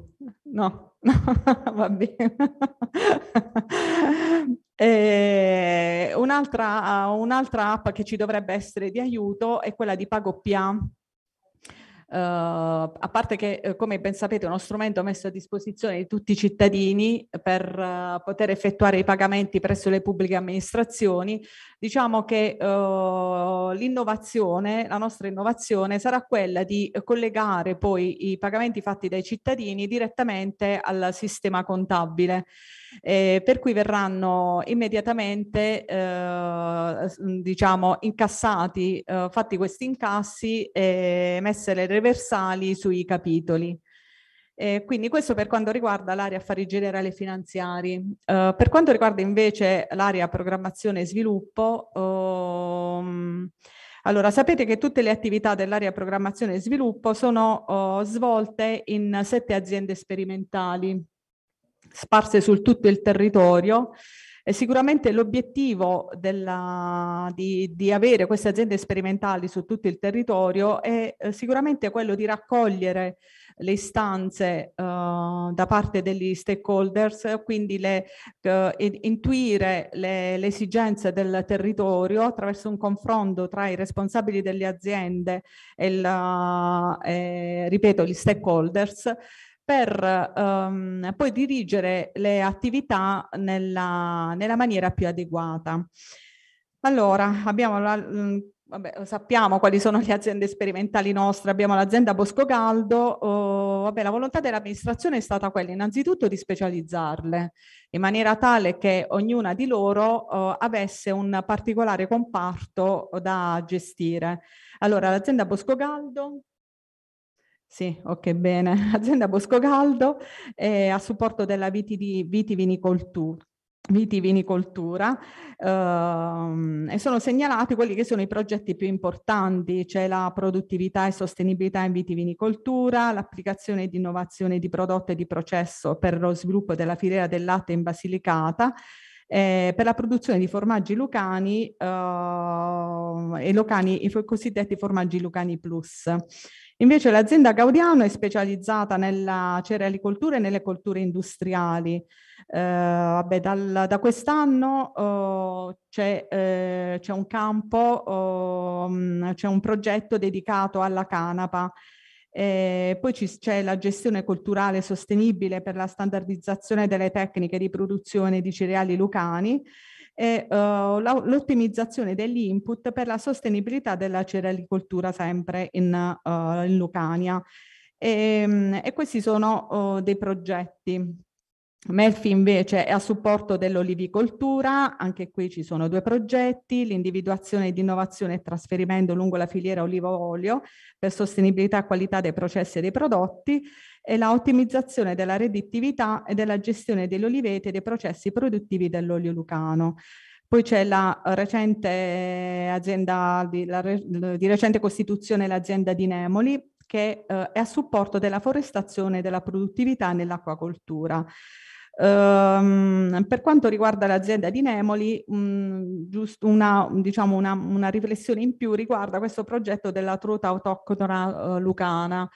no. Va bene. Eh, un'altra, un'altra app che ci dovrebbe essere di aiuto è quella di Pagoppia Uhm, a parte che, uhm, come ben sapete, è uno strumento messo a disposizione di tutti i cittadini per uhm, poter effettuare i pagamenti presso le pubbliche amministrazioni, diciamo che l'innovazione, la nostra innovazione sarà quella di collegare poi i pagamenti fatti dai cittadini direttamente al sistema contabile eh, per cui verranno immediatamente eh, diciamo incassati, eh, fatti questi incassi e messe le reversali sui capitoli. Eh, quindi questo per quanto riguarda l'area affari generali e finanziari. Eh, per quanto riguarda invece l'area programmazione e sviluppo, ehm, allora sapete che tutte le attività dell'area programmazione e sviluppo sono oh, svolte in sette aziende sperimentali sparse su tutto il territorio. E sicuramente l'obiettivo di, di, avere queste aziende sperimentali su tutto il territorio è eh, sicuramente quello di raccogliere le istanze uh, da parte degli stakeholders, quindi le, uh, intuire le, le, esigenze del territorio attraverso un confronto tra i responsabili delle aziende e, la, eh, ripeto, gli stakeholders per ehm, poi dirigere le attività nella, nella maniera più adeguata. Allora, abbiamo la, mm, Vabbè, sappiamo quali sono le aziende sperimentali nostre, abbiamo l'azienda Bosco Caldo, oh, vabbè, la volontà dell'amministrazione è stata quella innanzitutto di specializzarle in maniera tale che ognuna di loro oh, avesse un particolare comparto da gestire. Allora l'azienda Bosco Caldo sì, ok, bene. Azienda Boscocaldo eh, a supporto della vitivinicoltura vitivinicoltura ehm, e sono segnalati quelli che sono i progetti più importanti, cioè la produttività e sostenibilità in vitivinicoltura, l'applicazione di innovazione di prodotto e di processo per lo sviluppo della filiera del latte in Basilicata, eh, per la produzione di formaggi lucani eh, e, locani, i cosiddetti formaggi lucani plus. Invece l'azienda Gaudiano è specializzata nella cerealicoltura e nelle colture industriali. Eh, vabbè, dal, da quest'anno oh, eh, c'è, eh, un campo, oh, mm, c'è un progetto dedicato alla canapa. Eh, poi c'è la gestione culturale sostenibile per la standardizzazione delle tecniche di produzione di cereali lucani e uh, l'ottimizzazione degli input per la sostenibilità della cerealicoltura sempre in, uh, in Lucania. E, ehm, e, questi sono uh, dei progetti. Melfi invece è a supporto dell'olivicoltura, anche qui ci sono due progetti, l'individuazione di innovazione e trasferimento lungo la filiera olivo-olio per sostenibilità e qualità dei processi e dei prodotti e la ottimizzazione della redditività e della gestione dell'olivete e dei processi produttivi dell'olio lucano. Poi c'è la recente eh, azienda di, la, di recente costituzione l'azienda di Nemoli che eh, è a supporto della forestazione e della produttività nell'acquacoltura. Um, per quanto riguarda l'azienda di Nemoli, um, giusto una, diciamo una, una, riflessione in più riguarda questo progetto della trota autoctona uh, lucana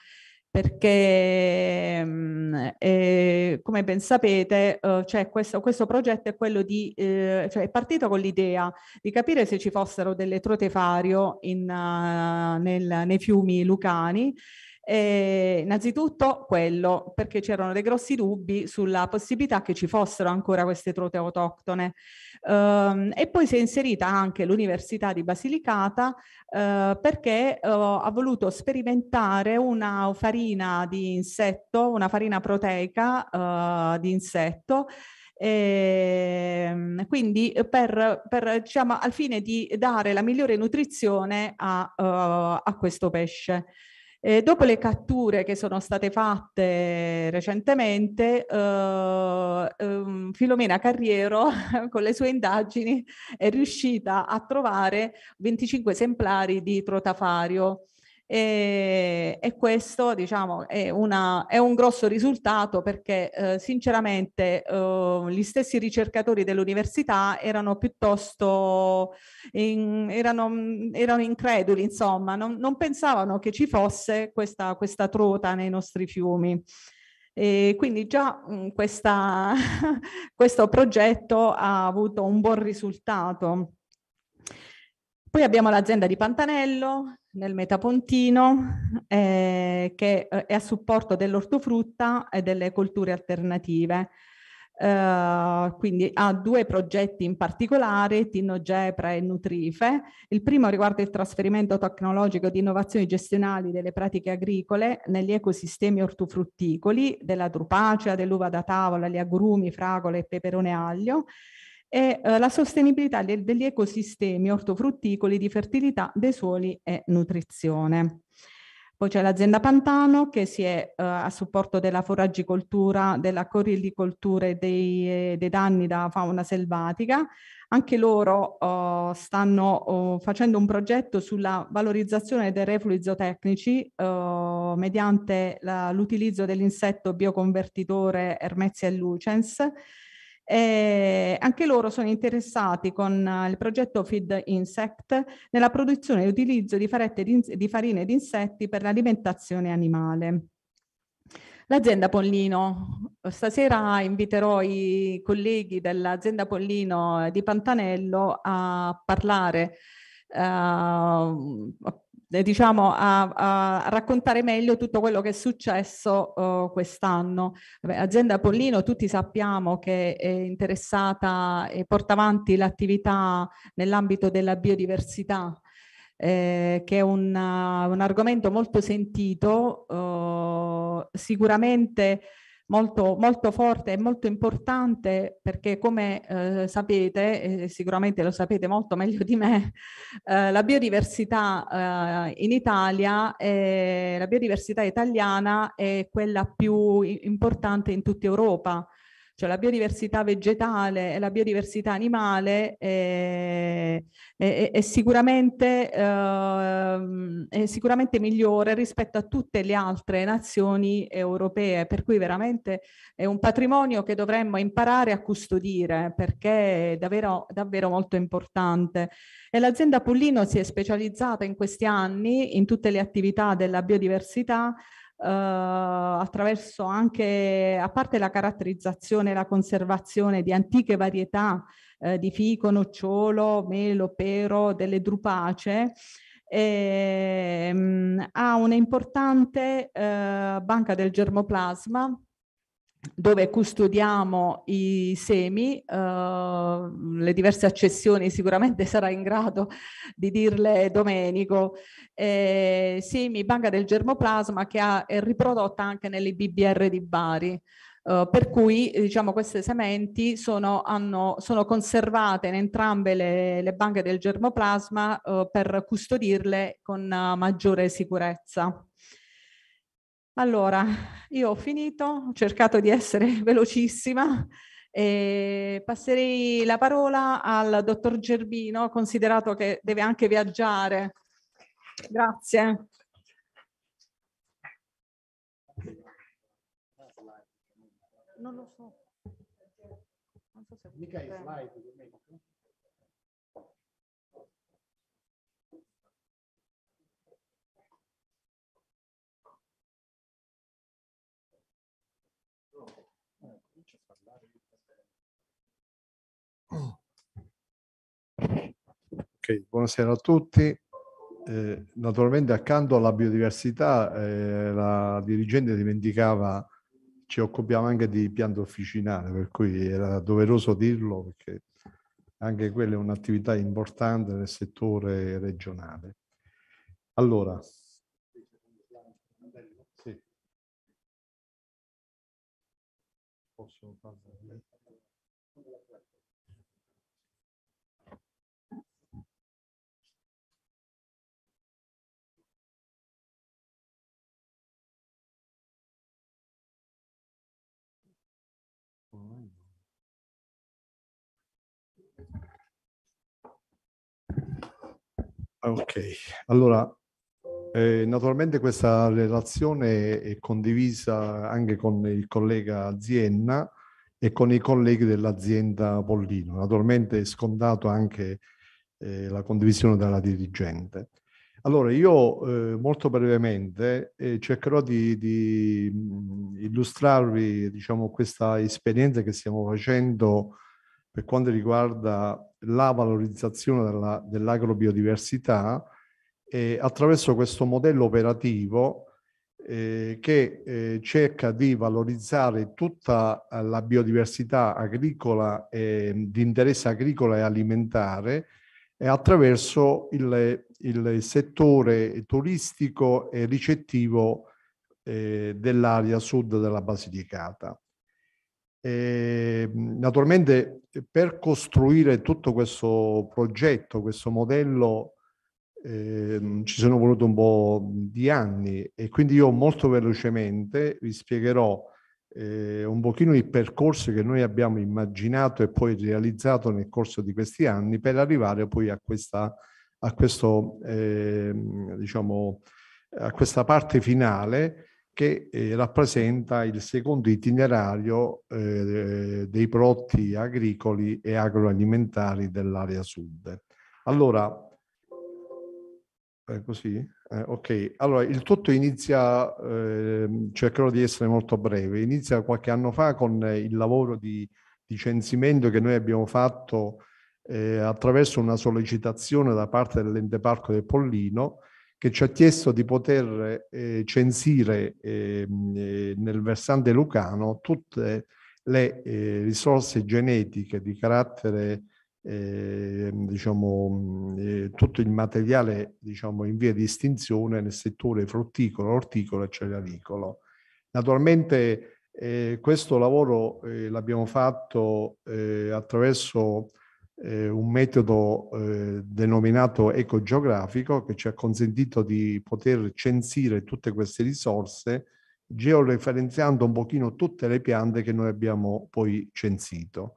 perché mh, mm, eh, come ben sapete eh, cioè questo, questo, progetto è quello di eh, cioè è partito con l'idea di capire se ci fossero delle trotefario in, uh, nel, nei fiumi lucani eh, innanzitutto quello, perché c'erano dei grossi dubbi sulla possibilità che ci fossero ancora queste trote autoctone. Um, e poi si è inserita anche l'Università di Basilicata uh, perché uh, ha voluto sperimentare una farina di insetto, una farina proteica uh, di insetto e ehm, quindi per, per, diciamo, al fine di dare la migliore nutrizione a, uh, a questo pesce. Eh, dopo le catture che sono state fatte recentemente, eh, eh, Filomena Carriero con le sue indagini è riuscita a trovare 25 esemplari di Trotafario e, e questo diciamo, è, una, è, un grosso risultato perché eh, sinceramente eh, gli stessi ricercatori dell'università erano piuttosto in, erano, mm, erano increduli, insomma, non, non, pensavano che ci fosse questa, questa trota nei nostri fiumi. E quindi già mh, mm, questa, questo progetto ha avuto un buon risultato. Poi abbiamo l'azienda di Pantanello nel Metapontino eh, che eh, è a supporto dell'ortofrutta e delle colture alternative. Uh, quindi ha due progetti in particolare, Tinnogepra e Nutrife. Il primo riguarda il trasferimento tecnologico di innovazioni gestionali delle pratiche agricole negli ecosistemi ortofrutticoli, della drupacea, dell'uva da tavola, gli agrumi, fragole e peperone aglio e eh, la sostenibilità de degli ecosistemi ortofrutticoli di fertilità dei suoli e nutrizione. Poi c'è l'azienda Pantano che si è eh, a supporto della foraggicoltura, della corillicoltura e dei, eh, dei danni da fauna selvatica. Anche loro eh, stanno eh, facendo un progetto sulla valorizzazione dei reflui zootecnici eh, mediante l'utilizzo dell'insetto bioconvertitore Hermesia lucens eh, anche loro sono interessati con uh, il progetto Feed Insect nella produzione e utilizzo di, di farine di insetti per l'alimentazione animale. L'azienda Pollino. Stasera inviterò i colleghi dell'azienda Pollino eh, di Pantanello a parlare, uh, eh, diciamo, a, a, raccontare meglio tutto quello che è successo uh, quest'anno. Azienda Pollino, tutti sappiamo che è interessata e porta avanti l'attività nell'ambito della biodiversità, eh, che è un, uh, un, argomento molto sentito, uh, sicuramente molto, molto forte e molto importante perché come eh, sapete, e sicuramente lo sapete molto meglio di me, eh, la biodiversità eh, in Italia, è, eh, la biodiversità italiana è quella più importante in tutta Europa. Cioè la biodiversità vegetale e la biodiversità animale eh, è, è, è, sicuramente, eh, è sicuramente migliore rispetto a tutte le altre nazioni europee, per cui veramente è un patrimonio che dovremmo imparare a custodire perché è davvero, davvero molto importante. E l'azienda Pullino si è specializzata in questi anni in tutte le attività della biodiversità eh, attraverso anche, a parte la caratterizzazione e la conservazione di antiche varietà eh, di fico, nocciolo, melo, pero, delle drupace, ehm, ha un'importante eh, banca del germoplasma dove custodiamo i semi, uh, le diverse accessioni sicuramente sarà in grado di dirle Domenico, eh, semi banca del germoplasma che ha, è riprodotta anche nelle BBR di Bari. Uh, per cui diciamo, queste sementi sono, hanno, sono conservate in entrambe le, le banche del germoplasma uh, per custodirle con maggiore sicurezza. Allora, io ho finito, ho cercato di essere velocissima. E passerei la parola al dottor Gerbino, considerato che deve anche viaggiare. Grazie. Non lo so. Non so se... Mica slide. Ok, buonasera a tutti. Eh, naturalmente accanto alla biodiversità eh, la dirigente dimenticava ci occupiamo anche di piante officinali, per cui era doveroso dirlo perché anche quella è un'attività importante nel settore regionale. Allora, sì. Posso farlo? Ah, ok, allora eh, naturalmente questa relazione è condivisa anche con il collega Zienna e con i colleghi dell'azienda Pollino. Naturalmente è scontato anche eh, la condivisione dalla dirigente. Allora, io eh, molto brevemente eh, cercherò di, di illustrarvi diciamo, questa esperienza che stiamo facendo per quanto riguarda la valorizzazione della, dell'agrobiodiversità eh, attraverso questo modello operativo eh, che eh, cerca di valorizzare tutta eh, la biodiversità agricola mm, di interesse agricola e alimentare e attraverso il, il settore turistico e ricettivo eh, dell'area sud della Basilicata. E, ehm, naturalmente eh, per costruire tutto questo progetto, questo modello, eh, ci sono voluti un po' di anni e quindi io molto velocemente vi spiegherò eh, un pochino il percorso che noi abbiamo immaginato e poi realizzato nel corso di questi anni per arrivare poi a questa, a questo, eh, diciamo, a questa parte finale che eh, rappresenta il secondo itinerario eh, dei prodotti agricoli e agroalimentari dell'area sud. Allora, è così? Eh, ok, allora il tutto inizia, ehm, cercherò di essere molto breve, inizia qualche anno fa con il lavoro di, di censimento che noi abbiamo fatto eh, attraverso una sollecitazione da parte dell'ente parco del Pollino che ci ha chiesto di poter eh, censire ehm, eh, nel versante lucano tutte le eh, risorse genetiche di carattere, ehm, diciamo, mm, eh, tutto il materiale diciamo, in via di estinzione nel settore frutticolo, orticolo e cerealicolo. Naturalmente eh, questo lavoro eh, l'abbiamo fatto attraverso eh, un metodo eh, denominato ecogeografico che ci ha consentito di poter censire tutte queste risorse georeferenziando un pochino tutte le piante che noi abbiamo poi censito.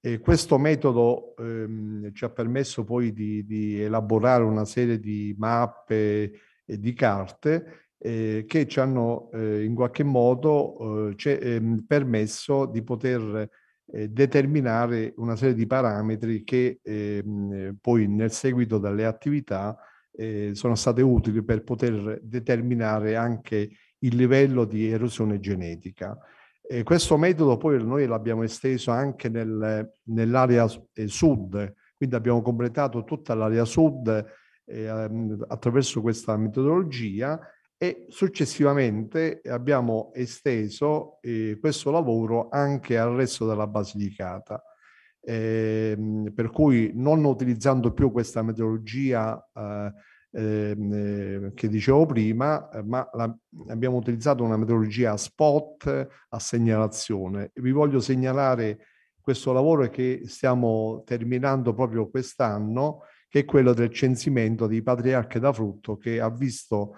E questo metodo ehm, ci ha permesso poi di, di, elaborare una serie di mappe e di carte eh, che ci hanno eh, in qualche modo eh, ehm, permesso di poter eh, determinare una serie di parametri che ehm, poi nel seguito delle attività eh, sono state utili per poter determinare anche il livello di erosione genetica. E questo metodo poi noi l'abbiamo esteso anche nel, nell'area eh, sud, quindi abbiamo completato tutta l'area sud eh, ehm, attraverso questa metodologia e successivamente abbiamo esteso eh, questo lavoro anche al resto della Basilicata. Ehm, per cui non utilizzando più questa metodologia eh, ehm, eh, che dicevo prima, ma la, abbiamo utilizzato una metodologia spot eh, a segnalazione. Vi voglio segnalare questo lavoro che stiamo terminando proprio quest'anno, che è quello del censimento dei patriarchi da frutto che ha visto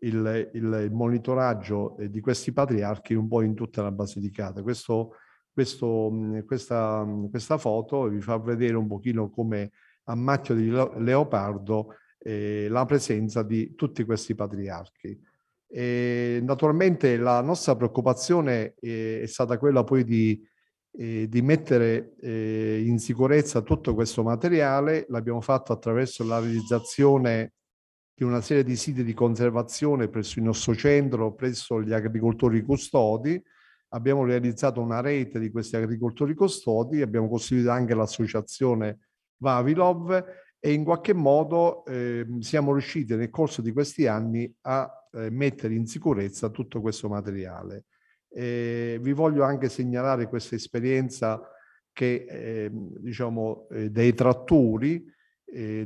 il, il, monitoraggio eh, di questi patriarchi un po' in tutta la Basilicata. Questo, questo, mm, questa, mm, questa, foto vi fa vedere un pochino come a macchio di leopardo eh, la presenza di tutti questi patriarchi. E naturalmente la nostra preoccupazione è, eh, è stata quella poi di, eh, di mettere eh, in sicurezza tutto questo materiale, l'abbiamo fatto attraverso la realizzazione di una serie di siti di conservazione presso il nostro centro, presso gli agricoltori custodi. Abbiamo realizzato una rete di questi agricoltori custodi, abbiamo costituito anche l'associazione Vavilov e in qualche modo eh, siamo riusciti nel corso di questi anni a eh, mettere in sicurezza tutto questo materiale. Eh, vi voglio anche segnalare questa esperienza che ehm, diciamo eh, dei trattori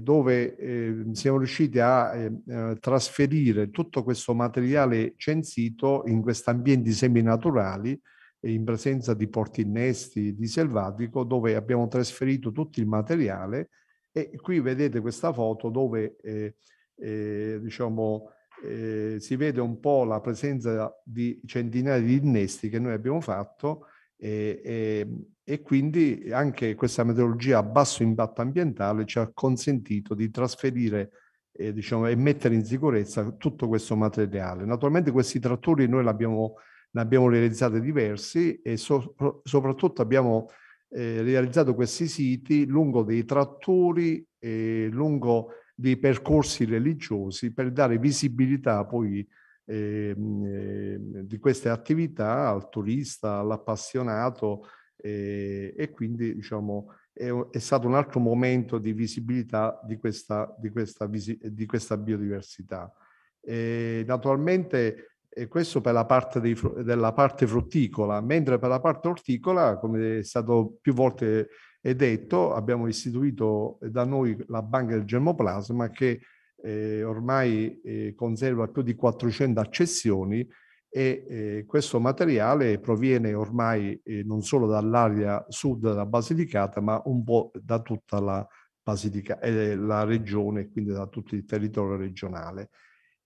dove eh, siamo riusciti a eh, trasferire tutto questo materiale censito in questi ambienti seminaturali in presenza di porti innesti di selvatico, dove abbiamo trasferito tutto il materiale e qui vedete questa foto dove eh, eh, diciamo, eh, si vede un po' la presenza di centinaia di innesti che noi abbiamo fatto e, e, e, quindi anche questa metodologia a basso impatto ambientale ci ha consentito di trasferire eh, diciamo, e mettere in sicurezza tutto questo materiale. Naturalmente questi trattori noi abbiamo, ne abbiamo realizzati diversi e so, soprattutto abbiamo eh, realizzato questi siti lungo dei trattori, eh, lungo dei percorsi religiosi per dare visibilità poi eh, di queste attività al turista, all'appassionato eh, e quindi diciamo, è, è, stato un altro momento di visibilità di questa, di questa, visi, di questa biodiversità. E ehm, naturalmente e eh, questo per la parte dei, della parte frutticola, mentre per la parte orticola, come è stato più volte eh, detto, abbiamo istituito da noi la banca del germoplasma che eh, ormai eh, conserva più di 400 accessioni e eh, questo materiale proviene ormai eh, non solo dall'area sud della Basilicata ma un po' da tutta la, Basilicata, eh, la regione, quindi da tutto il territorio regionale.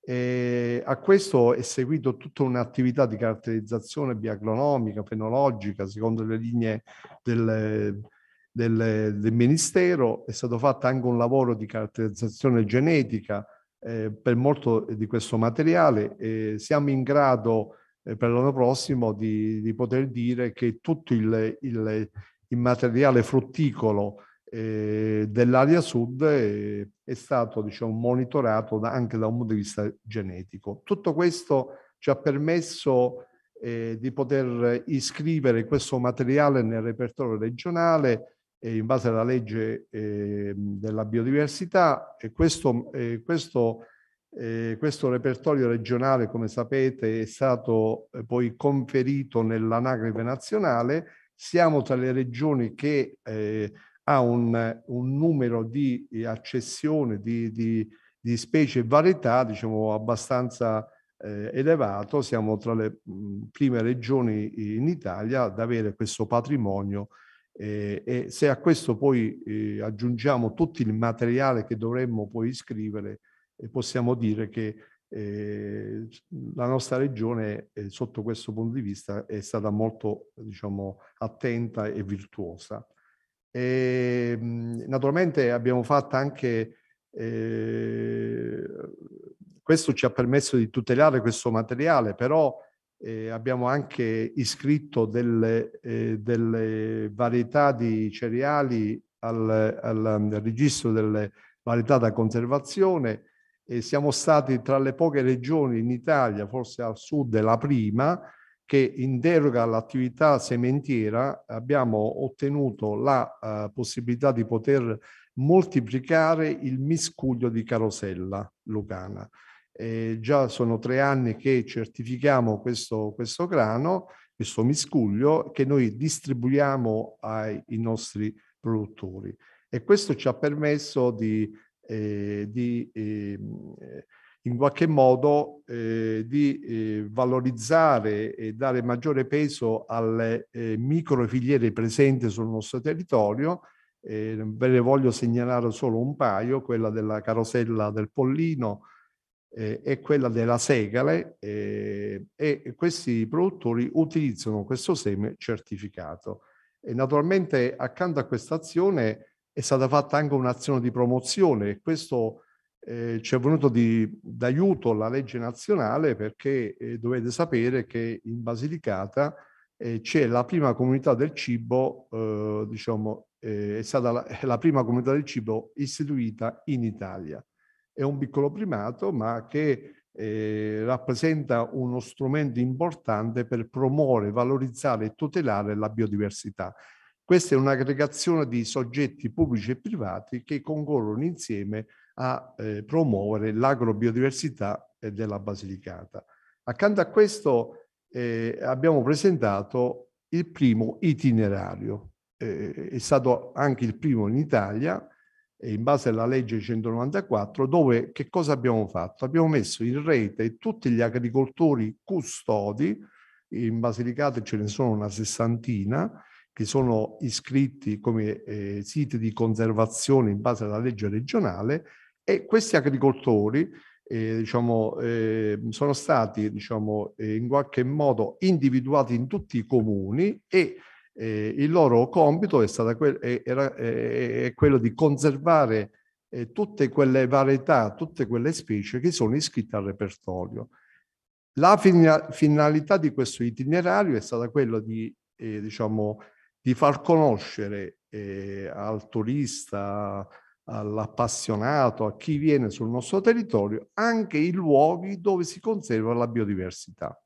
E eh, a questo è seguito tutta un'attività di caratterizzazione bioagronomica, fenologica, secondo le linee del, del, del Ministero, è stato fatto anche un lavoro di caratterizzazione genetica eh, per molto di questo materiale e siamo in grado eh, per l'anno prossimo di, di, poter dire che tutto il, il, il materiale frutticolo eh, dell'area sud eh, è stato diciamo, monitorato da, anche da un punto di vista genetico. Tutto questo ci ha permesso eh, di poter iscrivere questo materiale nel repertorio regionale in base alla legge eh, della biodiversità e questo, eh, questo, eh, questo, repertorio regionale, come sapete, è stato eh, poi conferito nell'anagrafe nazionale. Siamo tra le regioni che eh, ha un, un, numero di accessione di, di, di specie e varietà diciamo, abbastanza eh, elevato. Siamo tra le mh, mm, prime regioni in Italia ad avere questo patrimonio eh, e se a questo poi eh, aggiungiamo tutto il materiale che dovremmo poi iscrivere, eh, possiamo dire che eh, la nostra regione eh, sotto questo punto di vista è stata molto diciamo, attenta e virtuosa. E, ehm, naturalmente abbiamo fatto anche, eh, questo ci ha permesso di tutelare questo materiale, però eh, abbiamo anche iscritto delle, eh, delle varietà di cereali al, al, al, registro delle varietà da conservazione e siamo stati tra le poche regioni in Italia, forse al sud la prima, che in deroga all'attività sementiera abbiamo ottenuto la uh, possibilità di poter moltiplicare il miscuglio di carosella lucana eh, già sono tre anni che certifichiamo questo, questo grano, questo miscuglio che noi distribuiamo ai nostri produttori e questo ci ha permesso di, eh, di eh, in qualche modo eh, di eh, valorizzare e dare maggiore peso alle eh, micro filiere presenti sul nostro territorio. Eh, ve ne voglio segnalare solo un paio, quella della carosella del pollino, eh, è quella della segale eh, e questi produttori utilizzano questo seme certificato. E naturalmente accanto a questa azione è stata fatta anche un'azione di promozione e questo eh, ci è venuto di, d'aiuto la legge nazionale perché eh, dovete sapere che in Basilicata eh, c'è la prima comunità del cibo, eh, diciamo, è stata la, la prima comunità del cibo istituita in Italia è un piccolo primato, ma che eh, rappresenta uno strumento importante per promuovere, valorizzare e tutelare la biodiversità. Questa è un'aggregazione di soggetti pubblici e privati che concorrono insieme a eh, promuovere l'agrobiodiversità eh, della Basilicata. Accanto a questo eh, abbiamo presentato il primo itinerario, eh, è stato anche il primo in Italia, in base alla legge 194, dove che cosa abbiamo fatto? Abbiamo messo in rete tutti gli agricoltori custodi, in Basilicata ce ne sono una sessantina, che sono iscritti come eh, siti di conservazione in base alla legge regionale e questi agricoltori eh, diciamo, eh, sono stati diciamo, eh, in qualche modo individuati in tutti i comuni e eh, il loro compito è, que- era, è quello di conservare eh, tutte quelle varietà, tutte quelle specie che sono iscritte al repertorio. La fin- finalità di questo itinerario è stata quella di, eh, diciamo, di far conoscere eh, al turista, all'appassionato, a chi viene sul nostro territorio, anche i luoghi dove si conserva la biodiversità.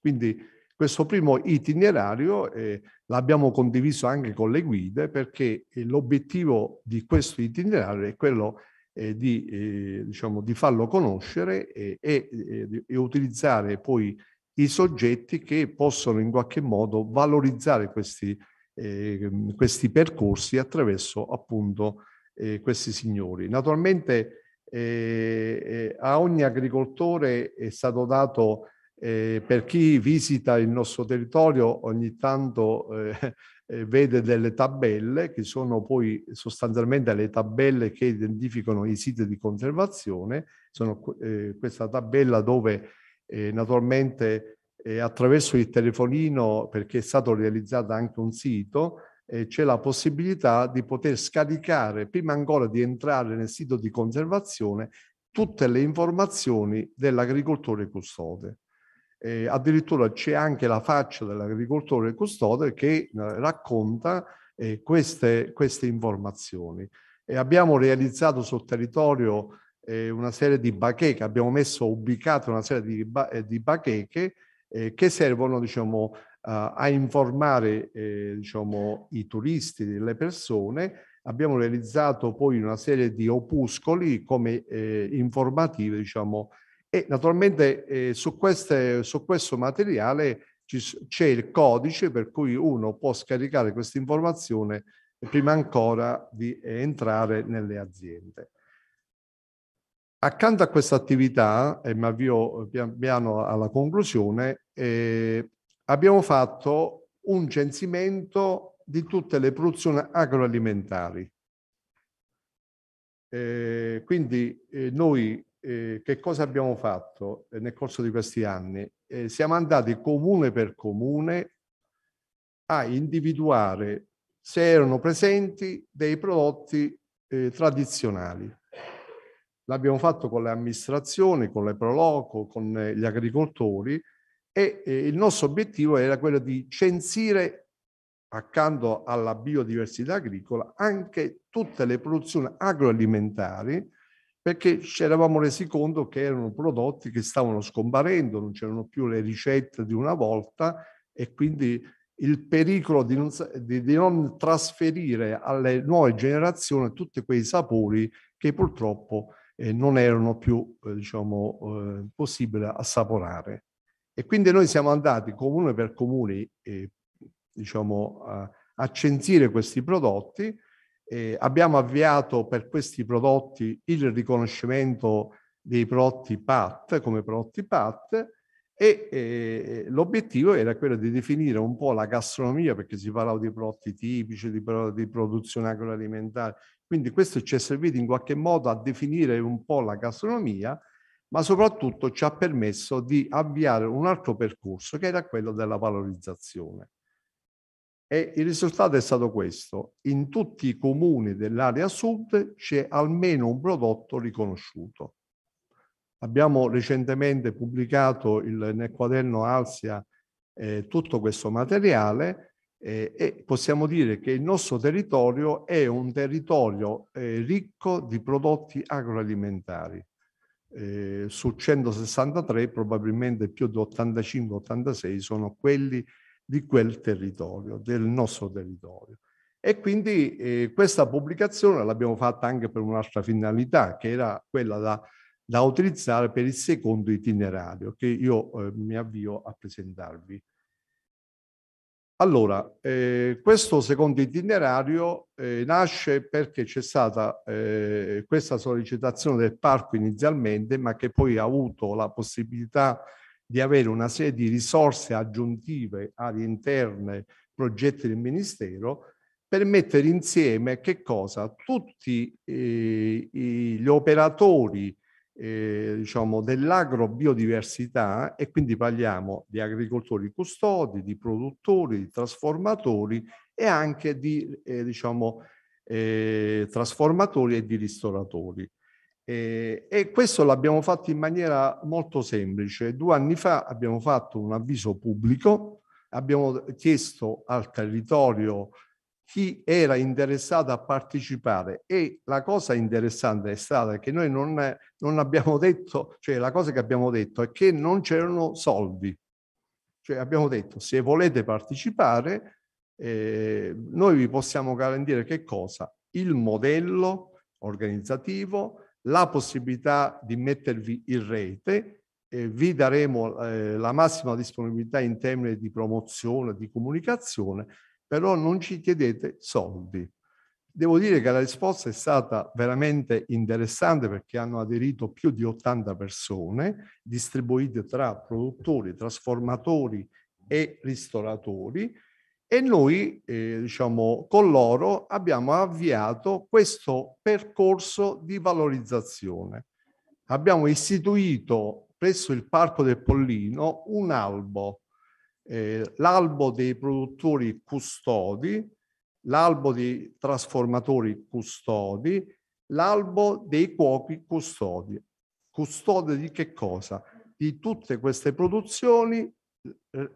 Quindi questo primo itinerario eh, l'abbiamo condiviso anche con le guide perché eh, l'obiettivo di questo itinerario è quello eh, di, eh, diciamo, di, farlo conoscere e, e, eh, e, utilizzare poi i soggetti che possono in qualche modo valorizzare questi, ehm, questi percorsi attraverso appunto eh, questi signori. Naturalmente a ogni agricoltore è stato dato eh, per chi visita il nostro territorio ogni tanto eh, eh, vede delle tabelle che sono poi sostanzialmente le tabelle che identificano i siti di conservazione, sono eh, questa tabella dove eh, naturalmente attraverso il telefonino, perché è stato realizzato anche un sito, c'è la possibilità di poter scaricare, prima ancora di entrare nel sito di conservazione, tutte le informazioni dell'agricoltore custode. Eh, addirittura c'è anche la faccia dell'agricoltore custode che eh, racconta eh, queste, queste, informazioni. E abbiamo realizzato sul territorio eh, una serie di bacheche, abbiamo messo ubicate una serie di, ba- eh, di bacheche eh, che servono diciamo, a, a informare diciamo, i turisti, le persone. Abbiamo realizzato poi una serie di opuscoli come informative diciamo, e naturalmente eh, su, queste, su, questo materiale ci, c'è il codice per cui uno può scaricare questa informazione prima ancora di eh, entrare nelle aziende. Accanto a questa attività, e mi avvio pian piano alla conclusione, eh, abbiamo fatto un censimento di tutte le produzioni agroalimentari. Eh, quindi eh, noi eh, che cosa abbiamo fatto eh, nel corso di questi anni? Eh, siamo andati comune per comune a individuare se erano presenti dei prodotti eh, tradizionali. L'abbiamo fatto con le amministrazioni, con le Proloco, con eh, gli agricoltori e eh, il nostro obiettivo era quello di censire accanto alla biodiversità agricola anche tutte le produzioni agroalimentari perché ci eravamo resi conto che erano prodotti che stavano scomparendo, non c'erano più le ricette di una volta e quindi il pericolo di non, di, di non trasferire alle nuove generazioni tutti quei sapori che purtroppo eh, non erano più eh, diciamo, eh, possibile assaporare. E quindi noi siamo andati comune per comune eh, diciamo, a, a censire questi prodotti eh, abbiamo avviato per questi prodotti il riconoscimento dei prodotti PAT come prodotti PAT e eh, l'obiettivo era quello di definire un po' la gastronomia perché si parlava di prodotti tipici, di, di produzione agroalimentare, quindi questo ci è servito in qualche modo a definire un po' la gastronomia, ma soprattutto ci ha permesso di avviare un altro percorso che era quello della valorizzazione. E il risultato è stato questo. In tutti i comuni dell'area sud c'è almeno un prodotto riconosciuto. Abbiamo recentemente pubblicato il, nel quaderno Alsia eh, tutto questo materiale eh, e possiamo dire che il nostro territorio è un territorio eh, ricco di prodotti agroalimentari. Eh, su 163 probabilmente più di 85-86 sono quelli che di quel territorio, del nostro territorio. E quindi eh, questa pubblicazione l'abbiamo fatta anche per un'altra finalità, che era quella da, da, utilizzare per il secondo itinerario, che io eh, mi avvio a presentarvi. Allora, eh, questo secondo itinerario eh, nasce perché c'è stata eh, questa sollecitazione del parco inizialmente, ma che poi ha avuto la possibilità eh, di avere una serie di risorse aggiuntive aree interne, progetti del Ministero, per mettere insieme che cosa? Tutti eh, gli operatori eh, diciamo, dell'agrobiodiversità e quindi parliamo di agricoltori custodi, di produttori, di trasformatori e anche di eh, diciamo, eh, trasformatori e di ristoratori. Eh, e questo l'abbiamo fatto in maniera molto semplice. Due anni fa abbiamo fatto un avviso pubblico, abbiamo chiesto al territorio chi era interessato a partecipare e la cosa interessante è stata che noi non, non abbiamo detto, cioè la cosa che abbiamo detto è che non c'erano soldi. Cioè abbiamo detto se volete partecipare eh, noi vi possiamo garantire che cosa? Il modello organizzativo, la possibilità di mettervi in rete eh, vi daremo eh, la massima disponibilità in termini di promozione, di comunicazione, però non ci chiedete soldi. Devo dire che la risposta è stata veramente interessante perché hanno aderito più di 80 persone distribuite tra produttori, trasformatori e ristoratori e noi, eh, diciamo, con loro abbiamo avviato questo percorso di valorizzazione. Abbiamo istituito presso il Parco del Pollino un albo, eh, l'albo dei produttori custodi, l'albo dei trasformatori custodi, l'albo dei cuochi custodi. Custode di che cosa? Di tutte queste produzioni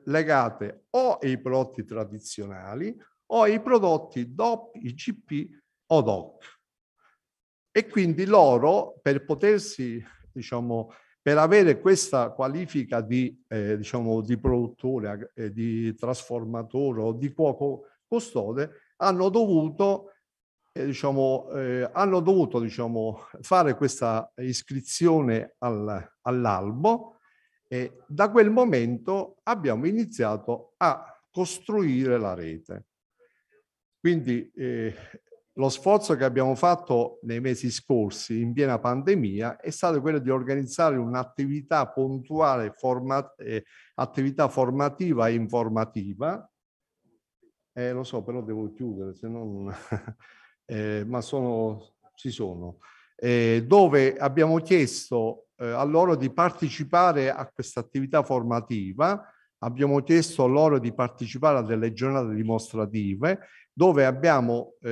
legate o ai prodotti tradizionali o ai prodotti DOP, IGP o DOC. E quindi loro, per potersi, diciamo, per avere questa qualifica di, eh, diciamo, di produttore, eh, eh di trasformatore o di cuoco custode, hanno dovuto, eh, diciamo, eh, hanno dovuto diciamo, fare questa iscrizione al, all'albo e da quel momento abbiamo iniziato a costruire la rete. Quindi eh, lo sforzo che abbiamo fatto nei mesi scorsi in piena pandemia è stato quello di organizzare un'attività puntuale, forma, eh, attività formativa e informativa. Eh, lo so, però devo chiudere, se non... eh, ma sono, ci sono. Eh, dove abbiamo chiesto eh, a loro di partecipare a questa attività formativa. Abbiamo chiesto loro di partecipare a delle giornate dimostrative dove abbiamo eh,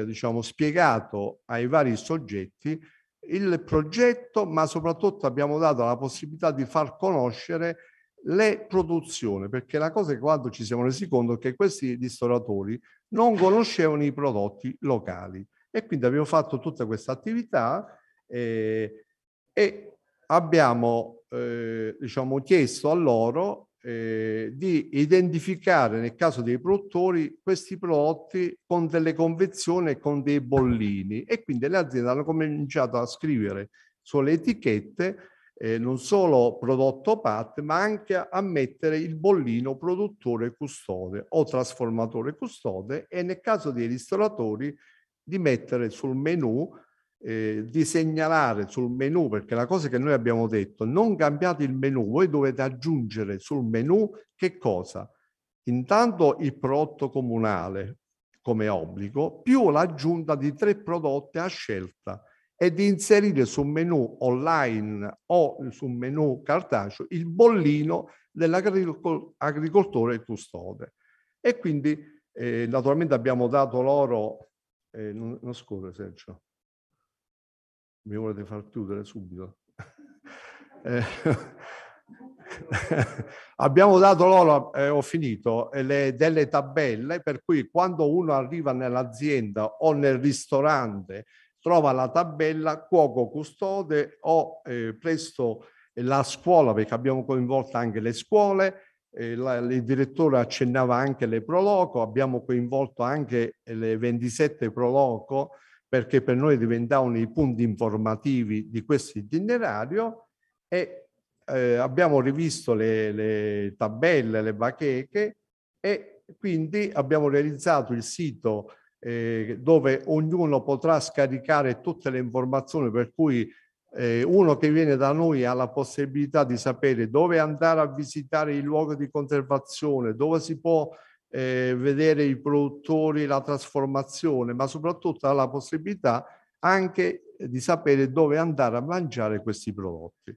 eh, diciamo, spiegato ai vari soggetti il progetto, ma soprattutto abbiamo dato la possibilità di far conoscere le produzioni, perché la cosa è quando ci siamo resi conto che questi ristoratori non conoscevano i prodotti locali e quindi abbiamo fatto tutta questa attività eh, e abbiamo eh, diciamo, chiesto a loro eh, di identificare nel caso dei produttori questi prodotti con delle convenzioni e con dei bollini e quindi le aziende hanno cominciato a scrivere sulle etichette eh, non solo prodotto PAT ma anche a mettere il bollino produttore custode o trasformatore custode e nel caso dei ristoratori di mettere sul menu eh, di segnalare sul menu, perché la cosa che noi abbiamo detto, non cambiate il menu, voi dovete aggiungere sul menu che cosa? Intanto il prodotto comunale come obbligo, più l'aggiunta di tre prodotti a scelta e di inserire sul menu online o sul menu cartaceo il bollino dell'agricoltore custode. E quindi eh, naturalmente abbiamo dato loro, eh, non, non scorre Sergio, mi volete far chiudere subito? eh, abbiamo dato loro, eh, ho finito, eh, le, delle tabelle per cui quando uno arriva nell'azienda o nel ristorante trova la tabella cuoco custode o eh, presso eh, la scuola perché abbiamo coinvolto anche le scuole, eh, la, il direttore accennava anche le proloco, abbiamo coinvolto anche le 27 proloco perché per noi diventavano i punti informativi di questo itinerario e eh, abbiamo rivisto le, le, tabelle, le bacheche e quindi abbiamo realizzato il sito eh, dove ognuno potrà scaricare tutte le informazioni per cui eh, uno che viene da noi ha la possibilità di sapere dove andare a visitare il luogo di conservazione, dove si può eh, vedere i produttori, la trasformazione, ma soprattutto ha la possibilità anche eh, di sapere dove andare a mangiare questi prodotti.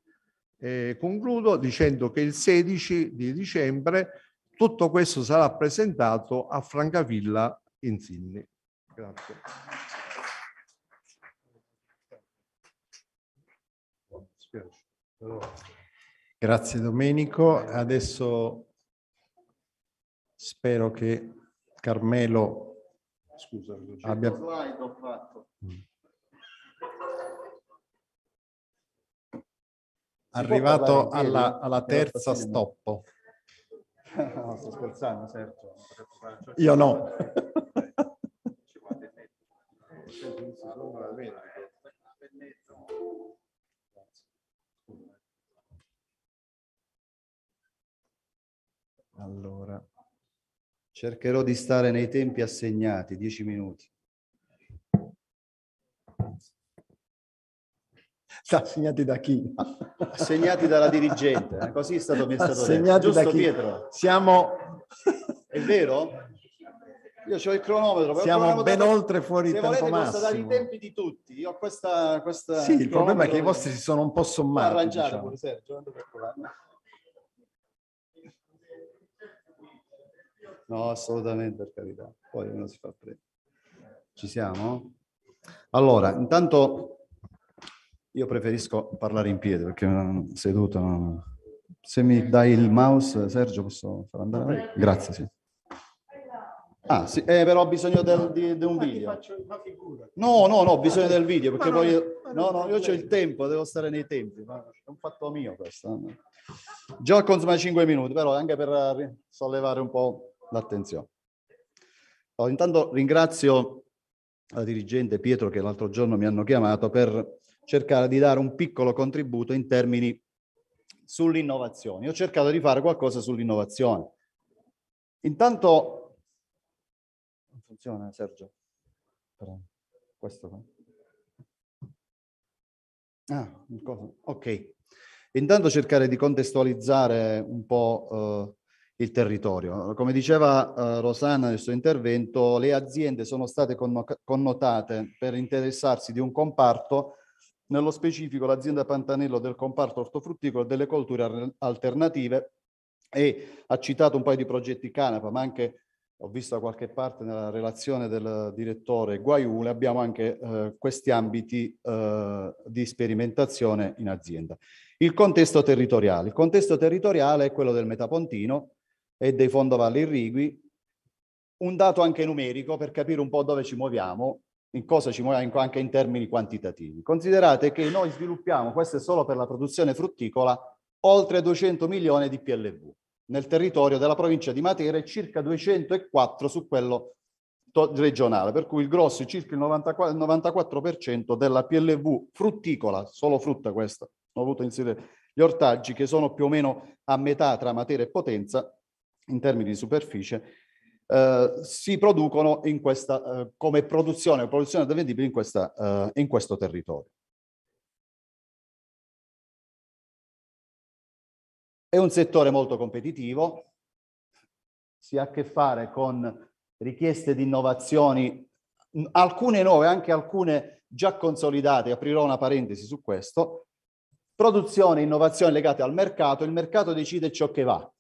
Eh, concludo dicendo che il 16 di dicembre tutto questo sarà presentato a Francavilla in Sydney. Grazie. Grazie Domenico. Adesso Spero che Carmelo Scusa, abbia... slide ho fatto. Mm. Arrivato alla, alla terza stoppo. No, sto scherzando, certo. Io no. Allora. Cercherò di stare nei tempi assegnati, dieci minuti. assegnati da chi? Assegnati dalla dirigente, eh, così è stato, mi è assegnati detto. Giusto Pietro? Siamo... È vero? Io ho il cronometro. Siamo ben dato... oltre fuori se tempo volete, massimo. dare i tempi di tutti. Io ho questa, questa... Sì, il, il problema è che i vostri si sono un po' sommati. Arrangiare diciamo. pure Sergio. No, assolutamente, per carità. Poi uno si fa prendere. Ci siamo? Allora, intanto io preferisco parlare in piedi perché seduto... No? Se mi dai il mouse, Sergio, posso far andare? Grazie, sì. Ah, sì, eh, però ho bisogno del, di, di, un video. No, no, no, ho bisogno del video perché poi... no, no, io ho il tempo, devo stare nei tempi. Ma è un fatto mio questo. Eh. Già consuma 5 minuti, però anche per eh, sollevare un po' l'attenzione. Allora, intanto ringrazio eh, la dirigente Pietro che l'altro giorno mi hanno chiamato per cercare di dare un piccolo contributo in termini sull'innovazione. Io ho cercato di fare qualcosa sull'innovazione. Intanto non funziona Sergio. Però questo qua. Ah, ok. Intanto cercare di contestualizzare un po' eh, il territorio. Come diceva eh, Rosanna nel suo intervento, le aziende sono state conno- connotate per interessarsi di un comparto, nello specifico l'azienda Pantanello del comparto ortofrutticolo e delle colture alternative e ha citato un paio di progetti Canapa, ma anche ho visto da qualche parte nella relazione del direttore Guaiule, abbiamo anche eh, questi ambiti eh, di sperimentazione in azienda. Il contesto territoriale. Il contesto territoriale è quello del Metapontino, e dei fondovalli irrigui. Un dato anche numerico per capire un po' dove ci muoviamo, in cosa ci muoviamo anche in termini quantitativi. Considerate che noi sviluppiamo, questo è solo per la produzione frutticola, oltre 200 milioni di PLV nel territorio della provincia di Matera e circa 204 su quello regionale, per cui il grosso è circa il 94%, della PLV frutticola, solo frutta questa, ho avuto inserire gli ortaggi che sono più o meno a metà tra Matera e Potenza, in termini di superficie eh, si producono in questa, eh, come produzione o produzione da vendibili in, questa, eh, in questo territorio. È un settore molto competitivo, si ha a che fare con richieste di innovazioni, alcune nuove, anche alcune già consolidate, aprirò una parentesi su questo, produzione e innovazione legate al mercato, il mercato decide ciò che va,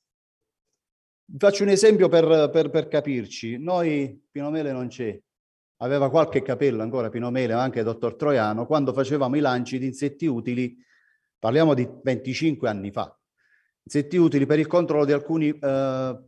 faccio un esempio per, per, per capirci. Noi, Pino Mele non c'è, aveva qualche capello ancora Pino Mele, ma anche il dottor Troiano, quando facevamo i lanci di insetti utili, parliamo di 25 anni fa, insetti utili per il controllo di alcuni eh,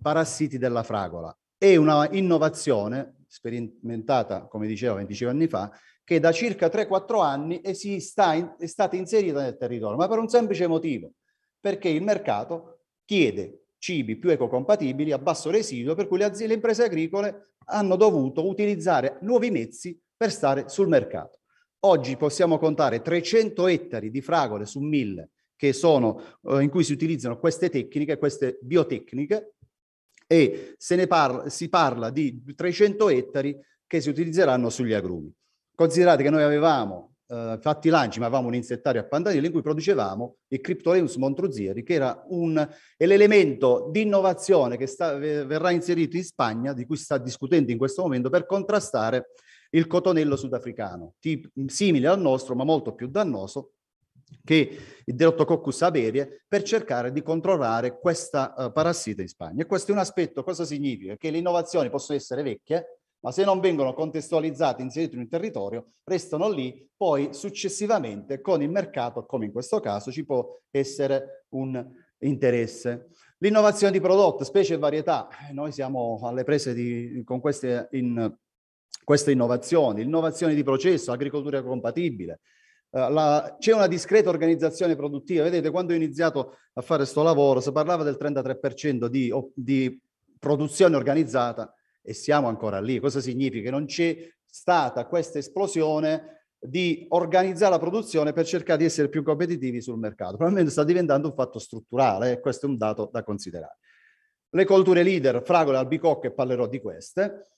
parassiti della fragola. È una innovazione sperimentata, come dicevo, 25 anni fa, che da circa 3-4 anni è, in, è stata inserita nel territorio, ma per un semplice motivo, perché il mercato chiede cibi più ecocompatibili a basso residuo, per cui le, aziende, le imprese agricole hanno dovuto utilizzare nuovi mezzi per stare sul mercato. Oggi possiamo contare 300 ettari di fragole su 1000 che sono, eh, in cui si utilizzano queste tecniche, queste biotecniche, e se ne parla, si parla di 300 ettari che si utilizzeranno sugli agrumi. Considerate che noi avevamo eh, fatti lanci, ma avevamo un insettario a Pantanello in cui producevamo il Cryptoleus Montruzieri, che era un, l'elemento di innovazione che sta, verrà inserito in Spagna, di cui si sta discutendo in questo momento, per contrastare il cotonello sudafricano, tip, simile al nostro, ma molto più dannoso, che il Derotococcus averie per cercare di controllare questa uh, parassita in Spagna. E questo è un aspetto, cosa significa? Che le innovazioni possono essere vecchie, ma se non vengono contestualizzati, inseriti in un territorio, restano lì, poi successivamente con il mercato, come in questo caso, ci può essere un interesse. L'innovazione di prodotto, specie e varietà, eh, noi siamo alle prese di, con queste, in, queste innovazioni, innovazioni di processo, agricoltura compatibile, eh, la, c'è una discreta organizzazione produttiva. Vedete, quando ho iniziato a fare questo lavoro si parlava del 33% di, di, produzione organizzata, e siamo ancora lì. Cosa significa? Che non c'è stata questa esplosione di organizzare la produzione per cercare di essere più competitivi sul mercato. Probabilmente sta diventando un fatto strutturale e eh, questo è un dato da considerare. Le colture leader, fragole, albicocche, parlerò di queste.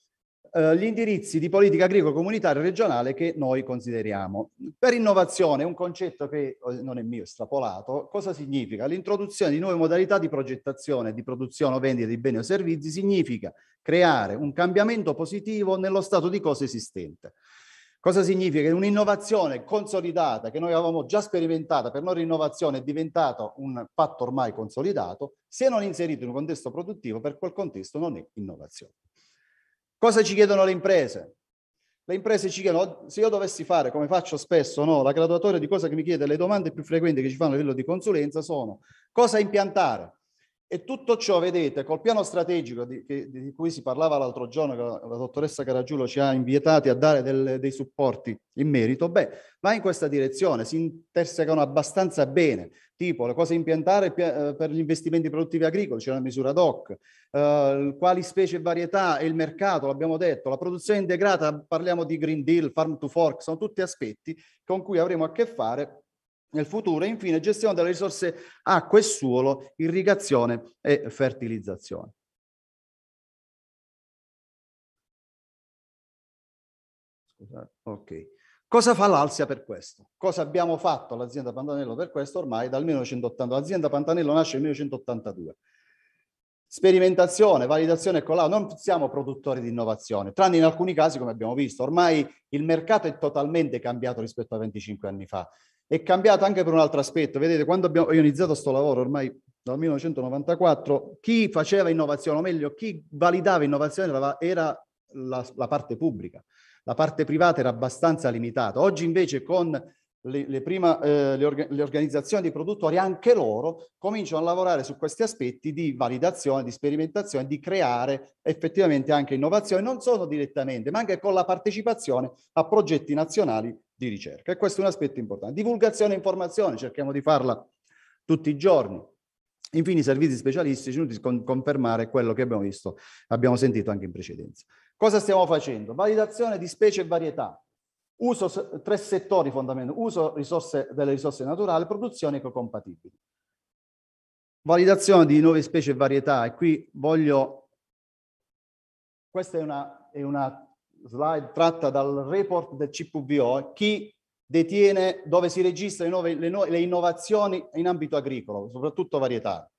Eh, gli indirizzi di politica agricola comunitaria regionale che noi consideriamo. Per innovazione, un concetto che eh, non è mio, estrapolato, cosa significa? L'introduzione di nuove modalità di progettazione, di produzione o vendita di beni o servizi significa creare un cambiamento positivo nello stato di cose esistente. Cosa significa? Che un'innovazione consolidata che noi avevamo già sperimentata, per noi l'innovazione è diventata un fatto ormai consolidato, se non inserito in un contesto produttivo, per quel contesto non è innovazione. Cosa ci chiedono le imprese? Le imprese ci chiedono, oh, se io dovessi fare, come faccio spesso, no, la graduatoria di cosa che mi chiede, le domande più frequenti che ci fanno a livello di consulenza sono cosa impiantare? E tutto ciò, vedete, col piano strategico di, che, di cui si parlava l'altro giorno, che la, la dottoressa Caragiulo ci ha invietati a dare del, dei supporti in merito, beh, va in questa direzione, si intersecano abbastanza bene tipo le cose impiantare eh, per gli investimenti produttivi agricoli, c'è una misura ad hoc, eh, quali specie e varietà e il mercato, l'abbiamo detto, la produzione integrata, parliamo di Green Deal, Farm to Fork, sono tutti aspetti con cui avremo a che fare nel futuro e infine gestione delle risorse acqua e suolo, irrigazione e fertilizzazione. Scusate, ok. Cosa fa l'Alsia per questo? Cosa abbiamo fatto l'azienda Pantanello per questo ormai dal 1980? L'azienda Pantanello nasce nel 1982. Sperimentazione, validazione e collaudo, non siamo produttori di innovazione, tranne in alcuni casi come abbiamo visto. Ormai il mercato è totalmente cambiato rispetto a 25 anni fa. È cambiato anche per un altro aspetto. Vedete, quando abbiamo, ionizzato ho questo lavoro ormai dal 1994, chi faceva innovazione, o meglio, chi validava innovazione era la, la parte pubblica la parte privata era abbastanza limitata. Oggi invece con le, le, prima, eh, le, orga, le organizzazioni di produttori, anche loro cominciano a lavorare su questi aspetti di validazione, di sperimentazione, di creare effettivamente anche innovazione, non solo direttamente, ma anche con la partecipazione a progetti nazionali di ricerca. E questo è un aspetto importante. Divulgazione e informazione, cerchiamo di farla tutti i giorni. Infine i servizi specialistici, inutile confermare quello che abbiamo visto, abbiamo sentito anche in precedenza. Cosa stiamo facendo? Validazione di specie e varietà, uso tre settori fondamentali, uso risorse, delle risorse naturali, produzione ecocompatibili. Validazione di nuove specie e varietà, e qui voglio, questa è una, è una slide tratta dal report del CPVO, chi detiene, dove si registrano le, le, le innovazioni in ambito agricolo, soprattutto varietà.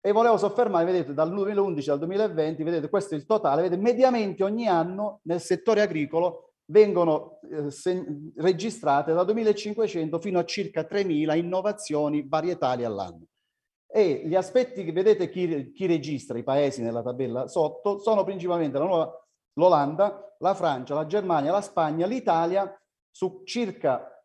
E volevo soffermare, vedete, dal 2011 al 2020, vedete, questo è il totale, vedete, mediamente ogni anno nel settore agricolo vengono eh, se, registrate da 2.500 fino a circa 3.000 innovazioni varietali all'anno. E gli aspetti che vedete chi, chi registra, i paesi nella tabella sotto, sono principalmente la nuova, l'Olanda, la Francia, la Germania, la Spagna, l'Italia su circa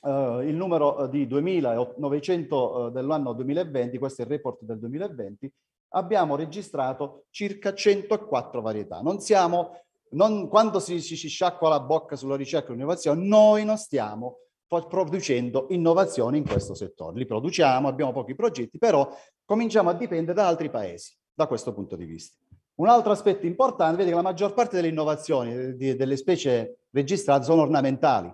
Uh, il numero eh, di 2.900 uh, eh, dell'anno 2020, questo è il report del 2020, abbiamo registrato circa 104 varietà. Non siamo, non, quando si, si, si, sciacqua la bocca sulla ricerca e l'innovazione, noi non stiamo producendo innovazioni in questo settore. Li produciamo, abbiamo pochi progetti, però cominciamo a dipendere da altri paesi da questo punto di vista. Un altro aspetto importante, vedi che la maggior parte delle innovazioni delle specie registrate sono ornamentali,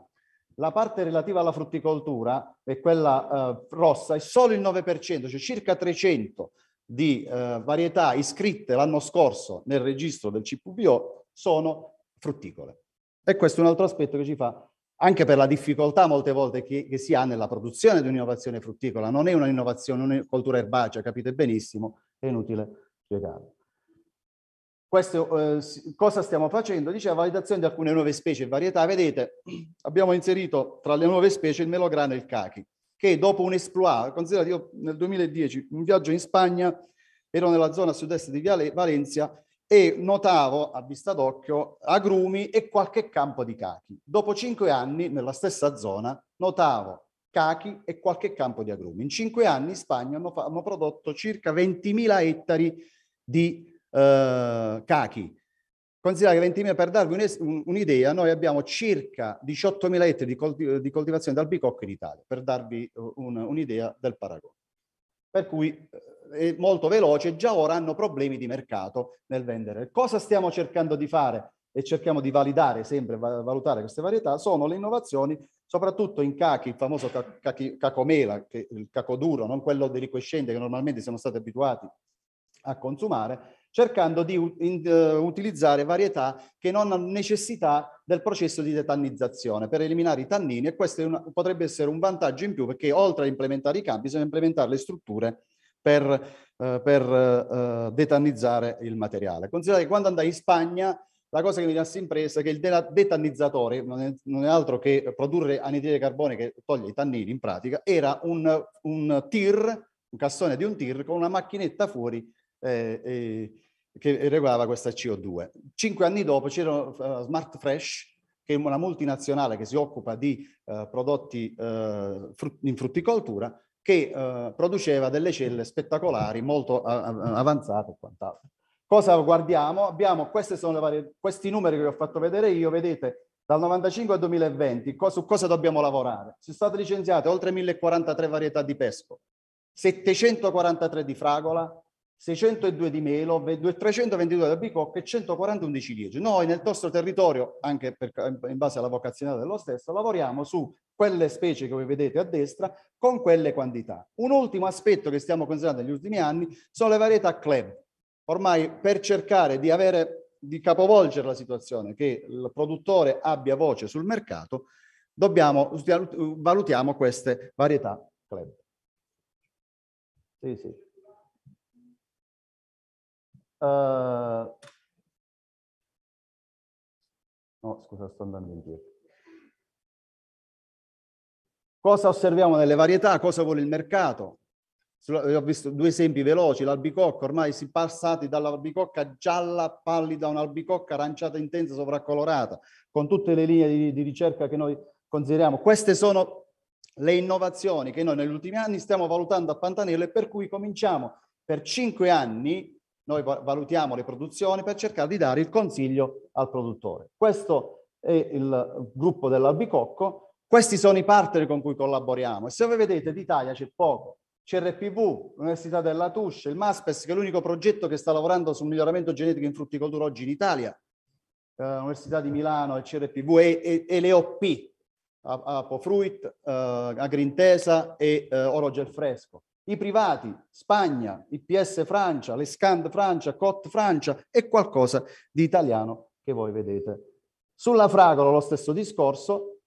la parte relativa alla frutticoltura è quella eh, rossa è solo il 9%, cioè circa 300 di eh, varietà iscritte l'anno scorso nel registro del CPBO sono frutticole. E questo è un altro aspetto che ci fa anche per la difficoltà molte volte che, che, si ha nella produzione di un'innovazione frutticola. Non è un'innovazione, non è cultura erbacea, capite benissimo, è inutile spiegarlo. Questo, eh, cosa stiamo facendo? Dice la validazione di alcune nuove specie e varietà. Vedete, abbiamo inserito tra le nuove specie il melograno e il cachi, che dopo un esploit, considerate io nel 2010 un viaggio in Spagna, ero nella zona sud-est di Viale Valencia e notavo a vista d'occhio agrumi e qualche campo di cachi. Dopo cinque anni, nella stessa zona, notavo cachi e qualche campo di agrumi. In cinque anni in Spagna hanno, hanno prodotto circa 20.000 ettari di eh, cachi. Considerate che 20.000, per darvi un'idea, noi abbiamo circa 18.000 ettari di, coltivazione di albicocco in Italia, per darvi eh, un'idea del paragone. Per cui eh, è molto veloce, già ora hanno problemi di mercato nel vendere. Cosa stiamo cercando di fare e cerchiamo di validare sempre, valutare queste varietà, sono le innovazioni, soprattutto in cachi, il famoso cacomela, che, il cacoduro, non quello deliquescente che normalmente siamo stati abituati a consumare, cercando di eh, utilizzare varietà che non hanno necessità del processo di detannizzazione per eliminare i tannini e questo una, potrebbe essere un vantaggio in più perché oltre a implementare i campi bisogna implementare le strutture per, eh, per eh, detannizzare il materiale. Considerate che quando andai in Spagna la cosa che mi rimase impressa è che il detannizzatore, non è, non è, altro che produrre anidride carbone che toglie i tannini in pratica, era un, un tir, un cassone di un tir con una macchinetta fuori eh, che regolava questa CO2. Cinque anni dopo c'era eh, Smart Fresh, che è una multinazionale che si occupa di eh, prodotti eh, frut- in frutticoltura, che eh, produceva delle celle spettacolari, molto avanzate e quant'altro. Cosa guardiamo? Abbiamo varie, questi numeri che vi ho fatto vedere io, vedete, dal 95 al 2020, co- su cosa dobbiamo lavorare? Sono state licenziate oltre 1043 varietà di pesco, 743 di fragola, 602 di melo, 322 di albicocche e 141 di ciliegie. Noi nel nostro territorio, anche per, in base alla vocazione dello stesso, lavoriamo su quelle specie che voi vedete a destra con quelle quantità. Un ultimo aspetto che stiamo considerando negli ultimi anni sono le varietà club. Ormai per cercare di, avere, di capovolgere la situazione, che il produttore abbia voce sul mercato, dobbiamo, valutiamo queste varietà club. Sì, sì. Eh, no, scusa, sto andando indietro. Cosa osserviamo nelle varietà? Cosa vuole il mercato? Ho visto due esempi veloci, l'albicocca, ormai si è passati dall'albicocca gialla pallida a un'albicocca aranciata intensa sovraccolorata, con tutte le linee di, di ricerca che noi consideriamo. Queste sono le innovazioni che noi negli ultimi anni stiamo valutando a Pantanello e per cui cominciamo per cinque anni noi valutiamo le produzioni per cercare di dare il consiglio al produttore. Questo è il gruppo dell'albicocco. Questi sono i partner con cui collaboriamo. E se voi vedete d'Italia c'è poco. CRPV, l'Università della Tusce, il MASPES, che è l'unico progetto che sta lavorando sul miglioramento genetico in frutticoltura oggi in Italia, eh, l'Università di Milano, il CRPV e, e, e le OP, Apofruit, eh, Agrintesa e eh, Orogel Fresco i privati, Spagna, IPS Francia, le Francia, Cot Francia e qualcosa di italiano che voi vedete. Sulla fragola lo stesso discorso.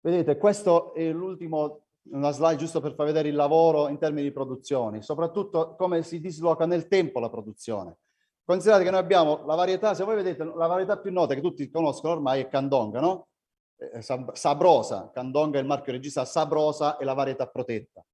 Vedete, questo è l'ultimo, una slide giusto per far vedere il lavoro in termini di produzioni, soprattutto come si disloca nel tempo la produzione. Considerate che noi abbiamo la varietà, se voi vedete, la varietà più nota che tutti conoscono ormai è Candonga, no? Eh, Sabrosa, Candonga è il marchio regista, Sabrosa è la varietà protetta.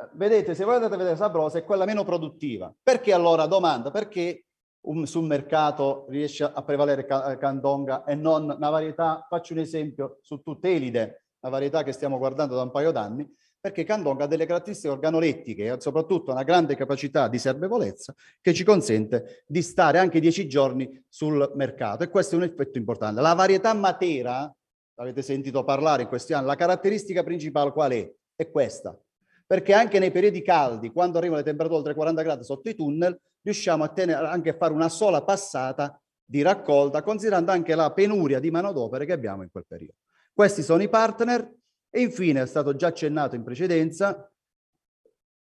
Eh, vedete, se voi andate a vedere Sabrosa è quella meno produttiva. Perché allora, domanda, perché un, sul mercato riesce a prevalere eh, Candonga e non una varietà, faccio un esempio, su tutte Tutelide, la varietà che stiamo guardando da un paio d'anni, perché Candonga ha delle caratteristiche organolettiche e soprattutto una grande capacità di serbevolezza che ci consente di stare anche dieci giorni sul mercato e questo è un effetto importante. La varietà Matera, avete sentito parlare in questi anni, la caratteristica principale qual è? È questa, perché anche nei periodi caldi, quando arrivano le temperature oltre 40 gradi sotto i tunnel, riusciamo a tenere, anche a fare una sola passata di raccolta, considerando anche la penuria di manodopere che abbiamo in quel periodo. Questi sono i partner e infine, è stato già accennato in precedenza,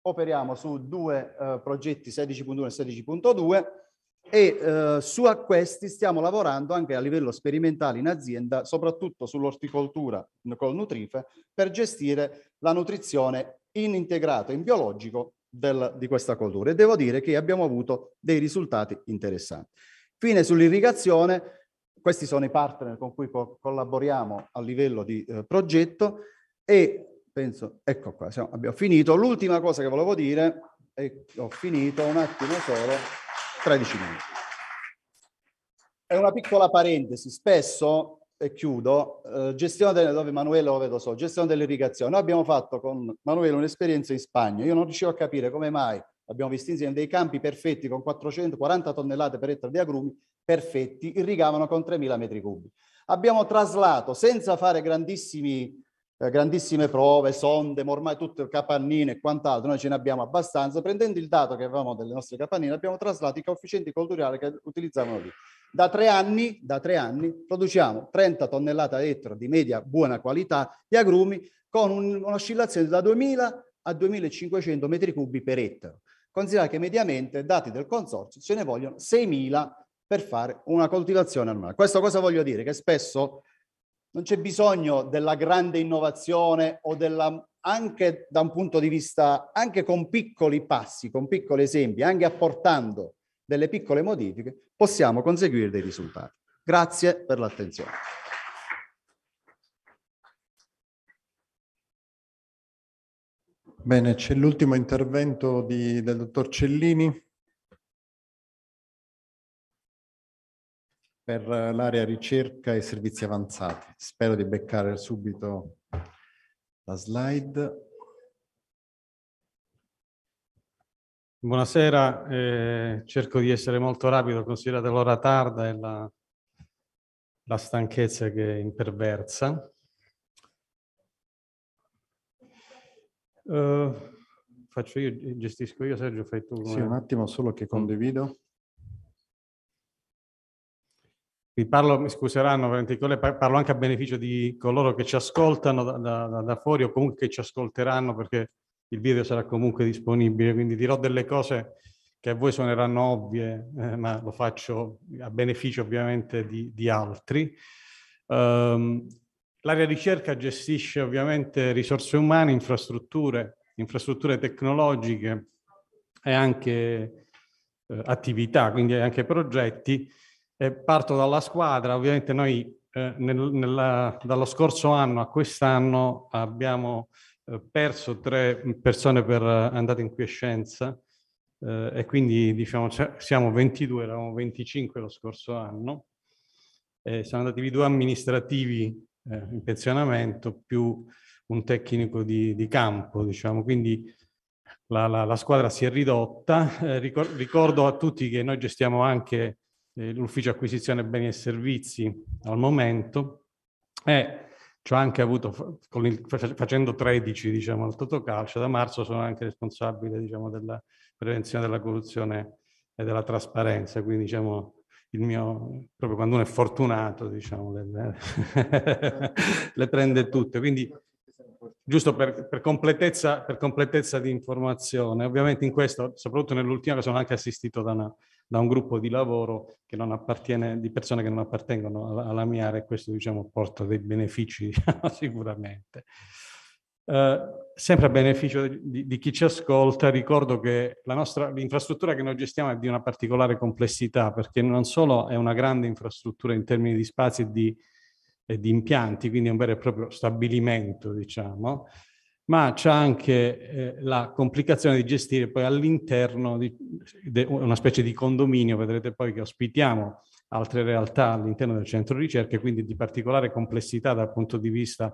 operiamo su due eh, progetti 16.1 e 16.2 e eh, su a questi stiamo lavorando anche a livello sperimentale in azienda, soprattutto sull'orticoltura col Nutrife, per gestire la nutrizione in integrato, in biologico del, di questa coltura e devo dire che abbiamo avuto dei risultati interessanti. Fine sull'irrigazione, questi sono i partner con cui co collaboriamo a livello di eh, progetto e penso, ecco qua, siamo, abbiamo finito. L'ultima cosa che volevo dire, e ho finito un attimo solo, 13 minuti. È una piccola parentesi, spesso e chiudo, eh, gestione delle, dove Manuele lo vedo so, gestione dell'irrigazione. Noi abbiamo fatto con Manuele un'esperienza in Spagna, io non riuscivo a capire come mai abbiamo visto insieme dei campi perfetti con 440 tonnellate per ettaro di agrumi, perfetti, irrigavano con 3.000 metri cubi. Abbiamo traslato, senza fare grandissimi, eh, grandissime prove, sonde, ormai tutte capannine e quant'altro, noi ce ne abbiamo abbastanza, prendendo il dato che avevamo delle nostre capannine, abbiamo traslato i coefficienti culturali che utilizzavano lì. Da tre, anni, da tre anni produciamo 30 tonnellate a ettaro di media buona qualità di agrumi con un, un'oscillazione da 2000 a 2500 metri cubi per ettaro. Considerate che mediamente, dati del consorzio, ce ne vogliono 6000 per fare una coltivazione normale. Questo cosa voglio dire? Che spesso non c'è bisogno della grande innovazione o della, anche da un punto di vista, anche con piccoli passi, con piccoli esempi, anche apportando delle piccole modifiche, possiamo conseguire dei risultati. Grazie per l'attenzione. Bene, c'è l'ultimo intervento di, del dottor Cellini per l'area ricerca e servizi avanzati. Spero di beccare subito la slide. Buonasera, eh, cerco di essere molto rapido, considerate l'ora tarda e la, la stanchezza che è imperversa. Uh, faccio io, gestisco io, Sergio, fai tu. Sì, un attimo solo che mm. condivido. Vi parlo, mi scuseranno, parlo anche a beneficio di coloro che ci ascoltano da, da, da fuori o comunque che ci ascolteranno perché il video sarà comunque disponibile, quindi dirò delle cose che a voi suoneranno ovvie, eh, ma lo faccio a beneficio ovviamente di, di altri. Um, l'area ricerca gestisce ovviamente risorse umane, infrastrutture, infrastrutture tecnologiche e anche eh, attività, quindi anche progetti. E parto dalla squadra, ovviamente noi eh, nel, nella, dallo scorso anno a quest'anno abbiamo eh, perso tre persone per eh, andare in quiescenza eh, e quindi diciamo cioè, siamo 22, eravamo 25 lo scorso anno. e sono andati via due amministrativi eh, in pensionamento più un tecnico di, di campo, diciamo. Quindi la, la, la, squadra si è ridotta. Eh, ricor ricordo a tutti che noi gestiamo anche l'ufficio acquisizione beni e servizi al momento e ci ho anche avuto, il, facendo 13 diciamo, al Totocalcio, da marzo sono anche responsabile diciamo, della prevenzione della corruzione e della trasparenza, quindi diciamo, il mio, proprio quando uno è fortunato, diciamo, le, le prende tutte. Quindi, giusto per, per, completezza, per completezza di informazione, ovviamente in questo, soprattutto nell'ultima, che sono anche assistito da una da un gruppo di lavoro di persone che non appartengono alla, alla mia area e questo diciamo, porta dei benefici sicuramente. Uh, sempre a beneficio di, di, chi ci ascolta, ricordo che l'infrastruttura che noi gestiamo è di una particolare complessità, perché non solo è una grande infrastruttura in termini di spazi e di, e di impianti, quindi è un vero e proprio stabilimento, diciamo, ma c'è anche eh, la complicazione di gestire poi all'interno di una specie di condominio, vedrete poi che ospitiamo altre realtà all'interno del centro ricerca quindi di particolare complessità dal punto di vista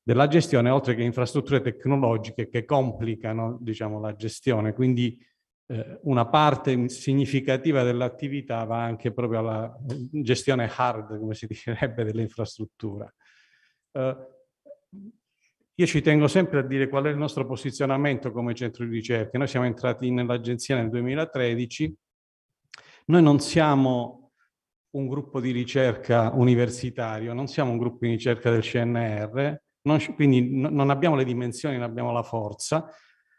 della gestione, oltre che infrastrutture tecnologiche che complicano diciamo, la gestione. Quindi eh, una parte significativa dell'attività va anche proprio alla gestione hard, come si direbbe, dell'infrastruttura. Eh, io ci tengo sempre a dire qual è il nostro posizionamento come centro di ricerca. Noi siamo entrati nell'agenzia nel 2013, noi non siamo un gruppo di ricerca universitario, non siamo un gruppo di ricerca del CNR, non, quindi non abbiamo le dimensioni, non abbiamo la forza.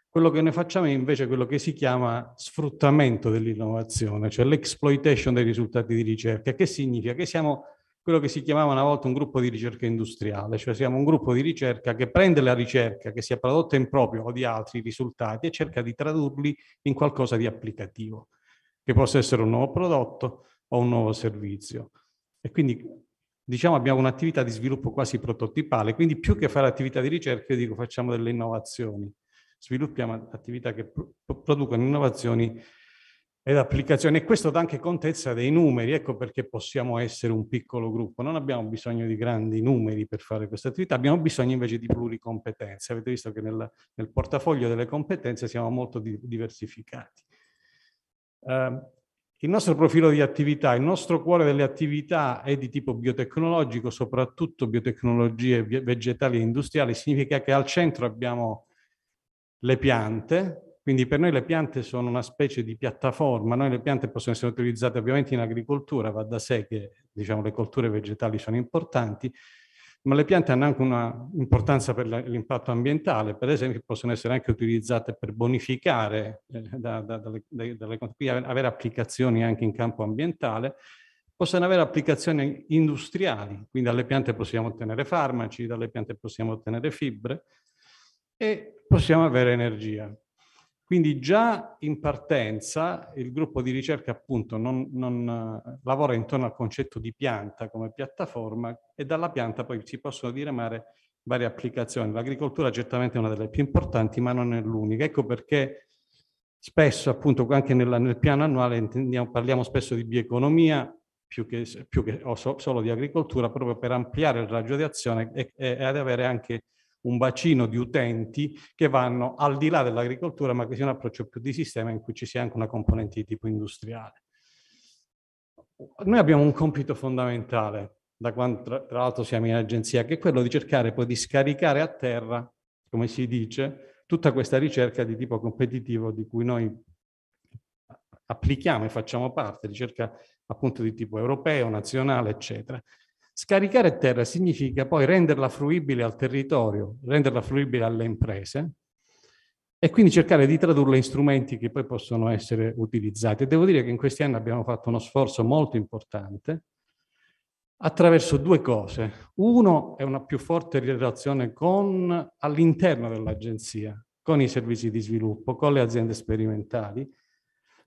Quello che noi facciamo è invece quello che si chiama sfruttamento dell'innovazione, cioè l'exploitation dei risultati di ricerca. Che significa? Che siamo quello che si chiamava una volta un gruppo di ricerca industriale, cioè siamo un gruppo di ricerca che prende la ricerca che sia prodotta in proprio o di altri risultati e cerca di tradurli in qualcosa di applicativo, che possa essere un nuovo prodotto o un nuovo servizio. E quindi diciamo abbiamo un'attività di sviluppo quasi prototipale, quindi più che fare attività di ricerca, io dico facciamo delle innovazioni, sviluppiamo attività che producono innovazioni e l'applicazione. E questo dà anche contezza dei numeri, ecco perché possiamo essere un piccolo gruppo. Non abbiamo bisogno di grandi numeri per fare questa attività, abbiamo bisogno invece di pluricompetenze. Avete visto che nel, nel portafoglio delle competenze siamo molto di, diversificati. Uh, il nostro profilo di attività, il nostro cuore delle attività è di tipo biotecnologico, soprattutto biotecnologie vegetali e industriali, significa che al centro abbiamo le piante, quindi per noi le piante sono una specie di piattaforma, noi le piante possono essere utilizzate ovviamente in agricoltura, va da sé che diciamo, le colture vegetali sono importanti, ma le piante hanno anche una importanza per l'impatto ambientale, per esempio possono essere anche utilizzate per bonificare, eh, da, da, quindi avere applicazioni anche in campo ambientale, possono avere applicazioni industriali, quindi dalle piante possiamo ottenere farmaci, dalle piante possiamo ottenere fibre e possiamo avere energia. Quindi già in partenza il gruppo di ricerca appunto non, non eh, lavora intorno al concetto di pianta come piattaforma e dalla pianta poi si possono diramare varie applicazioni. L'agricoltura certamente è una delle più importanti, ma non è l'unica. Ecco perché spesso, appunto, anche nella, nel piano annuale parliamo spesso di bioeconomia più che, più che so, solo di agricoltura, proprio per ampliare il raggio di azione e, e, ad avere anche un bacino di utenti che vanno al di là dell'agricoltura, ma che sia un approccio più di sistema in cui ci sia anche una componente di tipo industriale. Noi abbiamo un compito fondamentale, da quando tra, tra l'altro siamo in agenzia, che è quello di cercare poi di scaricare a terra, come si dice, tutta questa ricerca di tipo competitivo di cui noi applichiamo e facciamo parte, ricerca appunto di tipo europeo, nazionale, eccetera. Scaricare terra significa poi renderla fruibile al territorio, renderla fruibile alle imprese e quindi cercare di tradurla in strumenti che poi possono essere utilizzati. E devo dire che in questi anni abbiamo fatto uno sforzo molto importante attraverso due cose. Uno è una più forte relazione all'interno dell'agenzia, con i servizi di sviluppo, con le aziende sperimentali.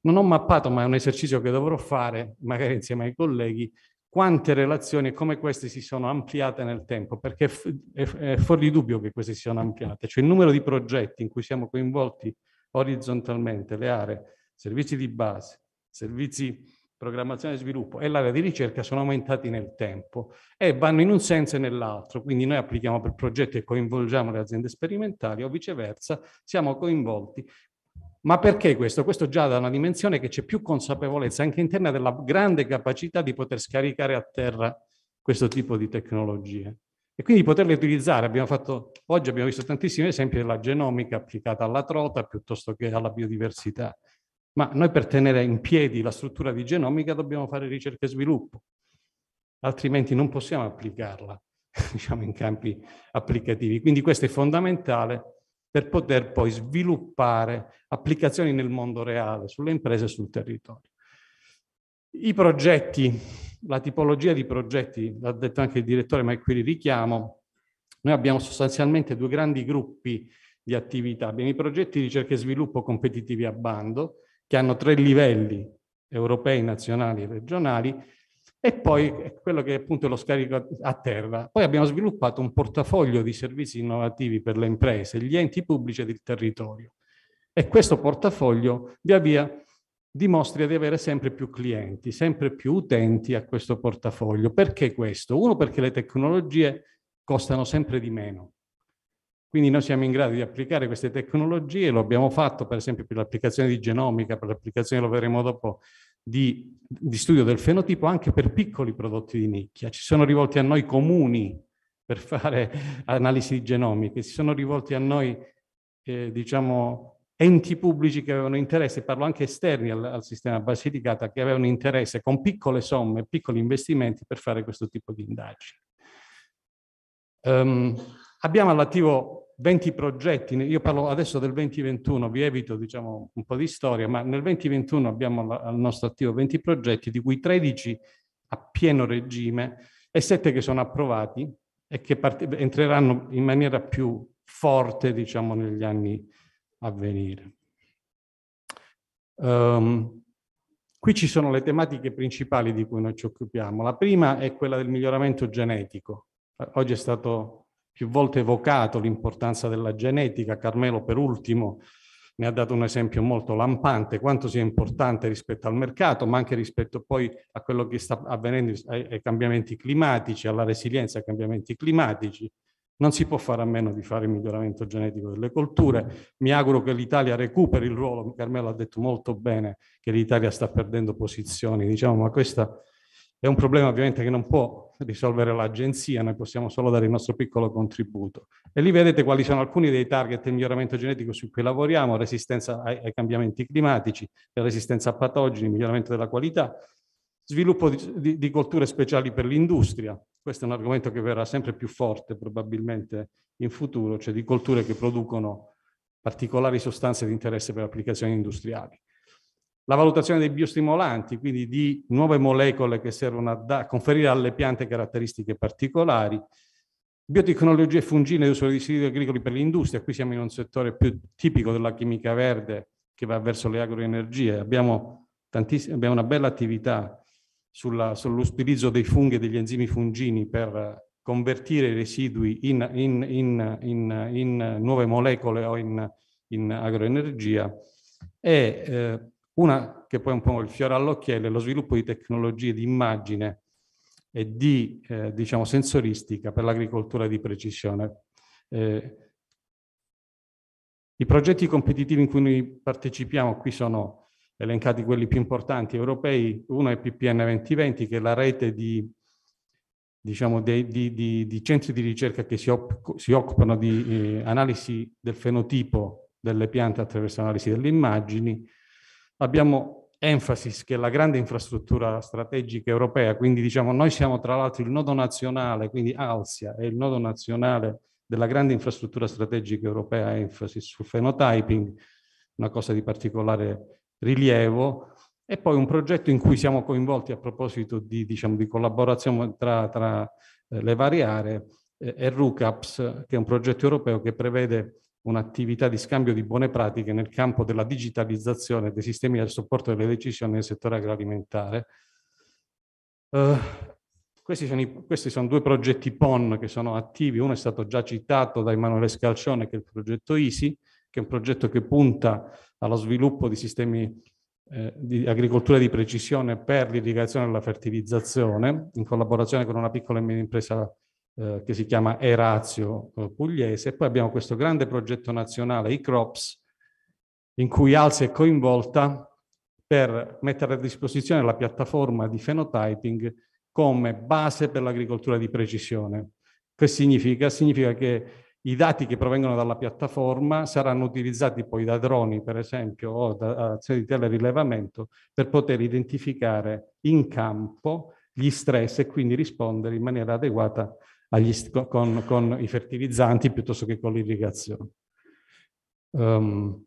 Non ho mappato, ma è un esercizio che dovrò fare, magari insieme ai colleghi, quante relazioni e come queste si sono ampliate nel tempo, perché è, è fuori di dubbio che queste si siano ampliate, cioè il numero di progetti in cui siamo coinvolti orizzontalmente, le aree, servizi di base, servizi programmazione e sviluppo e l'area di ricerca sono aumentati nel tempo e vanno in un senso e nell'altro. Quindi noi applichiamo per progetti e coinvolgiamo le aziende sperimentali o viceversa, siamo coinvolti ma perché questo? Questo già da una dimensione che c'è più consapevolezza anche interna della grande capacità di poter scaricare a terra questo tipo di tecnologie e quindi poterle utilizzare. Abbiamo fatto, oggi abbiamo visto tantissimi esempi della genomica applicata alla trota piuttosto che alla biodiversità, ma noi per tenere in piedi la struttura di genomica dobbiamo fare ricerca e sviluppo, altrimenti non possiamo applicarla diciamo, in campi applicativi. Quindi questo è fondamentale per poter poi sviluppare applicazioni nel mondo reale, sulle imprese e sul territorio. I progetti, la tipologia di progetti, l'ha detto anche il direttore, ma qui li richiamo, noi abbiamo sostanzialmente due grandi gruppi di attività. Abbiamo i progetti di ricerca e sviluppo competitivi a bando, che hanno tre livelli, europei, nazionali e regionali, e poi quello che è appunto lo scarico a terra. Poi abbiamo sviluppato un portafoglio di servizi innovativi per le imprese, gli enti pubblici ed il territorio. E questo portafoglio via via dimostra di avere sempre più clienti, sempre più utenti a questo portafoglio. Perché questo? Uno perché le tecnologie costano sempre di meno. Quindi noi siamo in grado di applicare queste tecnologie, lo abbiamo fatto per esempio per l'applicazione di genomica, per l'applicazione, lo vedremo dopo, di, di studio del fenotipo anche per piccoli prodotti di nicchia. Ci sono rivolti a noi comuni per fare analisi genomiche, si sono rivolti a noi, eh, diciamo, enti pubblici che avevano interesse, parlo anche esterni al, al, sistema Basilicata, che avevano interesse con piccole somme, piccoli investimenti per fare questo tipo di indagini. Um, ehm, abbiamo all'attivo 20 progetti, io parlo adesso del 2021, vi evito diciamo, un po' di storia, ma nel 2021 abbiamo al nostro attivo 20 progetti, di cui 13 a pieno regime e 7 che sono approvati e che part- entreranno in maniera più forte diciamo, negli anni a venire. Um, qui ci sono le tematiche principali di cui noi ci occupiamo. La prima è quella del miglioramento genetico. Oggi è stato più volte evocato l'importanza della genetica, Carmelo per ultimo ne ha dato un esempio molto lampante, quanto sia importante rispetto al mercato, ma anche rispetto poi a quello che sta avvenendo ai, ai cambiamenti climatici, alla resilienza ai cambiamenti climatici. Non si può fare a meno di fare il miglioramento genetico delle colture. Mi auguro che l'Italia recuperi il ruolo, Carmelo ha detto molto bene che l'Italia sta perdendo posizioni, diciamo, ma questa è un problema ovviamente che non può risolvere l'agenzia, noi possiamo solo dare il nostro piccolo contributo. E lì vedete quali sono alcuni dei target del miglioramento genetico su cui lavoriamo, resistenza ai, ai cambiamenti climatici, resistenza a patogeni, miglioramento della qualità, sviluppo di, di, di colture speciali per l'industria. Questo è un argomento che verrà sempre più forte probabilmente in futuro, cioè di colture che producono particolari sostanze di interesse per applicazioni industriali la valutazione dei biostimolanti, quindi di nuove molecole che servono a conferire alle piante caratteristiche particolari, biotecnologie fungine e uso di residui agricoli per l'industria, qui siamo in un settore più tipico della chimica verde che va verso le agroenergie, abbiamo, abbiamo una bella attività sull'utilizzo sull dei funghi e degli enzimi fungini per convertire i residui in, in, in, in nuove molecole o in, agroenergia e eh, una che poi è un po' il fiore all'occhiello è lo sviluppo di tecnologie di immagine e di eh, diciamo, sensoristica per l'agricoltura di precisione. Eh, I progetti competitivi in cui noi partecipiamo qui sono elencati quelli più importanti europei. Uno è PPN 2020, che è la rete di, diciamo, di, di, di centri di ricerca che si, si occupano di eh, analisi del fenotipo delle piante attraverso analisi delle immagini abbiamo Emphasis, che è la grande infrastruttura strategica europea, quindi diciamo noi siamo tra l'altro il nodo nazionale, quindi Alsia è il nodo nazionale della grande infrastruttura strategica europea Emphasis sul phenotyping, una cosa di particolare rilievo, e poi un progetto in cui siamo coinvolti a proposito di, diciamo, di collaborazione tra, tra eh, le varie aree, eh, è RUCAPS, che è un progetto europeo che prevede un'attività di scambio di buone pratiche nel campo della digitalizzazione dei sistemi del supporto delle decisioni nel settore agroalimentare. Uh, questi, sono i, questi, sono due progetti PON che sono attivi, uno è stato già citato da Emanuele Scalcione che è il progetto ISI, che è un progetto che punta allo sviluppo di sistemi eh, di agricoltura di precisione per l'irrigazione e la fertilizzazione, in collaborazione con una piccola e media impresa eh, che si chiama Erazio eh, Pugliese. Poi abbiamo questo grande progetto nazionale, i Crops, in cui Alsi è coinvolta per mettere a disposizione la piattaforma di phenotyping come base per l'agricoltura di precisione. Che significa? Significa che i dati che provengono dalla piattaforma saranno utilizzati poi da droni, per esempio, o da azioni di telerilevamento per poter identificare in campo gli stress e quindi rispondere in maniera adeguata agli, con, con, i fertilizzanti piuttosto che con l'irrigazione. Um,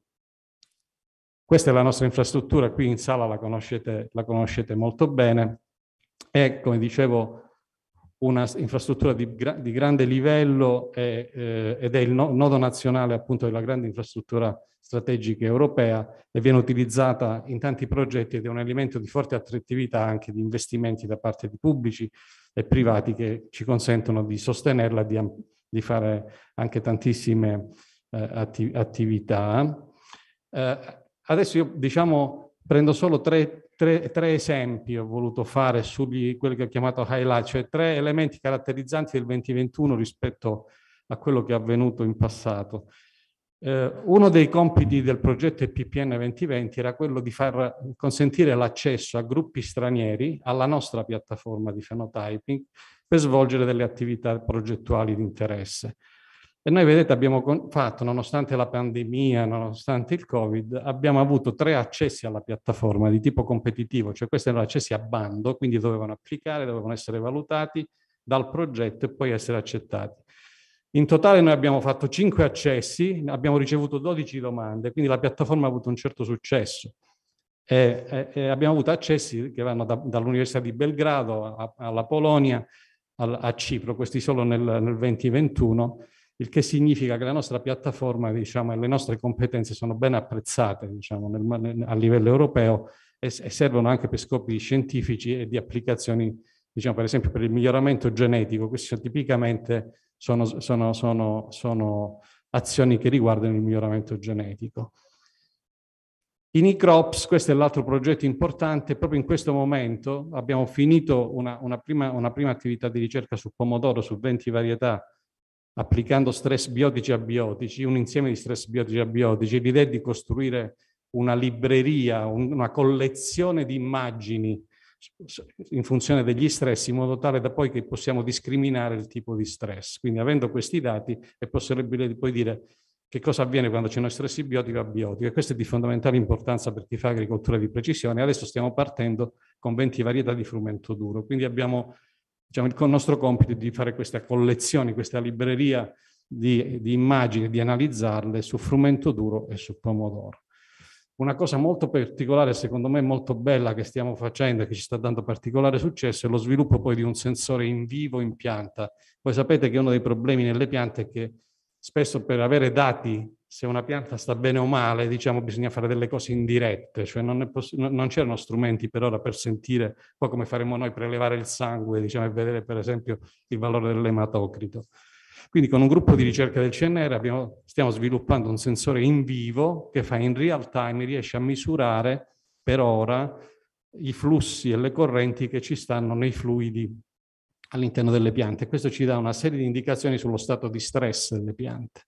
questa è la nostra infrastruttura, qui in sala la conoscete, la conoscete molto bene. È, come dicevo, una infrastruttura di, gra di grande livello e, eh, ed è il no nodo nazionale appunto della grande infrastruttura strategica europea e viene utilizzata in tanti progetti ed è un elemento di forte attrattività anche di investimenti da parte di pubblici, e privati che ci consentono di sostenerla, di, di fare anche tantissime eh, atti attività. Eh, adesso io diciamo prendo solo tre, tre, tre esempi, ho voluto fare su quelli che ho chiamato highlight, cioè tre elementi caratterizzanti del 2021 rispetto a quello che è avvenuto in passato. Eh, uno dei compiti del progetto EPPN 2020 era quello di far consentire l'accesso a gruppi stranieri alla nostra piattaforma di phenotyping per svolgere delle attività progettuali di interesse. E noi, vedete, abbiamo fatto, nonostante la pandemia, nonostante il Covid, abbiamo avuto tre accessi alla piattaforma di tipo competitivo, cioè questi erano accessi a bando, quindi dovevano applicare, dovevano essere valutati dal progetto e poi essere accettati. In totale noi abbiamo fatto 5 accessi, abbiamo ricevuto 12 domande, quindi la piattaforma ha avuto un certo successo. E, e, e abbiamo avuto accessi che vanno da, dall'Università di Belgrado a, alla Polonia, al, a Cipro, questi solo nel, nel 2021, il che significa che la nostra piattaforma diciamo, e le nostre competenze sono ben apprezzate diciamo, nel, nel, a livello europeo e, e servono anche per scopi scientifici e di applicazioni, diciamo, per esempio per il miglioramento genetico. Questi sono tipicamente sono, sono, sono, sono azioni che riguardano il miglioramento genetico. In e-crops, questo è l'altro progetto importante, proprio in questo momento abbiamo finito una, una, prima, una, prima, attività di ricerca su pomodoro, su 20 varietà, applicando stress biotici a biotici, un insieme di stress biotici a biotici, l'idea di costruire una libreria, un, una collezione di immagini in funzione degli stress in modo tale da poi che possiamo discriminare il tipo di stress. Quindi avendo questi dati è possibile poi dire che cosa avviene quando c'è uno stress biotico e abiotico e questo è di fondamentale importanza per chi fa agricoltura di precisione. Adesso stiamo partendo con 20 varietà di frumento duro, quindi abbiamo diciamo, il nostro compito di fare questa collezione, questa libreria di, di immagini, di analizzarle su frumento duro e su pomodoro. Una cosa molto particolare, secondo me molto bella che stiamo facendo e che ci sta dando particolare successo è lo sviluppo poi di un sensore in vivo in pianta. Voi sapete che uno dei problemi nelle piante è che spesso per avere dati se una pianta sta bene o male, diciamo, bisogna fare delle cose indirette, cioè non, poss- non c'erano strumenti per ora per sentire, poi come faremo noi, prelevare il sangue, diciamo, e vedere per esempio il valore dell'ematocrito. Quindi con un gruppo di ricerca del CNR abbiamo, stiamo sviluppando un sensore in vivo che fa in real time, riesce a misurare per ora i flussi e le correnti che ci stanno nei fluidi all'interno delle piante. Questo ci dà una serie di indicazioni sullo stato di stress delle piante.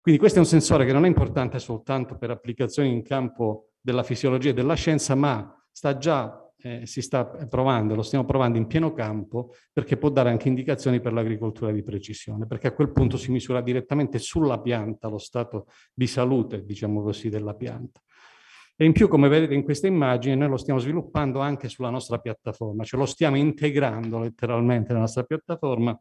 Quindi questo è un sensore che non è importante soltanto per applicazioni in campo della fisiologia e della scienza, ma sta già eh, si sta provando, lo stiamo provando in pieno campo perché può dare anche indicazioni per l'agricoltura di precisione, perché a quel punto si misura direttamente sulla pianta lo stato di salute, diciamo così, della pianta. E in più, come vedete in questa immagine, noi lo stiamo sviluppando anche sulla nostra piattaforma, cioè lo stiamo integrando letteralmente nella nostra piattaforma.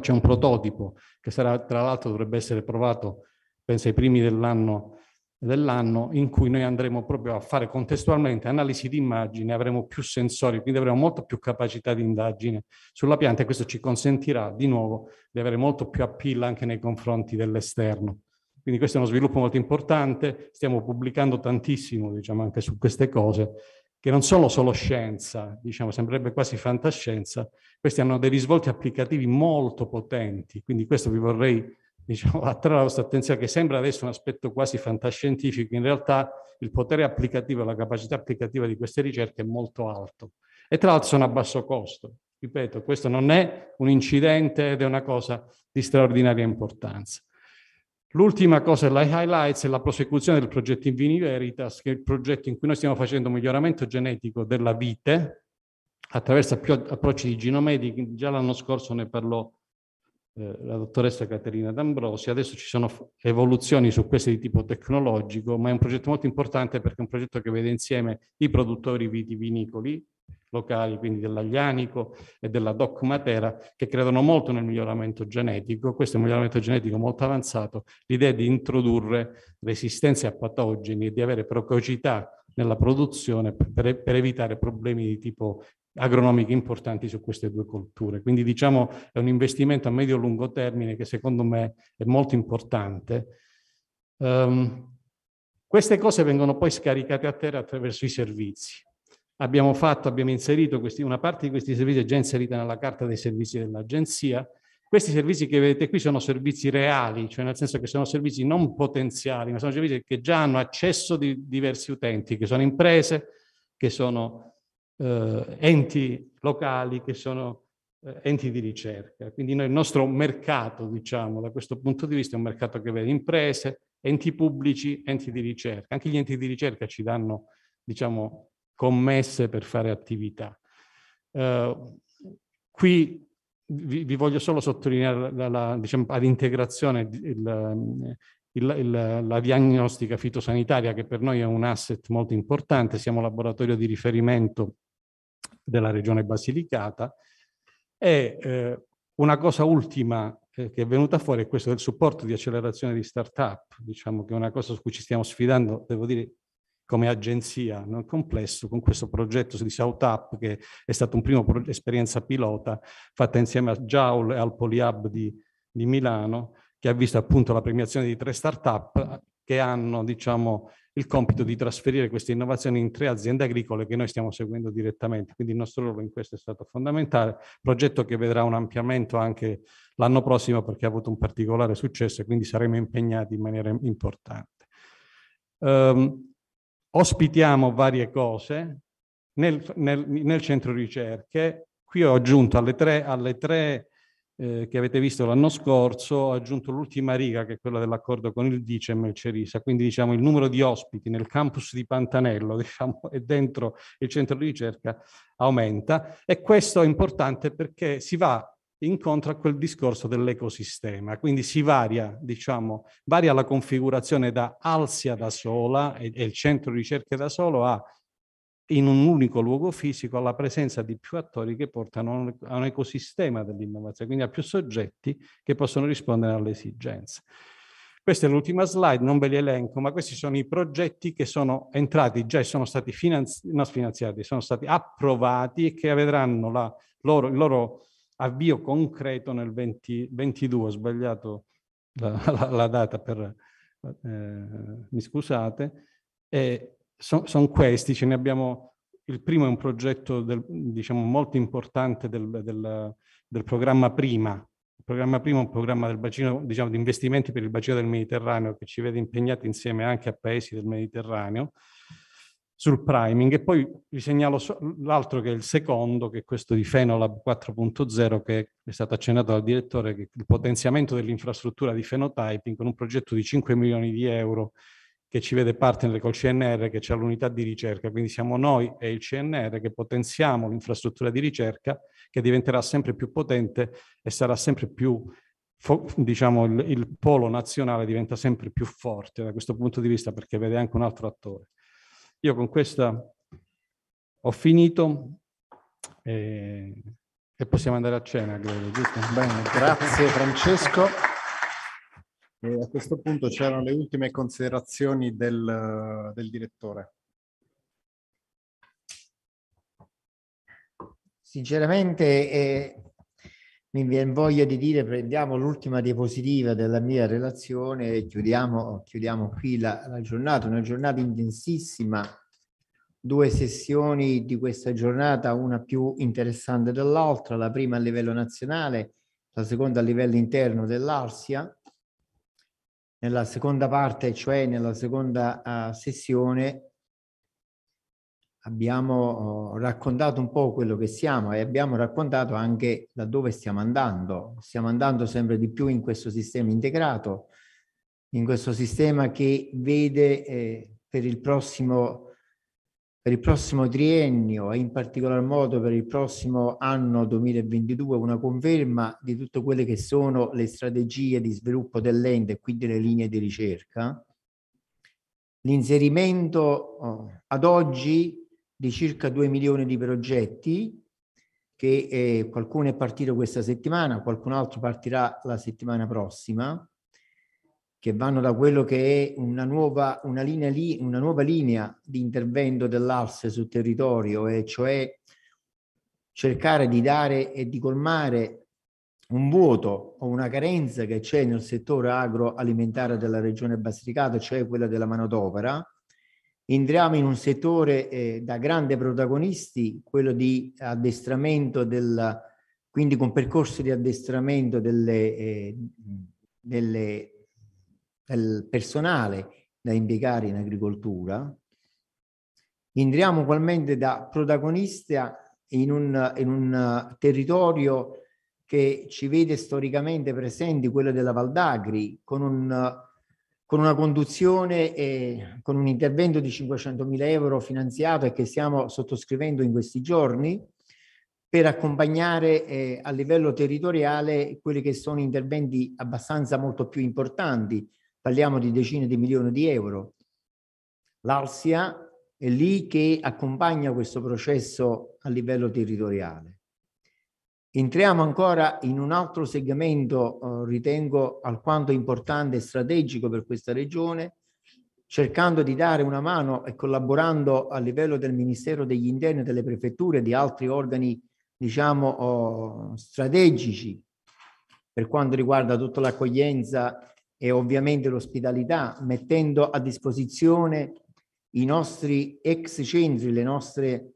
C'è un prototipo che sarà, tra l'altro dovrebbe essere provato, penso ai primi dell'anno dell'anno in cui noi andremo proprio a fare contestualmente analisi di immagine, avremo più sensori, quindi avremo molto più capacità di indagine sulla pianta e questo ci consentirà di nuovo di avere molto più appeal anche nei confronti dell'esterno. Quindi questo è uno sviluppo molto importante, stiamo pubblicando tantissimo diciamo, anche su queste cose, che non sono solo scienza, diciamo, sembrerebbe quasi fantascienza, questi hanno dei risvolti applicativi molto potenti, quindi questo vi vorrei diciamo, attrarre la nostra attenzione, che sembra adesso un aspetto quasi fantascientifico, in realtà il potere applicativo, la capacità applicativa di queste ricerche è molto alto. E tra l'altro sono a basso costo. Ripeto, questo non è un incidente ed è una cosa di straordinaria importanza. L'ultima cosa la highlights è la prosecuzione del progetto Invini Veritas, che è il progetto in cui noi stiamo facendo miglioramento genetico della vite attraverso più approcci di genomedici. Già l'anno scorso ne parlò eh, la dottoressa Caterina D'Ambrosi. Adesso ci sono evoluzioni su queste di tipo tecnologico, ma è un progetto molto importante perché è un progetto che vede insieme i produttori vitivinicoli locali, quindi dell'Aglianico e della DOC Matera, che credono molto nel miglioramento genetico. Questo è un miglioramento genetico molto avanzato, l'idea di introdurre resistenze a patogeni e di avere precocità nella produzione per, per, evitare problemi di tipo agronomiche importanti su queste due colture. Quindi diciamo è un investimento a medio-lungo e termine che secondo me è molto importante. Um, queste cose vengono poi scaricate a terra attraverso i servizi. Abbiamo fatto, abbiamo inserito questi, una parte di questi servizi è già inserita nella carta dei servizi dell'agenzia. Questi servizi che vedete qui sono servizi reali, cioè nel senso che sono servizi non potenziali, ma sono servizi che già hanno accesso di diversi utenti, che sono imprese, che sono eh, enti locali che sono eh, enti di ricerca. Quindi noi, il nostro mercato, diciamo, da questo punto di vista è un mercato che vede imprese, enti pubblici, enti di ricerca. Anche gli enti di ricerca ci danno, diciamo, commesse per fare attività. Eh, qui vi, vi, voglio solo sottolineare la, la, diciamo, ad integrazione il, il, il, la diagnostica fitosanitaria che per noi è un asset molto importante, siamo laboratorio di riferimento della regione Basilicata. E eh, una cosa ultima eh, che è venuta fuori è questo del supporto di accelerazione di start-up, diciamo che è una cosa su cui ci stiamo sfidando, devo dire, come agenzia nel complesso con questo progetto di South Up che è stato un primo esperienza pilota fatta insieme a Jowl e al PoliHub di, di Milano che ha visto appunto la premiazione di tre start-up che hanno diciamo, il compito di trasferire queste innovazioni in tre aziende agricole che noi stiamo seguendo direttamente. Quindi il nostro ruolo in questo è stato fondamentale, progetto che vedrà un ampliamento anche l'anno prossimo perché ha avuto un particolare successo e quindi saremo impegnati in maniera importante. Um, ospitiamo varie cose nel, nel, nel centro ricerche. Qui ho aggiunto alle tre, alle tre eh, che avete visto l'anno scorso, ha aggiunto l'ultima riga che è quella dell'accordo con il DICEM e il Cerisa, quindi diciamo il numero di ospiti nel campus di Pantanello diciamo, e dentro il centro di ricerca aumenta e questo è importante perché si va incontra quel discorso dell'ecosistema, quindi si varia, diciamo, varia la configurazione da Alsia da sola e, e il centro di ricerca da solo a in un unico luogo fisico alla presenza di più attori che portano a un ecosistema dell'innovazione, quindi a più soggetti che possono rispondere alle esigenze. Questa è l'ultima slide, non ve li elenco, ma questi sono i progetti che sono entrati già e sono stati finanzi- non finanziati, sono stati approvati e che vedranno la loro, il loro avvio concreto nel 2022. Ho sbagliato la, la, la data per, eh, mi scusate, e sono son questi, ce ne abbiamo, il primo è un progetto del, diciamo, molto importante del, del, del, programma Prima, il programma Prima è un programma del bacino, diciamo, di investimenti per il bacino del Mediterraneo che ci vede impegnati insieme anche a paesi del Mediterraneo sul priming e poi vi segnalo l'altro che è il secondo che è questo di Fenolab 4.0 che è stato accennato dal direttore che è il potenziamento dell'infrastruttura di phenotyping con un progetto di 5 milioni di euro che ci vede partner col CNR, che c'è l'unità di ricerca, quindi siamo noi e il CNR che potenziamo l'infrastruttura di ricerca che diventerà sempre più potente e sarà sempre più, diciamo, il, il polo nazionale diventa sempre più forte da questo punto di vista perché vede anche un altro attore. Io con questa ho finito e, e possiamo andare a cena, credo, giusto? Bene, grazie Francesco. E a questo punto c'erano le ultime considerazioni del, del direttore. Sinceramente eh, mi viene voglia di dire prendiamo l'ultima diapositiva della mia relazione e chiudiamo, chiudiamo qui la, la giornata, una giornata intensissima, due sessioni di questa giornata, una più interessante dell'altra, la prima a livello nazionale, la seconda a livello interno dell'Arsia nella seconda parte, cioè nella seconda uh, sessione, abbiamo uh, raccontato un po' quello che siamo e abbiamo raccontato anche da dove stiamo andando. Stiamo andando sempre di più in questo sistema integrato, in questo sistema che vede eh, per il prossimo per il prossimo triennio e in particolar modo per il prossimo anno 2022 una conferma di tutte quelle che sono le strategie di sviluppo dell'ente e quindi le linee di ricerca. L'inserimento eh, ad oggi di circa 2 milioni di progetti che eh, qualcuno è partito questa settimana, qualcun altro partirà la settimana prossima che vanno da quello che è una nuova, una linea, li, una nuova linea di intervento dell'ALSE sul territorio, e cioè cercare di dare e di colmare un vuoto o una carenza che c'è nel settore agroalimentare della regione Basilicata, cioè quella della manodopera, entriamo in un settore eh, da grande protagonisti, quello di addestramento, del, quindi con percorsi di addestramento delle, eh, delle il personale da impiegare in agricoltura, entriamo ugualmente da protagonista in un, in un territorio che ci vede storicamente presenti, quello della Val d'Agri, con, un, con una conduzione e con un intervento di 500.000 euro finanziato e che stiamo sottoscrivendo in questi giorni per accompagnare eh, a livello territoriale quelli che sono interventi abbastanza molto più importanti parliamo di decine di milioni di euro. L'Alsia è lì che accompagna questo processo a livello territoriale. Entriamo ancora in un altro segmento, eh, ritengo alquanto importante e strategico per questa regione, cercando di dare una mano e collaborando a livello del Ministero degli Interni, delle prefetture e di altri organi, diciamo, oh, strategici per quanto riguarda tutta l'accoglienza e ovviamente l'ospitalità, mettendo a disposizione i nostri ex centri, nostre,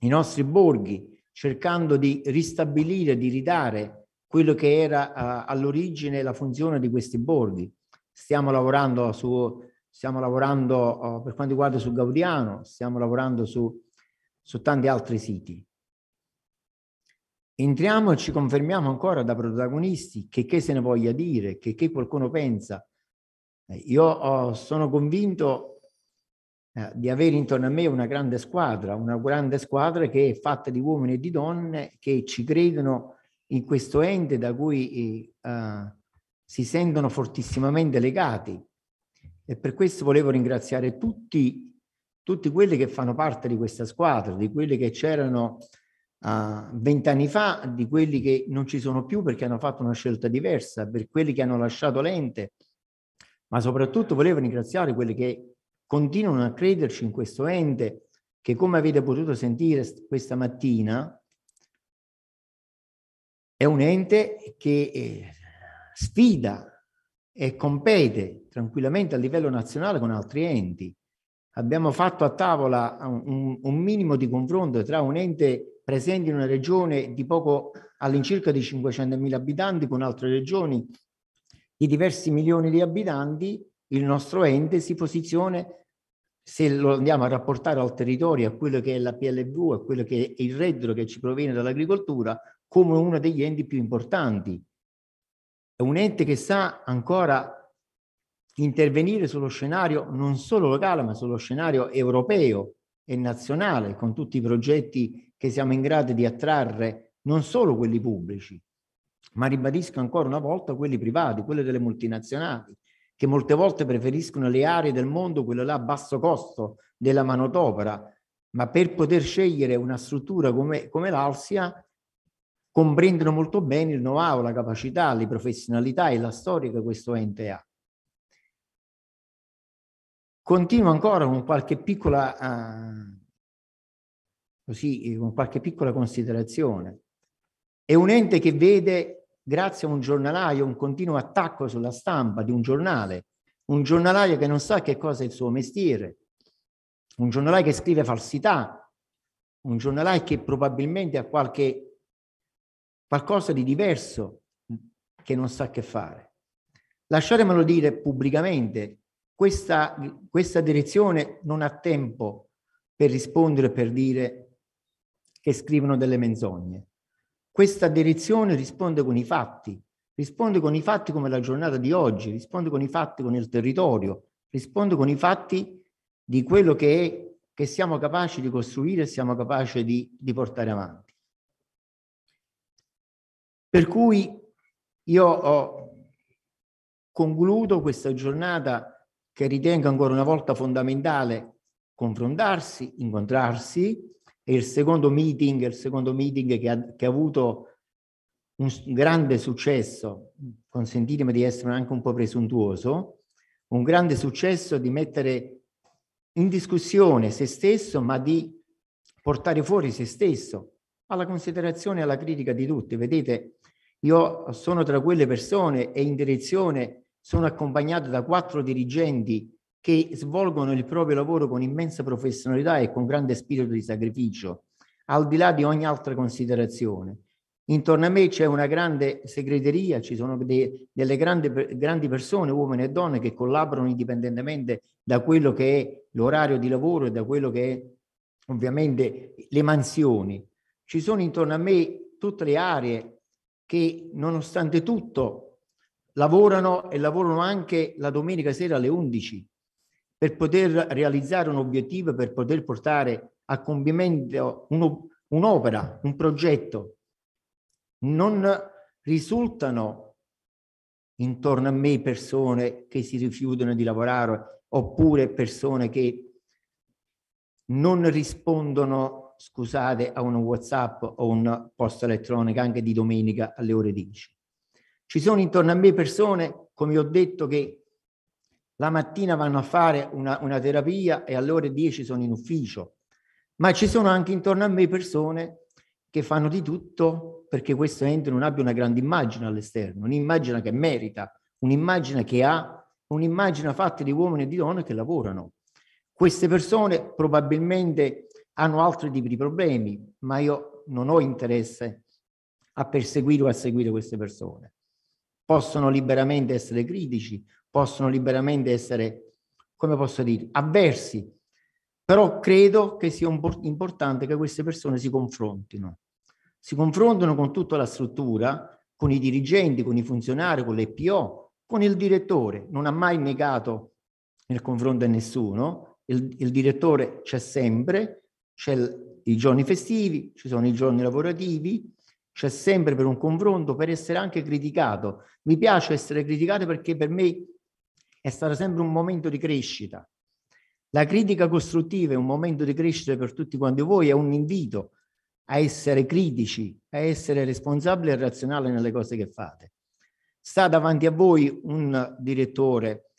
i nostri borghi, cercando di ristabilire, di ridare quello che era uh, all'origine la funzione di questi borghi. Stiamo lavorando, su, stiamo lavorando uh, per quanto riguarda su Gaudiano, stiamo lavorando su, su tanti altri siti entriamo e ci confermiamo ancora da protagonisti, che, che se ne voglia dire, che, che qualcuno pensa. Eh, io ho, sono convinto eh, di avere intorno a me una grande squadra, una grande squadra che è fatta di uomini e di donne che ci credono in questo ente da cui eh, si sentono fortissimamente legati. E per questo volevo ringraziare tutti, tutti quelli che fanno parte di questa squadra, di quelli che c'erano Ah, vent'anni uh, fa di quelli che non ci sono più perché hanno fatto una scelta diversa, per quelli che hanno lasciato l'ente, ma soprattutto volevo ringraziare quelli che continuano a crederci in questo ente che come avete potuto sentire questa mattina è un ente che eh, sfida e compete tranquillamente a livello nazionale con altri enti. Abbiamo fatto a tavola un, un minimo di confronto tra un ente presenti in una regione di poco all'incirca di 500.000 abitanti con altre regioni di diversi milioni di abitanti, il nostro ente si posiziona, se lo andiamo a rapportare al territorio, a quello che è la PLV, a quello che è il reddito che ci proviene dall'agricoltura, come uno degli enti più importanti. È un ente che sa ancora intervenire sullo scenario non solo locale, ma sullo scenario europeo, e nazionale, con tutti i progetti che siamo in grado di attrarre, non solo quelli pubblici, ma ribadisco ancora una volta quelli privati, quelli delle multinazionali, che molte volte preferiscono le aree del mondo, quelle là a basso costo della manodopera, ma per poter scegliere una struttura come, come l'Alsia comprendono molto bene il know-how, la capacità, le professionalità e la storia che questo ente ha. Continuo ancora con qualche piccola, uh, così, eh, con qualche piccola considerazione. È un ente che vede, grazie a un giornalaio, un continuo attacco sulla stampa di un giornale, un giornalaio che non sa che cosa è il suo mestiere, un giornalaio che scrive falsità, un giornalaio che probabilmente ha qualche, qualcosa di diverso che non sa che fare. Lasciatemelo dire pubblicamente, questa, questa direzione non ha tempo per rispondere, per dire che scrivono delle menzogne. Questa direzione risponde con i fatti, risponde con i fatti come la giornata di oggi, risponde con i fatti con il territorio, risponde con i fatti di quello che, è, che siamo capaci di costruire e siamo capaci di, di portare avanti. Per cui io ho concludo questa giornata che ritengo ancora una volta fondamentale confrontarsi, incontrarsi. E il secondo meeting, il secondo meeting che ha, che ha avuto un grande successo, consentitemi di essere anche un po' presuntuoso, un grande successo di mettere in discussione se stesso, ma di portare fuori se stesso alla considerazione e alla critica di tutti. Vedete, io sono tra quelle persone e in direzione sono accompagnato da quattro dirigenti che svolgono il proprio lavoro con immensa professionalità e con grande spirito di sacrificio, al di là di ogni altra considerazione. Intorno a me c'è una grande segreteria, ci sono de, delle grandi, grandi persone, uomini e donne, che collaborano indipendentemente da quello che è l'orario di lavoro e da quello che è ovviamente le mansioni. Ci sono intorno a me tutte le aree che nonostante tutto lavorano e lavorano anche la domenica sera alle 11 per poter realizzare un obiettivo, per poter portare a compimento un'opera, un progetto. Non risultano intorno a me persone che si rifiutano di lavorare oppure persone che non rispondono, scusate, a un WhatsApp o un post elettronico anche di domenica alle ore 10. Ci sono intorno a me persone, come ho detto, che la mattina vanno a fare una, una terapia e alle ore 10 sono in ufficio, ma ci sono anche intorno a me persone che fanno di tutto perché questo ente non abbia una grande immagine all'esterno, un'immagine che merita, un'immagine che ha, un'immagine fatta di uomini e di donne che lavorano. Queste persone probabilmente hanno altri tipi di problemi, ma io non ho interesse a perseguire o a seguire queste persone possono liberamente essere critici, possono liberamente essere, come posso dire, avversi, però credo che sia importante che queste persone si confrontino, si confrontino con tutta la struttura, con i dirigenti, con i funzionari, con l'EPO, con il direttore, non ha mai negato nel confronto a nessuno, il, il direttore c'è sempre, c'è i giorni festivi, ci sono i giorni lavorativi, c'è sempre per un confronto, per essere anche criticato. Mi piace essere criticato perché per me è stato sempre un momento di crescita. La critica costruttiva è un momento di crescita per tutti quanti voi, è un invito a essere critici, a essere responsabili e razionali nelle cose che fate. Sta davanti a voi un direttore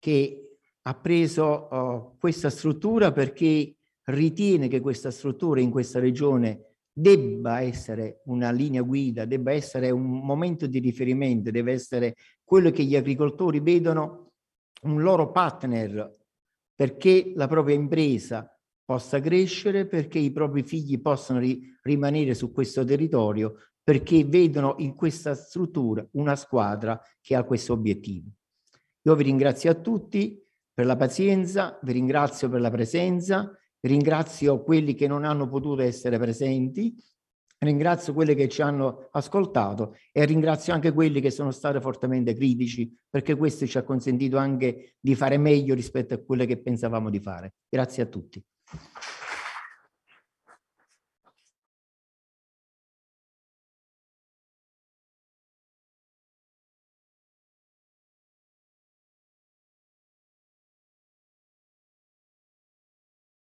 che ha preso uh, questa struttura perché ritiene che questa struttura in questa regione debba essere una linea guida, debba essere un momento di riferimento, deve essere quello che gli agricoltori vedono un loro partner perché la propria impresa possa crescere, perché i propri figli possano ri- rimanere su questo territorio, perché vedono in questa struttura una squadra che ha questo obiettivo. Io vi ringrazio a tutti per la pazienza, vi ringrazio per la presenza ringrazio quelli che non hanno potuto essere presenti, ringrazio quelli che ci hanno ascoltato e ringrazio anche quelli che sono stati fortemente critici perché questo ci ha consentito anche di fare meglio rispetto a quello che pensavamo di fare. Grazie a tutti.